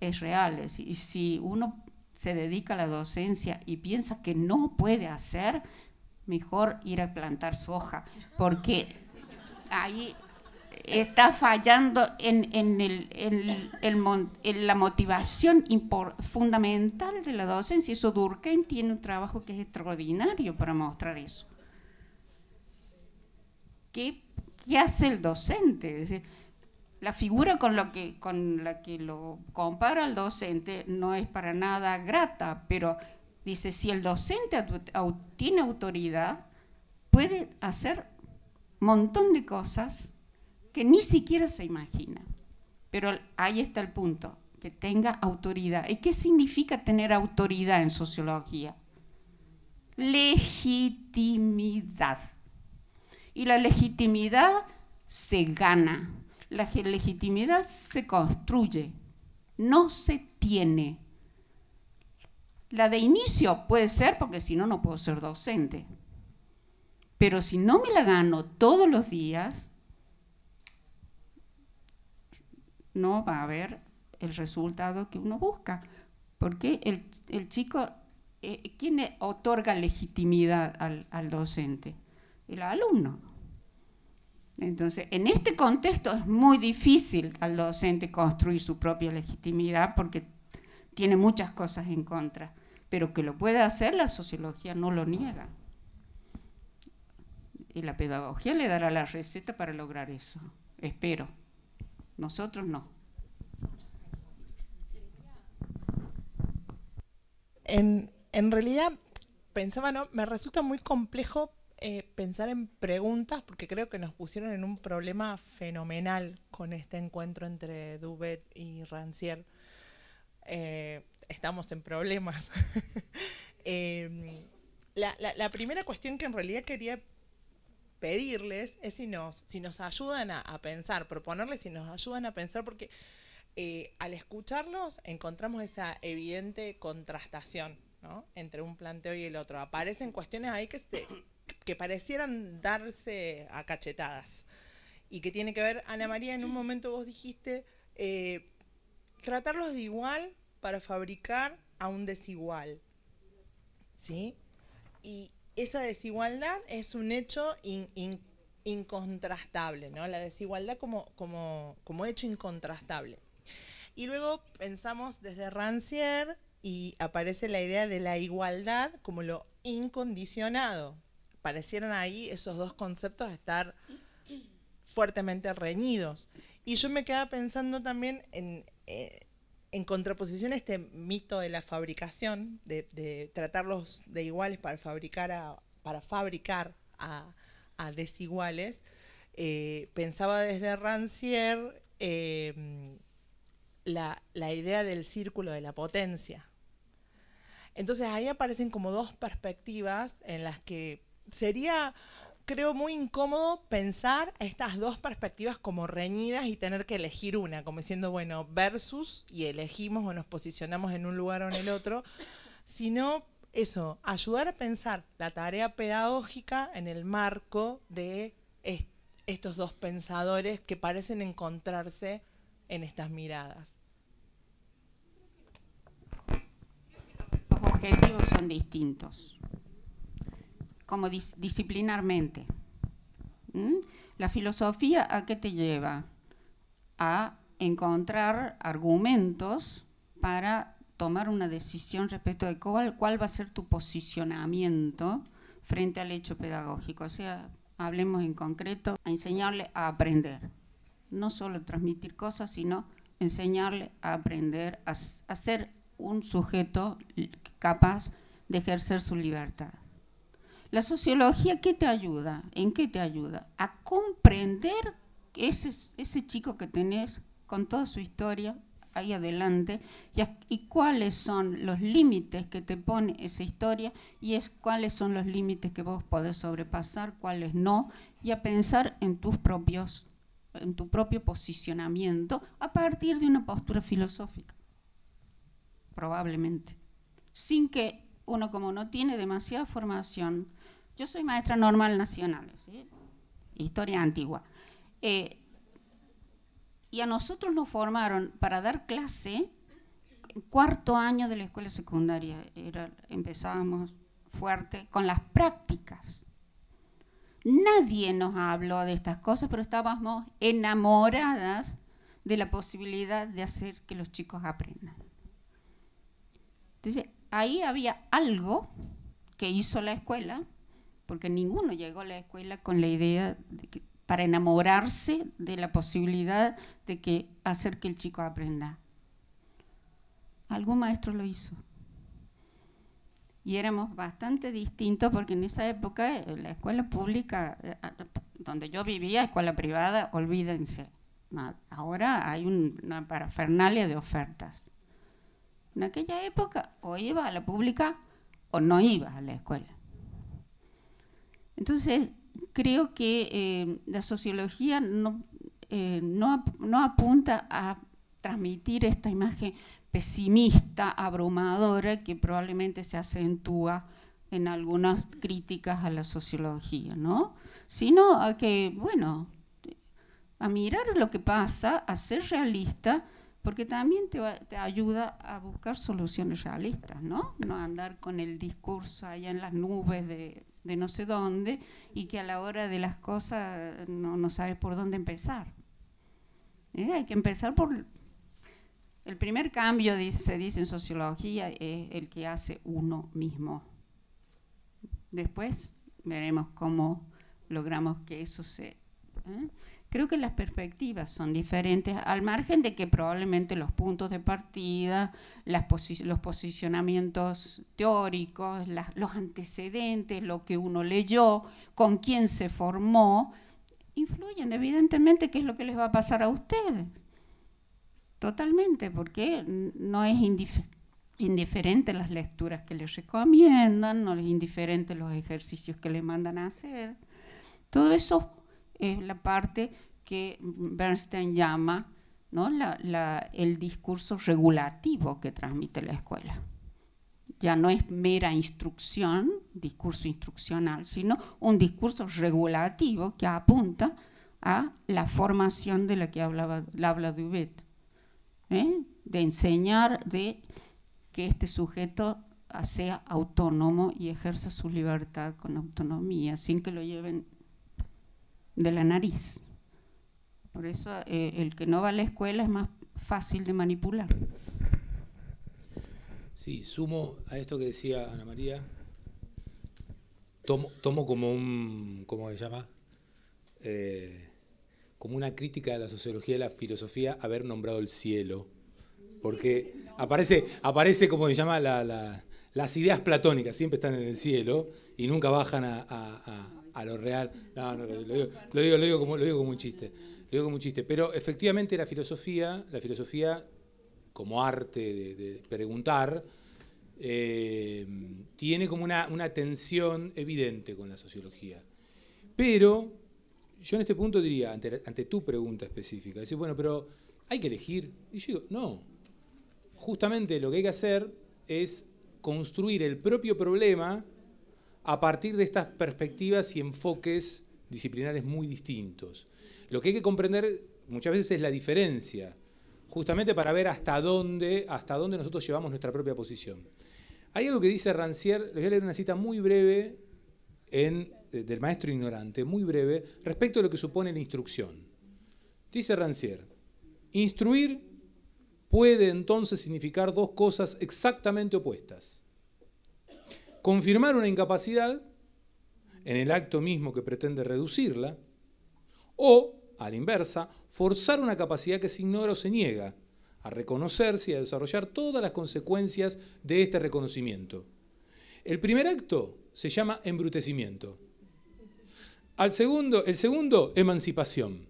es real. Y si uno se dedica a la docencia y piensa que no puede hacer, mejor ir a plantar soja, porque ahí está fallando en, en, el, en, el, en la motivación fundamental de la docencia. Eso Durkheim tiene un trabajo que es extraordinario para mostrar eso. ¿Qué, hace el docente? la figura con, lo que, con la que lo compara el docente no es para nada grata, pero dice, si el docente tiene autoridad, puede hacer un montón de cosas que ni siquiera se imagina. Pero ahí está el punto, que tenga autoridad. ¿Y qué significa tener autoridad en sociología? Legitimidad. Y la legitimidad se gana, la legitimidad se construye, no se tiene. La de inicio puede ser, porque si no, no puedo ser docente. Pero si no me la gano todos los días, no va a haber el resultado que uno busca, porque el, el chico, eh, ¿quién ¿quién otorga legitimidad al, docente? El alumno. Entonces, en este contexto es muy difícil al docente construir su propia legitimidad porque tiene muchas cosas en contra, pero que lo pueda hacer la sociología no lo niega. Y la pedagogía le dará la receta para lograr eso, espero nosotros no. En, realidad, pensaba, ¿no? Me resulta muy complejo eh, pensar en preguntas porque creo que nos pusieron en un problema fenomenal con este encuentro entre Dubet y Rancière. Eh, estamos en problemas. Em, la, la, primera cuestión que en realidad quería pedirles es si nos, si nos ayudan a, pensar, proponerles si nos ayudan a pensar, porque eh, al escucharlos encontramos esa evidente contrastación entre un planteo y el otro. Aparecen cuestiones ahí que, que parecieran darse a cachetadas y que tiene que ver, Ana María, en un momento vos dijiste, eh, tratarlos de igual para fabricar a un desigual. ¿Sí? Y, esa desigualdad es un hecho incontrastable, ¿no? La desigualdad como, como, como hecho incontrastable. Y luego pensamos desde Rancière y aparece la idea de la igualdad como lo incondicionado. Parecieron ahí esos dos conceptos estar fuertemente reñidos. Y yo me quedaba pensando también en, eh, en contraposición a este mito de la fabricación, de, tratarlos de iguales para fabricar a, para fabricar a, desiguales, eh, pensaba desde Rancière em, la, la idea del círculo de la potencia. Entonces ahí aparecen como dos perspectivas en las que sería creo muy incómodo pensar estas dos perspectivas como reñidas y tener que elegir una, como diciendo, bueno, versus y elegimos o nos posicionamos en un lugar o en el otro, sino eso, ayudar a pensar la tarea pedagógica en el marco de estos dos pensadores que parecen encontrarse en estas miradas. Los objetivos son distintos como disciplinarmente. ¿Mm? La filosofía a qué te lleva? A encontrar argumentos para tomar una decisión respecto de cuál, cuál va a ser tu posicionamiento frente al hecho pedagógico. O sea, hablemos en concreto, a enseñarle a aprender. No solo transmitir cosas, sino enseñarle a aprender, a ser un sujeto capaz de ejercer su libertad. La sociología, ¿qué te ayuda? ¿En qué te ayuda? A comprender ese, ese chico que tenés con toda su historia ahí adelante y, cuáles son los límites que te pone esa historia y es cuáles son los límites que vos podés sobrepasar, cuáles no, y a pensar en tus propios en tu propio posicionamiento a partir de una postura filosófica, probablemente, sin que uno como no tiene demasiada formación, yo soy maestra normal nacional, historia antigua. Eh, y a nosotros nos formaron para dar clase en cuarto año de la escuela secundaria. Era, empezábamos fuerte con las prácticas. Nadie nos habló de estas cosas, pero estábamos enamoradas de la posibilidad de hacer que los chicos aprendan. Entonces, ahí había algo que hizo la escuela porque ninguno llegó a la escuela con la idea de que, para enamorarse de la posibilidad de que hacer que el chico aprenda. Algún maestro lo hizo. Y éramos bastante distintos porque en esa época eh, la escuela pública, eh, donde yo vivía, escuela privada, olvídense. Ahora hay una parafernalia de ofertas. En aquella época o ibas a la pública o no ibas a la escuela. Entonces, creo que eh, la sociología no, eh, no, apunta a transmitir esta imagen pesimista, abrumadora, que probablemente se acentúa en algunas críticas a la sociología, ¿no? Sino a que, bueno, a mirar lo que pasa, a ser realista, porque también te, te, ayuda a buscar soluciones realistas, ¿no? No andar con el discurso allá en las nubes de de no sé dónde y que a la hora de las cosas no, no sabes por dónde empezar. Eh, hay que empezar por... El primer cambio, se dice en sociología, es el que hace uno mismo. Después veremos cómo logramos que eso se... ¿eh? Creo que las perspectivas son diferentes, al margen de que probablemente los puntos de partida, los posicionamientos teóricos, los antecedentes, lo que uno leyó, con quién se formó, influyen evidentemente qué es lo que les va a pasar a ustedes. Totalmente, porque no es indiferente las lecturas que les recomiendan, no les indiferente los ejercicios que les mandan a hacer. Todo eso es la parte que Bernstein llama ¿no? el discurso regulativo que transmite la escuela. Ya no es mera instrucción, discurso instruccional, sino un discurso regulativo que apunta a la formación de la que hablaba habla Dubet, ¿eh? de enseñar de que este sujeto sea autónomo y ejerza su libertad con autonomía, sin que lo lleven de la nariz. Por eso eh, el que no va a la escuela es más fácil de manipular. Sí, sumo a esto que decía Ana María, tomo, como un, ¿cómo se llama? Eh, como una crítica de la sociología y la filosofía haber nombrado el cielo, porque aparece, aparece como se llama, las ideas platónicas siempre están en el cielo y nunca bajan a a lo real. No, no, lo, digo, lo, digo, como, lo digo como un chiste. Lo digo como un chiste. Pero efectivamente la filosofía, la filosofía como arte de, preguntar, eh, tiene como una, tensión evidente con la sociología. Pero yo en este punto diría, ante, ante, tu pregunta específica, decir, bueno, pero hay que elegir. Y yo digo, no. Justamente lo que hay que hacer es construir el propio problema a partir de estas perspectivas y enfoques disciplinares muy distintos. Lo que hay que comprender muchas veces es la diferencia, justamente para ver hasta dónde, hasta dónde nosotros llevamos nuestra propia posición. Hay algo que dice Rancière, les voy a leer una cita muy breve eh, del maestro ignorante, muy breve, respecto a lo que supone la instrucción. Dice Rancière, instruir puede entonces significar dos cosas exactamente opuestas confirmar una incapacidad en el acto mismo que pretende reducirla, o, a la inversa, forzar una capacidad que se ignora o se niega a reconocerse y a desarrollar todas las consecuencias de este reconocimiento. El primer acto se llama embrutecimiento. Al segundo, el segundo, emancipación.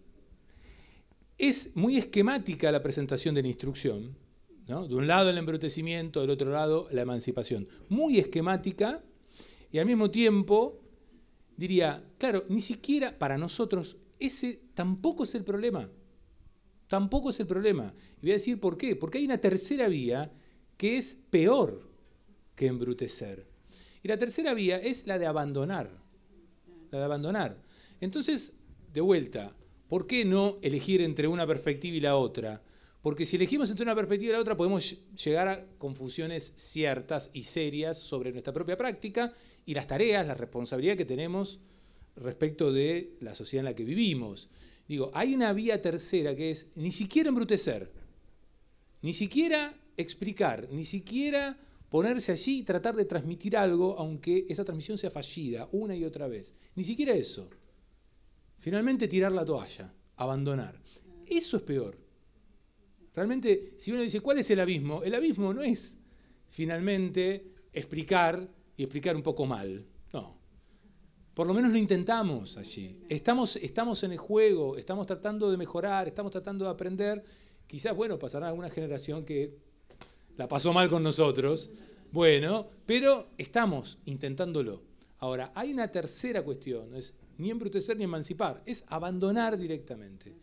Es muy esquemática la presentación de la instrucción, de un lado el embrutecimiento, del otro lado la emancipación. Muy esquemática y al mismo tiempo diría, claro, ni siquiera para nosotros ese tampoco es el problema. Tampoco es el problema. Y voy a decir por qué. Porque hay una tercera vía que es peor que embrutecer. Y la tercera vía es la de abandonar. La de abandonar. Entonces, de vuelta, ¿por qué no elegir entre una perspectiva y la otra? Porque si elegimos entre una perspectiva y la otra, podemos llegar a confusiones ciertas y serias sobre nuestra propia práctica y las tareas, la responsabilidad que tenemos respecto de la sociedad en la que vivimos. Digo, hay una vía tercera que es ni siquiera embrutecer, ni siquiera explicar, ni siquiera ponerse allí y tratar de transmitir algo, aunque esa transmisión sea fallida una y otra vez. Ni siquiera eso. Finalmente tirar la toalla, abandonar. Eso es peor. Realmente, si uno dice, ¿cuál es el abismo? El abismo no es finalmente explicar y explicar un poco mal. No. Por lo menos lo intentamos allí. Estamos, en el juego, estamos tratando de mejorar, estamos tratando de aprender. Quizás, bueno, pasará alguna generación que la pasó mal con nosotros. Bueno, pero estamos intentándolo. Ahora, hay una tercera cuestión, No es ni embrutecer ni emancipar, es abandonar directamente.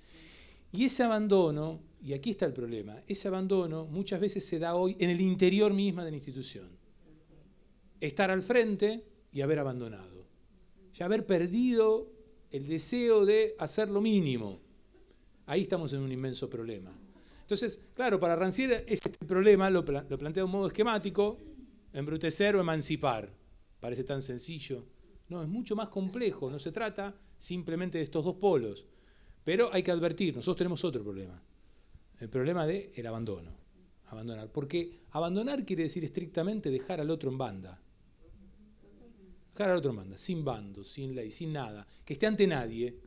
Y ese abandono, y aquí está el problema, ese abandono muchas veces se da hoy en el interior misma de la institución. Estar al frente y haber abandonado. ya haber perdido el deseo de hacer lo mínimo. Ahí estamos en un inmenso problema. Entonces, claro, para Rancière este problema lo, lo plantea de un modo esquemático, embrutecer o emancipar. Parece tan sencillo. No, es mucho más complejo. No se trata simplemente de estos dos polos. Pero hay que advertir, nosotros tenemos otro problema, el problema del el abandono. Abandonar. Porque abandonar quiere decir estrictamente dejar al otro en banda. Dejar al otro en banda, sin bando, sin ley, sin nada, que esté ante nadie.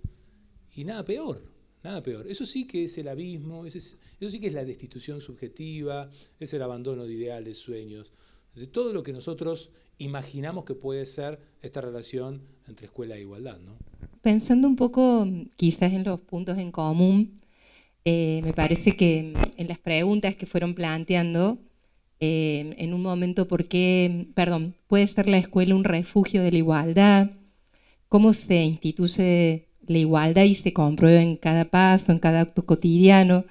Y nada peor, nada peor. Eso sí que es el abismo, eso, eso sí que es la destitución subjetiva, es el abandono de ideales, sueños, de todo lo que nosotros imaginamos que puede ser esta relación entre escuela e igualdad, ¿no? pensando un poco mm, quizás en los puntos en común, eh, me parece que mm, en las preguntas que fueron planteando, em, en un momento, ¿por qué, mm, perdón, puede ser la escuela un refugio de la igualdad? ¿Cómo se instituye la igualdad y se comprueba en cada paso, en cada acto cotidiano?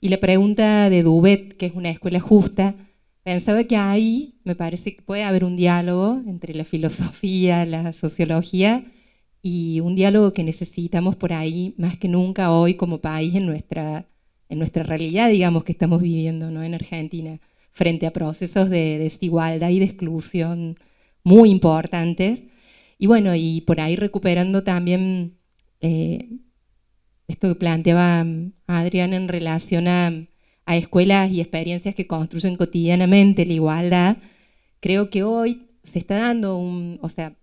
Y la pregunta de Dubet, que es una escuela justa, pensaba que ahí me parece que puede haber un diálogo entre la filosofía, la sociología y un diálogo que necesitamos por ahí más que nunca hoy como país en nuestra, en nuestra realidad, digamos, que estamos viviendo ¿no? en Argentina, frente a procesos de desigualdad y de exclusión muy importantes. Y bueno, y por ahí recuperando también eh, esto que planteaba Adrián en relación a, a escuelas y experiencias que construyen cotidianamente la igualdad, creo que hoy se está dando un, o sea,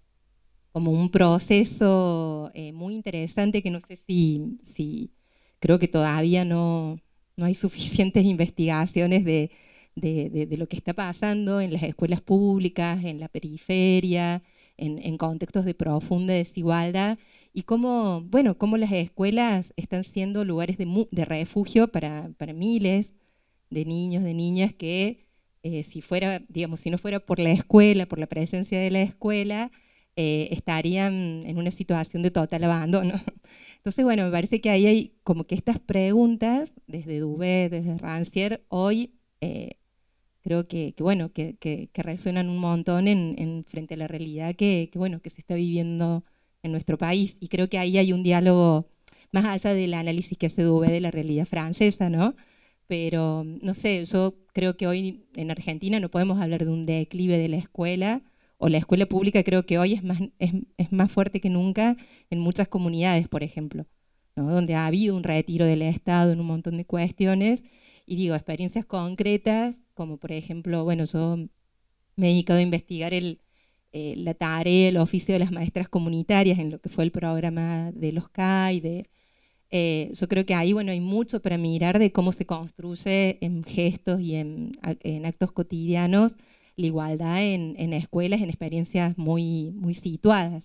como un proceso eh, muy interesante que no sé si, creo que todavía no, hay suficientes investigaciones de, lo que está pasando en las escuelas públicas, en la periferia, en, contextos de profunda desigualdad y cómo, las escuelas están siendo lugares de, refugio para, miles de niños, de niñas que eh, si fuera, digamos, si no fuera por la escuela, por la presencia de la escuela, eh, estarían en una situación de total abandono. Entonces, bueno, me parece que ahí hay como que estas preguntas, desde Dubé, desde Rancière, hoy eh, creo que, bueno, que, resuenan un montón en, frente a la realidad que, bueno, que se está viviendo en nuestro país. Y creo que ahí hay un diálogo más allá del análisis que hace Dubé de la realidad francesa, ¿no? Pero, no sé, yo creo que hoy en Argentina no podemos hablar de un declive de la escuela, o la escuela pública creo que hoy es más, fuerte que nunca en muchas comunidades, por ejemplo, donde ha habido un retiro del Estado en un montón de cuestiones. Y digo, experiencias concretas, como por ejemplo, bueno, yo me he dedicado a investigar el, eh, la tarea, el oficio de las maestras comunitarias en lo que fue el programa de los CAI. Eh, yo creo que ahí bueno, hay mucho para mirar de cómo se construye en gestos y en actos cotidianos la igualdad en, escuelas, en experiencias muy, muy situadas.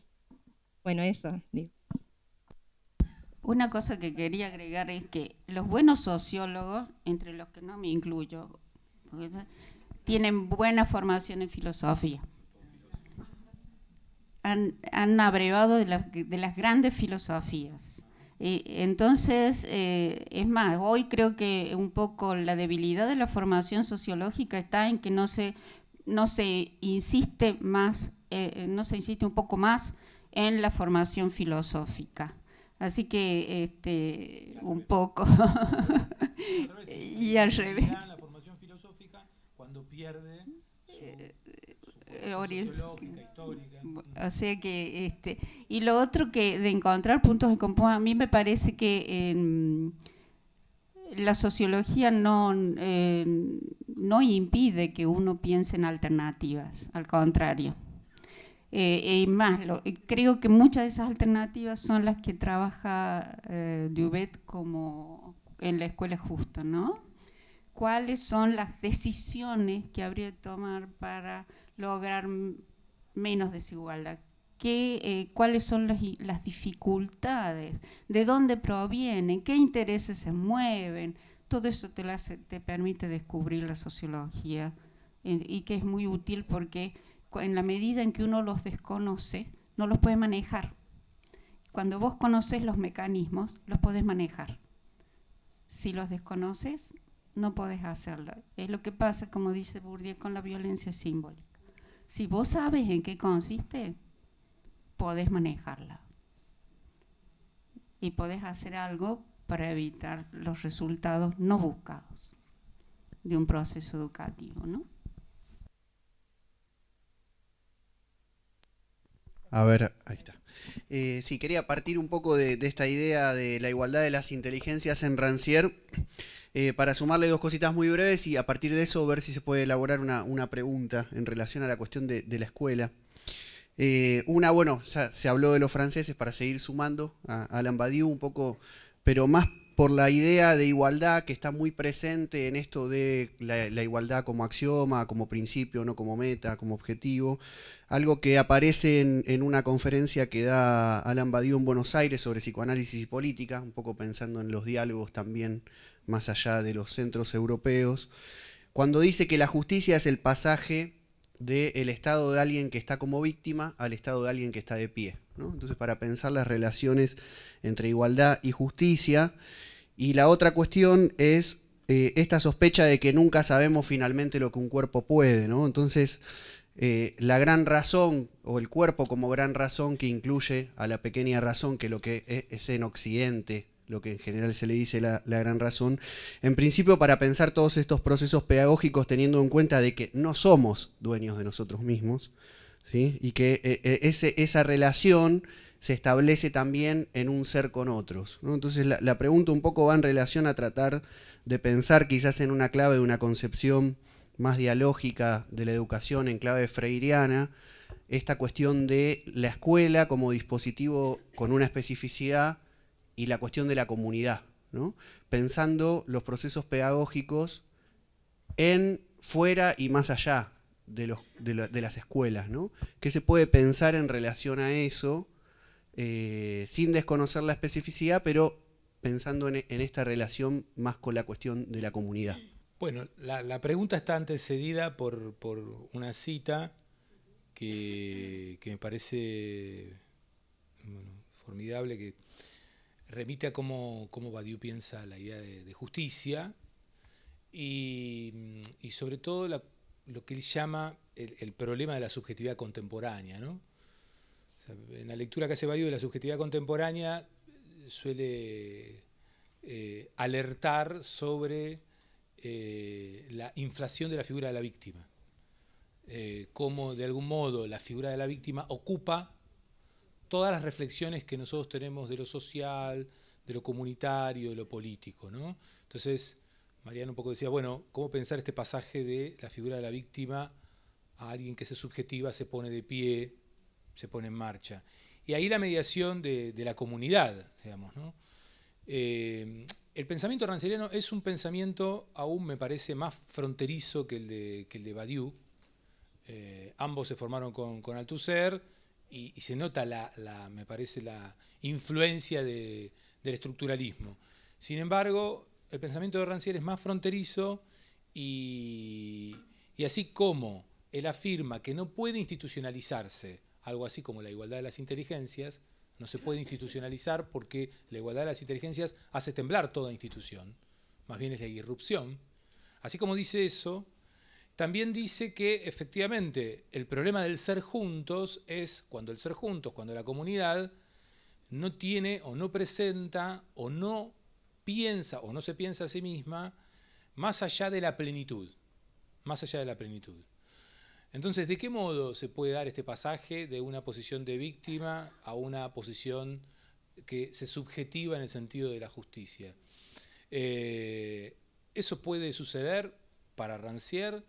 Bueno, eso. Digo. Una cosa que quería agregar es que los buenos sociólogos, entre los que no me incluyo, tienen buena formación en filosofía. Han, abrevado de, las grandes filosofías. Eh, entonces, eh, es más, hoy creo que un poco la debilidad de la formación sociológica está en que no se no se insiste más, eh, eh, no se insiste un poco más en la formación filosófica. Así que, este, un poco. y al revés. La formación filosófica cuando pierde eh, o sea que este y lo otro que de encontrar puntos de común a mí me parece que la sociología no, eh, no impide que uno piense en alternativas, al contrario. Eh, y más, lo, eh, creo que muchas de esas alternativas son las que trabaja eh, Dubet como en la escuela justa, ¿no? ¿Cuáles son las decisiones que habría que tomar para lograr menos desigualdad? qué, eh, cuáles son las, las, dificultades, de dónde provienen, qué intereses se mueven. Todo eso te, te permite descubrir la sociología eh, y que es muy útil porque en la medida en que uno los desconoce, no los puede manejar. Cuando vos conoces los mecanismos, los podés manejar. Si los desconoces, no podés hacerlo. Es lo que pasa, como dice Bourdieu, con la violencia simbólica. Si vos sabes en qué consiste, podés manejarla y podés hacer algo para evitar los resultados no buscados de un proceso educativo, ¿no? A ver, ahí está. Eh, sí, quería partir un poco de, esta idea de la igualdad de las inteligencias en Rancière eh, para sumarle dos cositas muy breves y a partir de eso ver si se puede elaborar una, pregunta en relación a la cuestión de la escuela. Eh, una, bueno, se, habló de los franceses para seguir sumando a, Alain Badiou un poco, pero más por la idea de igualdad que está muy presente en esto de la, igualdad como axioma, como principio, no como meta, como objetivo. Algo que aparece en, una conferencia que da Alan Badiou en Buenos Aires sobre psicoanálisis y política, un poco pensando en los diálogos también más allá de los centros europeos, cuando dice que la justicia es el pasaje del estado de alguien que está como víctima al estado de alguien que está de pie. Entonces, para pensar las relaciones entre igualdad y justicia. Y la otra cuestión es eh, esta sospecha de que nunca sabemos finalmente lo que un cuerpo puede. Entonces, eh, la gran razón o el cuerpo como gran razón que incluye a la pequeña razón que lo que e, es en Occidente lo que en general se le dice la, gran razón, en principio para pensar todos estos procesos pedagógicos teniendo en cuenta de que no somos dueños de nosotros mismos, ¿sí? y que eh, eh, esa relación se establece también en un ser con otros. Entonces la, la, pregunta un poco va en relación a tratar de pensar quizás en una clave, de una concepción más dialógica de la educación, en clave freiriana, esta cuestión de la escuela como dispositivo con una especificidad y la cuestión de la comunidad, pensando los procesos pedagógicos en fuera y más allá de, los, de, las escuelas, ¿no? ¿Qué se puede pensar en relación a eso eh, sin desconocer la especificidad, pero pensando en, esta relación más con la cuestión de la comunidad? Bueno, la, pregunta está antecedida por, una cita que, me parece formidable, que remite a cómo, Badiou piensa la idea de, justicia mm, y, sobre todo lo que él llama el, problema de la subjetividad contemporánea. en la lectura que hace Badiou de la subjetividad contemporánea suele eh, alertar sobre eh, la inflación de la figura de la víctima, como eh, cómo de algún modo la figura de la víctima ocupa todas las reflexiones que nosotros tenemos de lo social, de lo comunitario, de lo político. ¿no? Entonces, Mariano un poco decía, bueno, ¿cómo pensar este pasaje de la figura de la víctima a alguien que se subjetiva, se pone de pie, se pone en marcha? Y ahí la mediación de, la comunidad, digamos. ¿no? Eh, el pensamiento ranceriano es un pensamiento, aún me parece, más fronterizo que el de, Badiou. Eh, ambos se formaron con, con Althusser y, se nota, la, me parece, la influencia del estructuralismo. Sin embargo, el pensamiento de Rancière es más fronterizo y así como él afirma que no puede institucionalizarse algo así como la igualdad de las inteligencias, no se puede institucionalizar porque la igualdad de las inteligencias hace temblar toda institución, más bien es la irrupción. Así como dice eso, también dice que efectivamente el problema del ser juntos es cuando el ser juntos, cuando la comunidad no tiene o no presenta o no piensa o no se piensa a sí misma más allá de la plenitud, más allá de la plenitud. Entonces, ¿de qué modo se puede dar este pasaje de una posición de víctima a una posición que se subjetiva en el sentido de la justicia? Eh, eso puede suceder para Rancière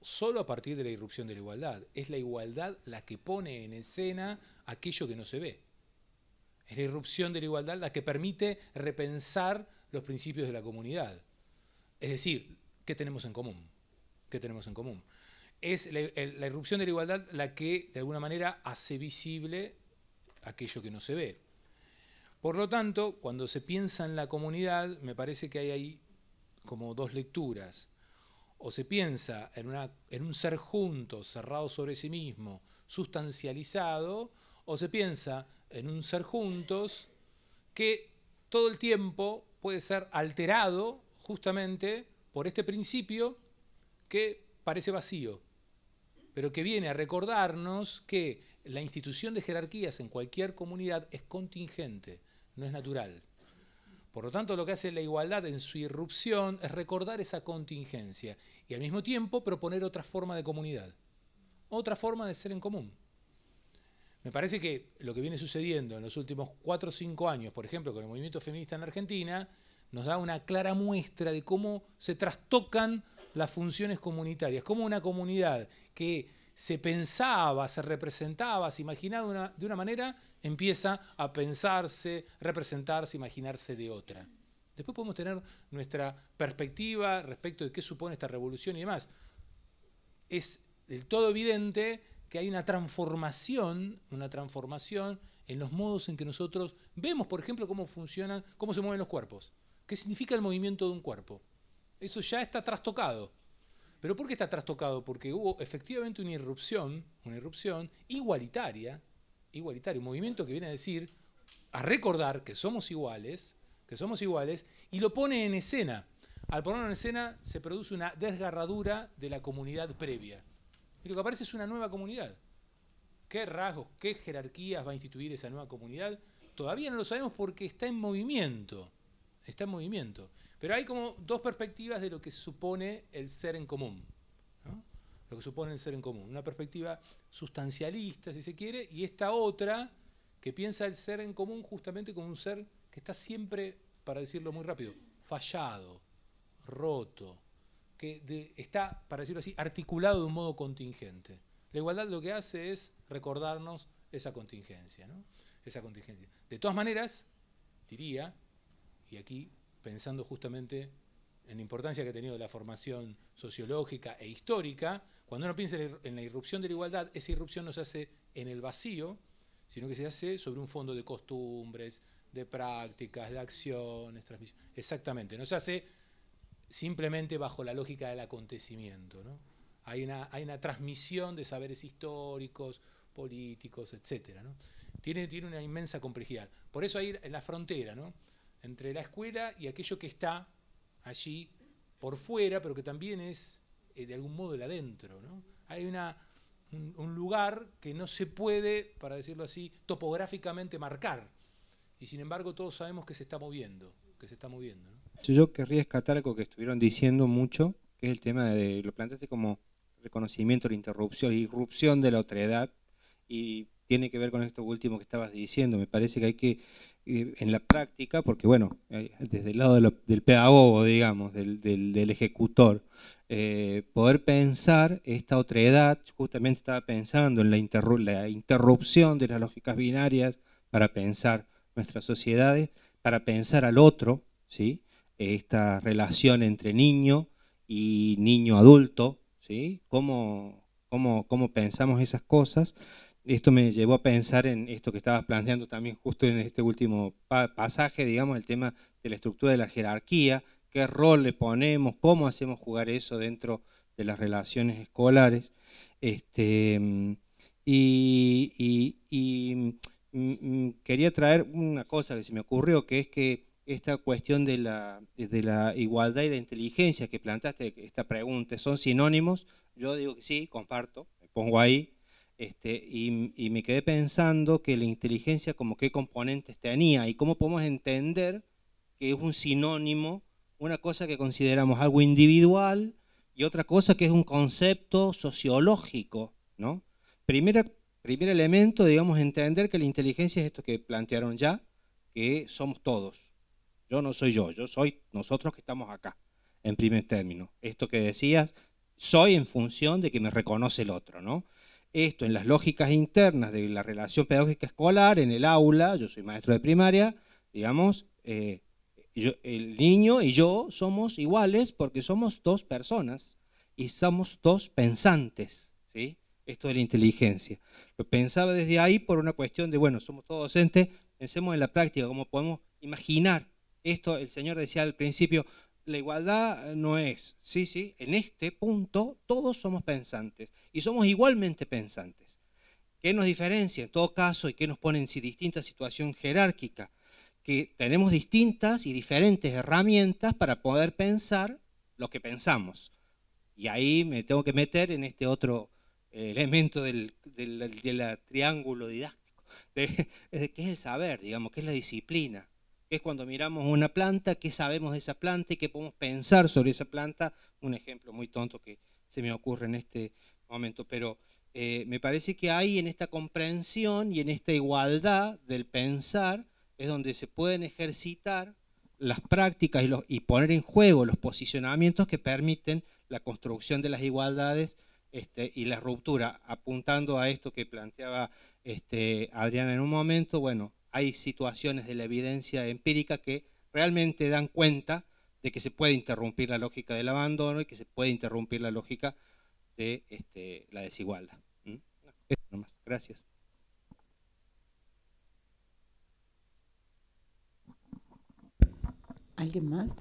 solo a partir de la irrupción de la igualdad. Es la igualdad la que pone en escena aquello que no se ve. Es la irrupción de la igualdad la que permite repensar los principios de la comunidad. Es decir, ¿qué tenemos en común? ¿Qué tenemos en común? Es la, irrupción de la igualdad la que, de alguna manera, hace visible aquello que no se ve. Por lo tanto, cuando se piensa en la comunidad, me parece que hay ahí como dos lecturas o se piensa en, un ser juntos, cerrado sobre sí mismo, sustancializado, o se piensa en un ser juntos que todo el tiempo puede ser alterado justamente por este principio que parece vacío, pero que viene a recordarnos que la institución de jerarquías en cualquier comunidad es contingente, no es natural. Por lo tanto, lo que hace la igualdad en su irrupción es recordar esa contingencia y al mismo tiempo proponer otra forma de comunidad, otra forma de ser en común. Me parece que lo que viene sucediendo en los últimos cuatro o cinco años, por ejemplo, con el movimiento feminista en Argentina, nos da una clara muestra de cómo se trastocan las funciones comunitarias, cómo una comunidad que se pensaba, se representaba, se imaginaba de una manera, empieza a pensarse, representarse, imaginarse de otra. Después podemos tener nuestra perspectiva respecto de qué supone esta revolución y demás. Es del todo evidente que hay una transformación, una transformación en los modos en que nosotros vemos, por ejemplo, cómo funcionan, cómo se mueven los cuerpos. ¿Qué significa el movimiento de un cuerpo? Eso ya está trastocado. ¿Pero por qué está trastocado? Porque hubo efectivamente una irrupción, una irrupción igualitaria, igualitaria, un movimiento que viene a decir, a recordar que somos iguales, que somos iguales, y lo pone en escena. Al ponerlo en escena se produce una desgarradura de la comunidad previa. Y lo que aparece es una nueva comunidad. ¿Qué rasgos, qué jerarquías va a instituir esa nueva comunidad? Todavía no lo sabemos porque está en movimiento. Está en movimiento. Pero hay como dos perspectivas de lo que supone el ser en común. Lo que supone el ser en común. Una perspectiva sustancialista, si se quiere, y esta otra que piensa el ser en común justamente como un ser que está siempre, para decirlo muy rápido, fallado, roto, que está, para decirlo así, articulado de un modo contingente. La igualdad lo que hace es recordarnos esa contingencia, Esa contingencia. De todas maneras, diría, y aquí pensando justamente en la importancia que ha tenido la formación sociológica e histórica, cuando uno piensa en la irrupción de la igualdad, esa irrupción no se hace en el vacío, sino que se hace sobre un fondo de costumbres, de prácticas, de acciones, Exactamente, no se hace simplemente bajo la lógica del acontecimiento. Hay, una, transmisión de saberes históricos, políticos, etc. Tiene, una inmensa complejidad. Por eso hay en la frontera, ¿no? entre la escuela y aquello que está allí por fuera, pero que también es eh, de algún modo el adentro. Hay una, un, lugar que no se puede, para decirlo así, topográficamente marcar, y sin embargo todos sabemos que se está moviendo, que se está moviendo. Yo querría rescatar algo que estuvieron diciendo mucho, que es el tema de, lo planteaste como reconocimiento, la interrupción, la irrupción de la otredad, y tiene que ver con esto último que estabas diciendo. Me parece que hay que en la práctica, porque bueno, eh, desde el lado del pedagogo, digamos, del, del, ejecutor, eh, poder pensar esta otra edad, justamente estaba pensando en la, interrupción de las lógicas binarias para pensar nuestras sociedades, para pensar al otro, ¿sí? esta relación entre niño y niño adulto, ¿sí? ¿Cómo, cómo, cómo pensamos esas cosas? esto me llevó a pensar en esto que estabas planteando también justo en este último pasaje, digamos, el tema de la estructura de la jerarquía, qué rol le ponemos, cómo hacemos jugar eso dentro de las relaciones escolares. Este, y, mm, mm, quería traer una cosa que se me ocurrió, que es que esta cuestión de la, de la igualdad y la inteligencia que planteaste, esta pregunta, ¿son sinónimos? Yo digo que sí, comparto, me pongo ahí, este, y, me quedé pensando que la inteligencia como qué componentes tenía y cómo podemos entender que es un sinónimo, una cosa que consideramos algo individual y otra cosa que es un concepto sociológico. ¿no? primer elemento, digamos, entender que la inteligencia es esto que plantearon ya, que somos todos. Yo no soy yo, yo soy nosotros que estamos acá, en primer término. Esto que decías, soy en función de que me reconoce el otro, ¿no? esto en las lógicas internas de la relación pedagógica escolar, en el aula, yo soy maestro de primaria, digamos, eh, el niño y yo somos iguales porque somos dos personas y somos dos pensantes, ¿sí? Esto de la inteligencia. Lo pensaba desde ahí por una cuestión de, bueno, somos todos docentes, pensemos en la práctica, cómo podemos imaginar esto. El Señor decía al principio, la igualdad eh, no es, sí, sí, en este punto todos somos pensantes y somos igualmente pensantes. ¿Qué nos diferencia en todo caso y qué nos pone en si distinta situación jerárquica? Que tenemos distintas y diferentes herramientas para poder pensar lo que pensamos. Y ahí me tengo que meter en este otro eh, elemento del, del, triángulo didáctico, de, que es el saber, digamos, que es la disciplina es cuando miramos una planta, qué sabemos de esa planta y qué podemos pensar sobre esa planta. Un ejemplo muy tonto que se me ocurre en este momento, pero eh, me parece que ahí en esta comprensión y en esta igualdad del pensar es donde se pueden ejercitar las prácticas y, poner en juego los posicionamientos que permiten la construcción de las igualdades este, y la ruptura, apuntando a esto que planteaba este, Adriana en un momento, bueno, hay situaciones de la evidencia empírica que realmente dan cuenta de que se puede interrumpir la lógica del abandono y que se puede interrumpir la lógica de este, la desigualdad. Gracias. ¿Alguien más?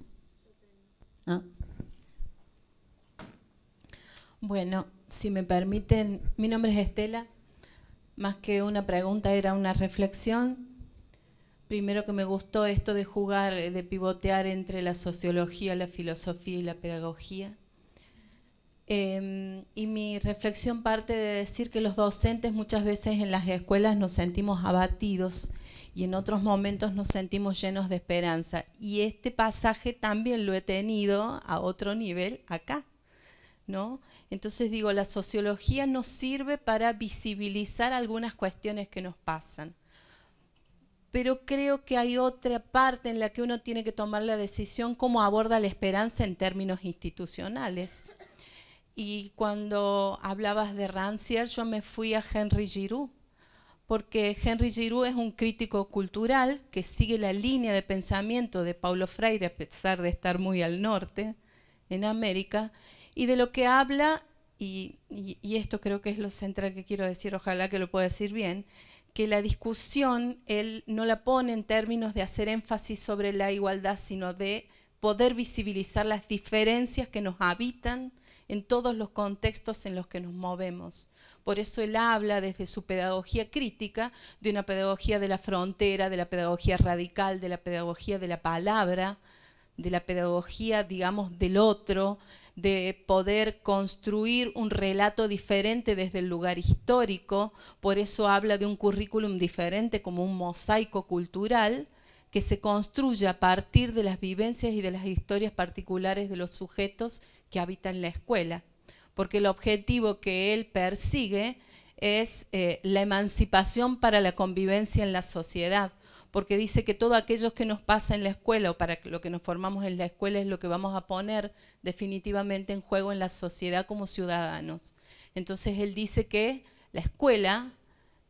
Ah. Bueno, si me permiten, mi nombre es Estela. Más que una pregunta, era una reflexión Primero que me gustó esto de jugar, eh, de pivotear entre la sociología, la filosofía y la pedagogía. Em, y mi reflexión parte de decir que los docentes muchas veces en las escuelas nos sentimos abatidos y en otros momentos nos sentimos llenos de esperanza. Y este pasaje también lo he tenido a otro nivel acá, ¿no? Entonces digo, la sociología nos sirve para visibilizar algunas cuestiones que nos pasan pero creo que hay otra parte en la que uno tiene que tomar la decisión cómo aborda la esperanza en términos institucionales. Y cuando hablabas de Rancière, yo me fui a Henry Giroux, porque Henry Giroux es un crítico cultural que sigue la línea de pensamiento de Paulo Freire, a pesar de estar muy al norte, en América, y de lo que habla, y esto creo que es lo central que quiero decir, ojalá que lo pueda decir bien, que la discusión él no la pone en términos de hacer énfasis sobre la igualdad, sino de poder visibilizar las diferencias que nos habitan en todos los contextos en los que nos movemos. Por eso él habla desde su pedagogía crítica de una pedagogía de la frontera, de la pedagogía radical, de la pedagogía de la palabra, de la pedagogía, digamos, del otro, de poder construir un relato diferente desde el lugar histórico, por eso habla de un currículum diferente como un mosaico cultural que se construye a partir de las vivencias y de las historias particulares de los sujetos que habitan la escuela, porque el objetivo que él persigue es eh, la emancipación para la convivencia en la sociedad porque dice que todo aquello que nos pasa en la escuela o para lo que nos formamos en la escuela es lo que vamos a poner definitivamente en juego en la sociedad como ciudadanos. Entonces él dice que la escuela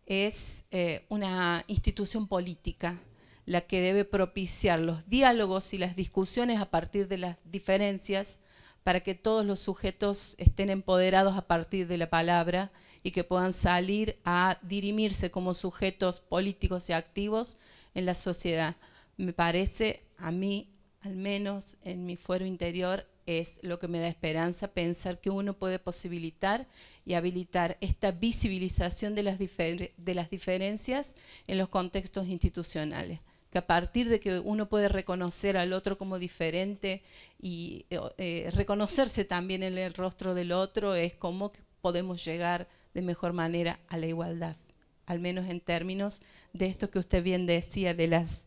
es eh, una institución política la que debe propiciar los diálogos y las discusiones a partir de las diferencias para que todos los sujetos estén empoderados a partir de la palabra y que puedan salir a dirimirse como sujetos políticos y activos en la sociedad. Me parece, a mí, al menos en mi fuero interior, es lo que me da esperanza pensar que uno puede posibilitar y habilitar esta visibilización de las, de las diferencias en los contextos institucionales que a partir de que uno puede reconocer al otro como diferente y eh, eh, reconocerse también en el rostro del otro es como podemos llegar de mejor manera a la igualdad, al menos en términos de esto que usted bien decía, de las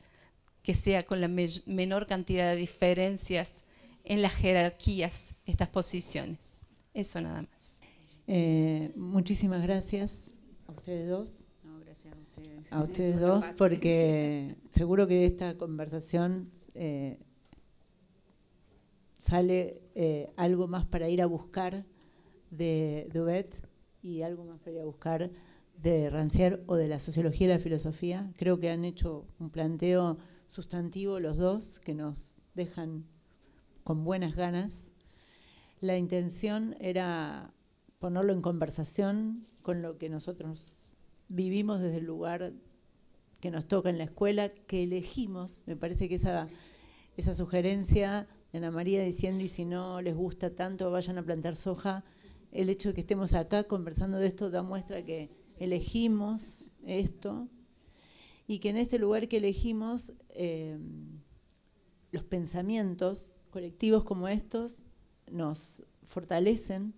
que sea con la menor cantidad de diferencias en las jerarquías estas posiciones. Eso nada más. Eh, muchísimas gracias a ustedes dos. No, gracias a ustedes. A ustedes dos, porque seguro que de esta conversación eh, sale eh, algo más para ir a buscar de Duvet y algo más para ir a buscar de Rancière o de la sociología y la filosofía. Creo que han hecho un planteo sustantivo los dos que nos dejan con buenas ganas. La intención era ponerlo en conversación con lo que nosotros vivimos desde el lugar que nos toca en la escuela, que elegimos. Me parece que esa, esa sugerencia de Ana María diciendo, y si no les gusta tanto, vayan a plantar soja, el hecho de que estemos acá conversando de esto da muestra que elegimos esto y que en este lugar que elegimos eh, los pensamientos colectivos como estos nos fortalecen,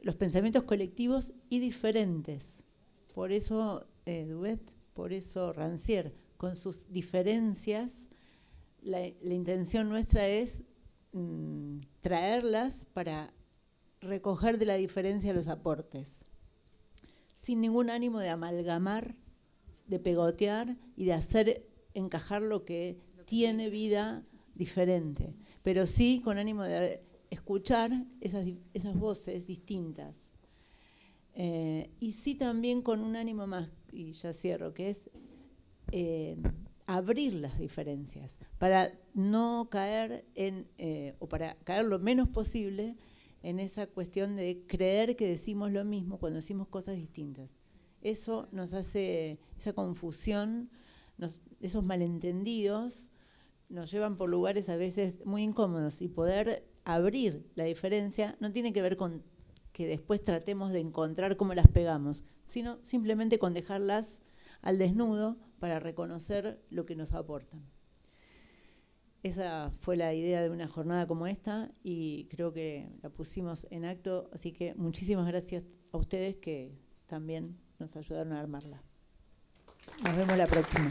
los pensamientos colectivos y diferentes. Por eso eh, por eso Rancière, con sus diferencias, la, intención nuestra es mm, traerlas para recoger de la diferencia los aportes sin ningún ánimo de amalgamar, de pegotear y de hacer encajar lo que tiene vida diferente, pero sí con ánimo de escuchar esas, voces distintas. Eh, y sí también con un ánimo más, y ya cierro, que es eh, abrir las diferencias, para no caer en, eh, o para caer lo menos posible en esa cuestión de creer que decimos lo mismo cuando decimos cosas distintas. Eso nos hace, esa confusión, esos malentendidos nos llevan por lugares a veces muy incómodos y poder abrir la diferencia no tiene que ver con que después tratemos de encontrar cómo las pegamos, sino simplemente con dejarlas al desnudo para reconocer lo que nos aportan. Esa fue la idea de una jornada como esta y creo que la pusimos en acto, así que muchísimas gracias a ustedes que también nos ayudaron a armarla. Nos vemos la próxima.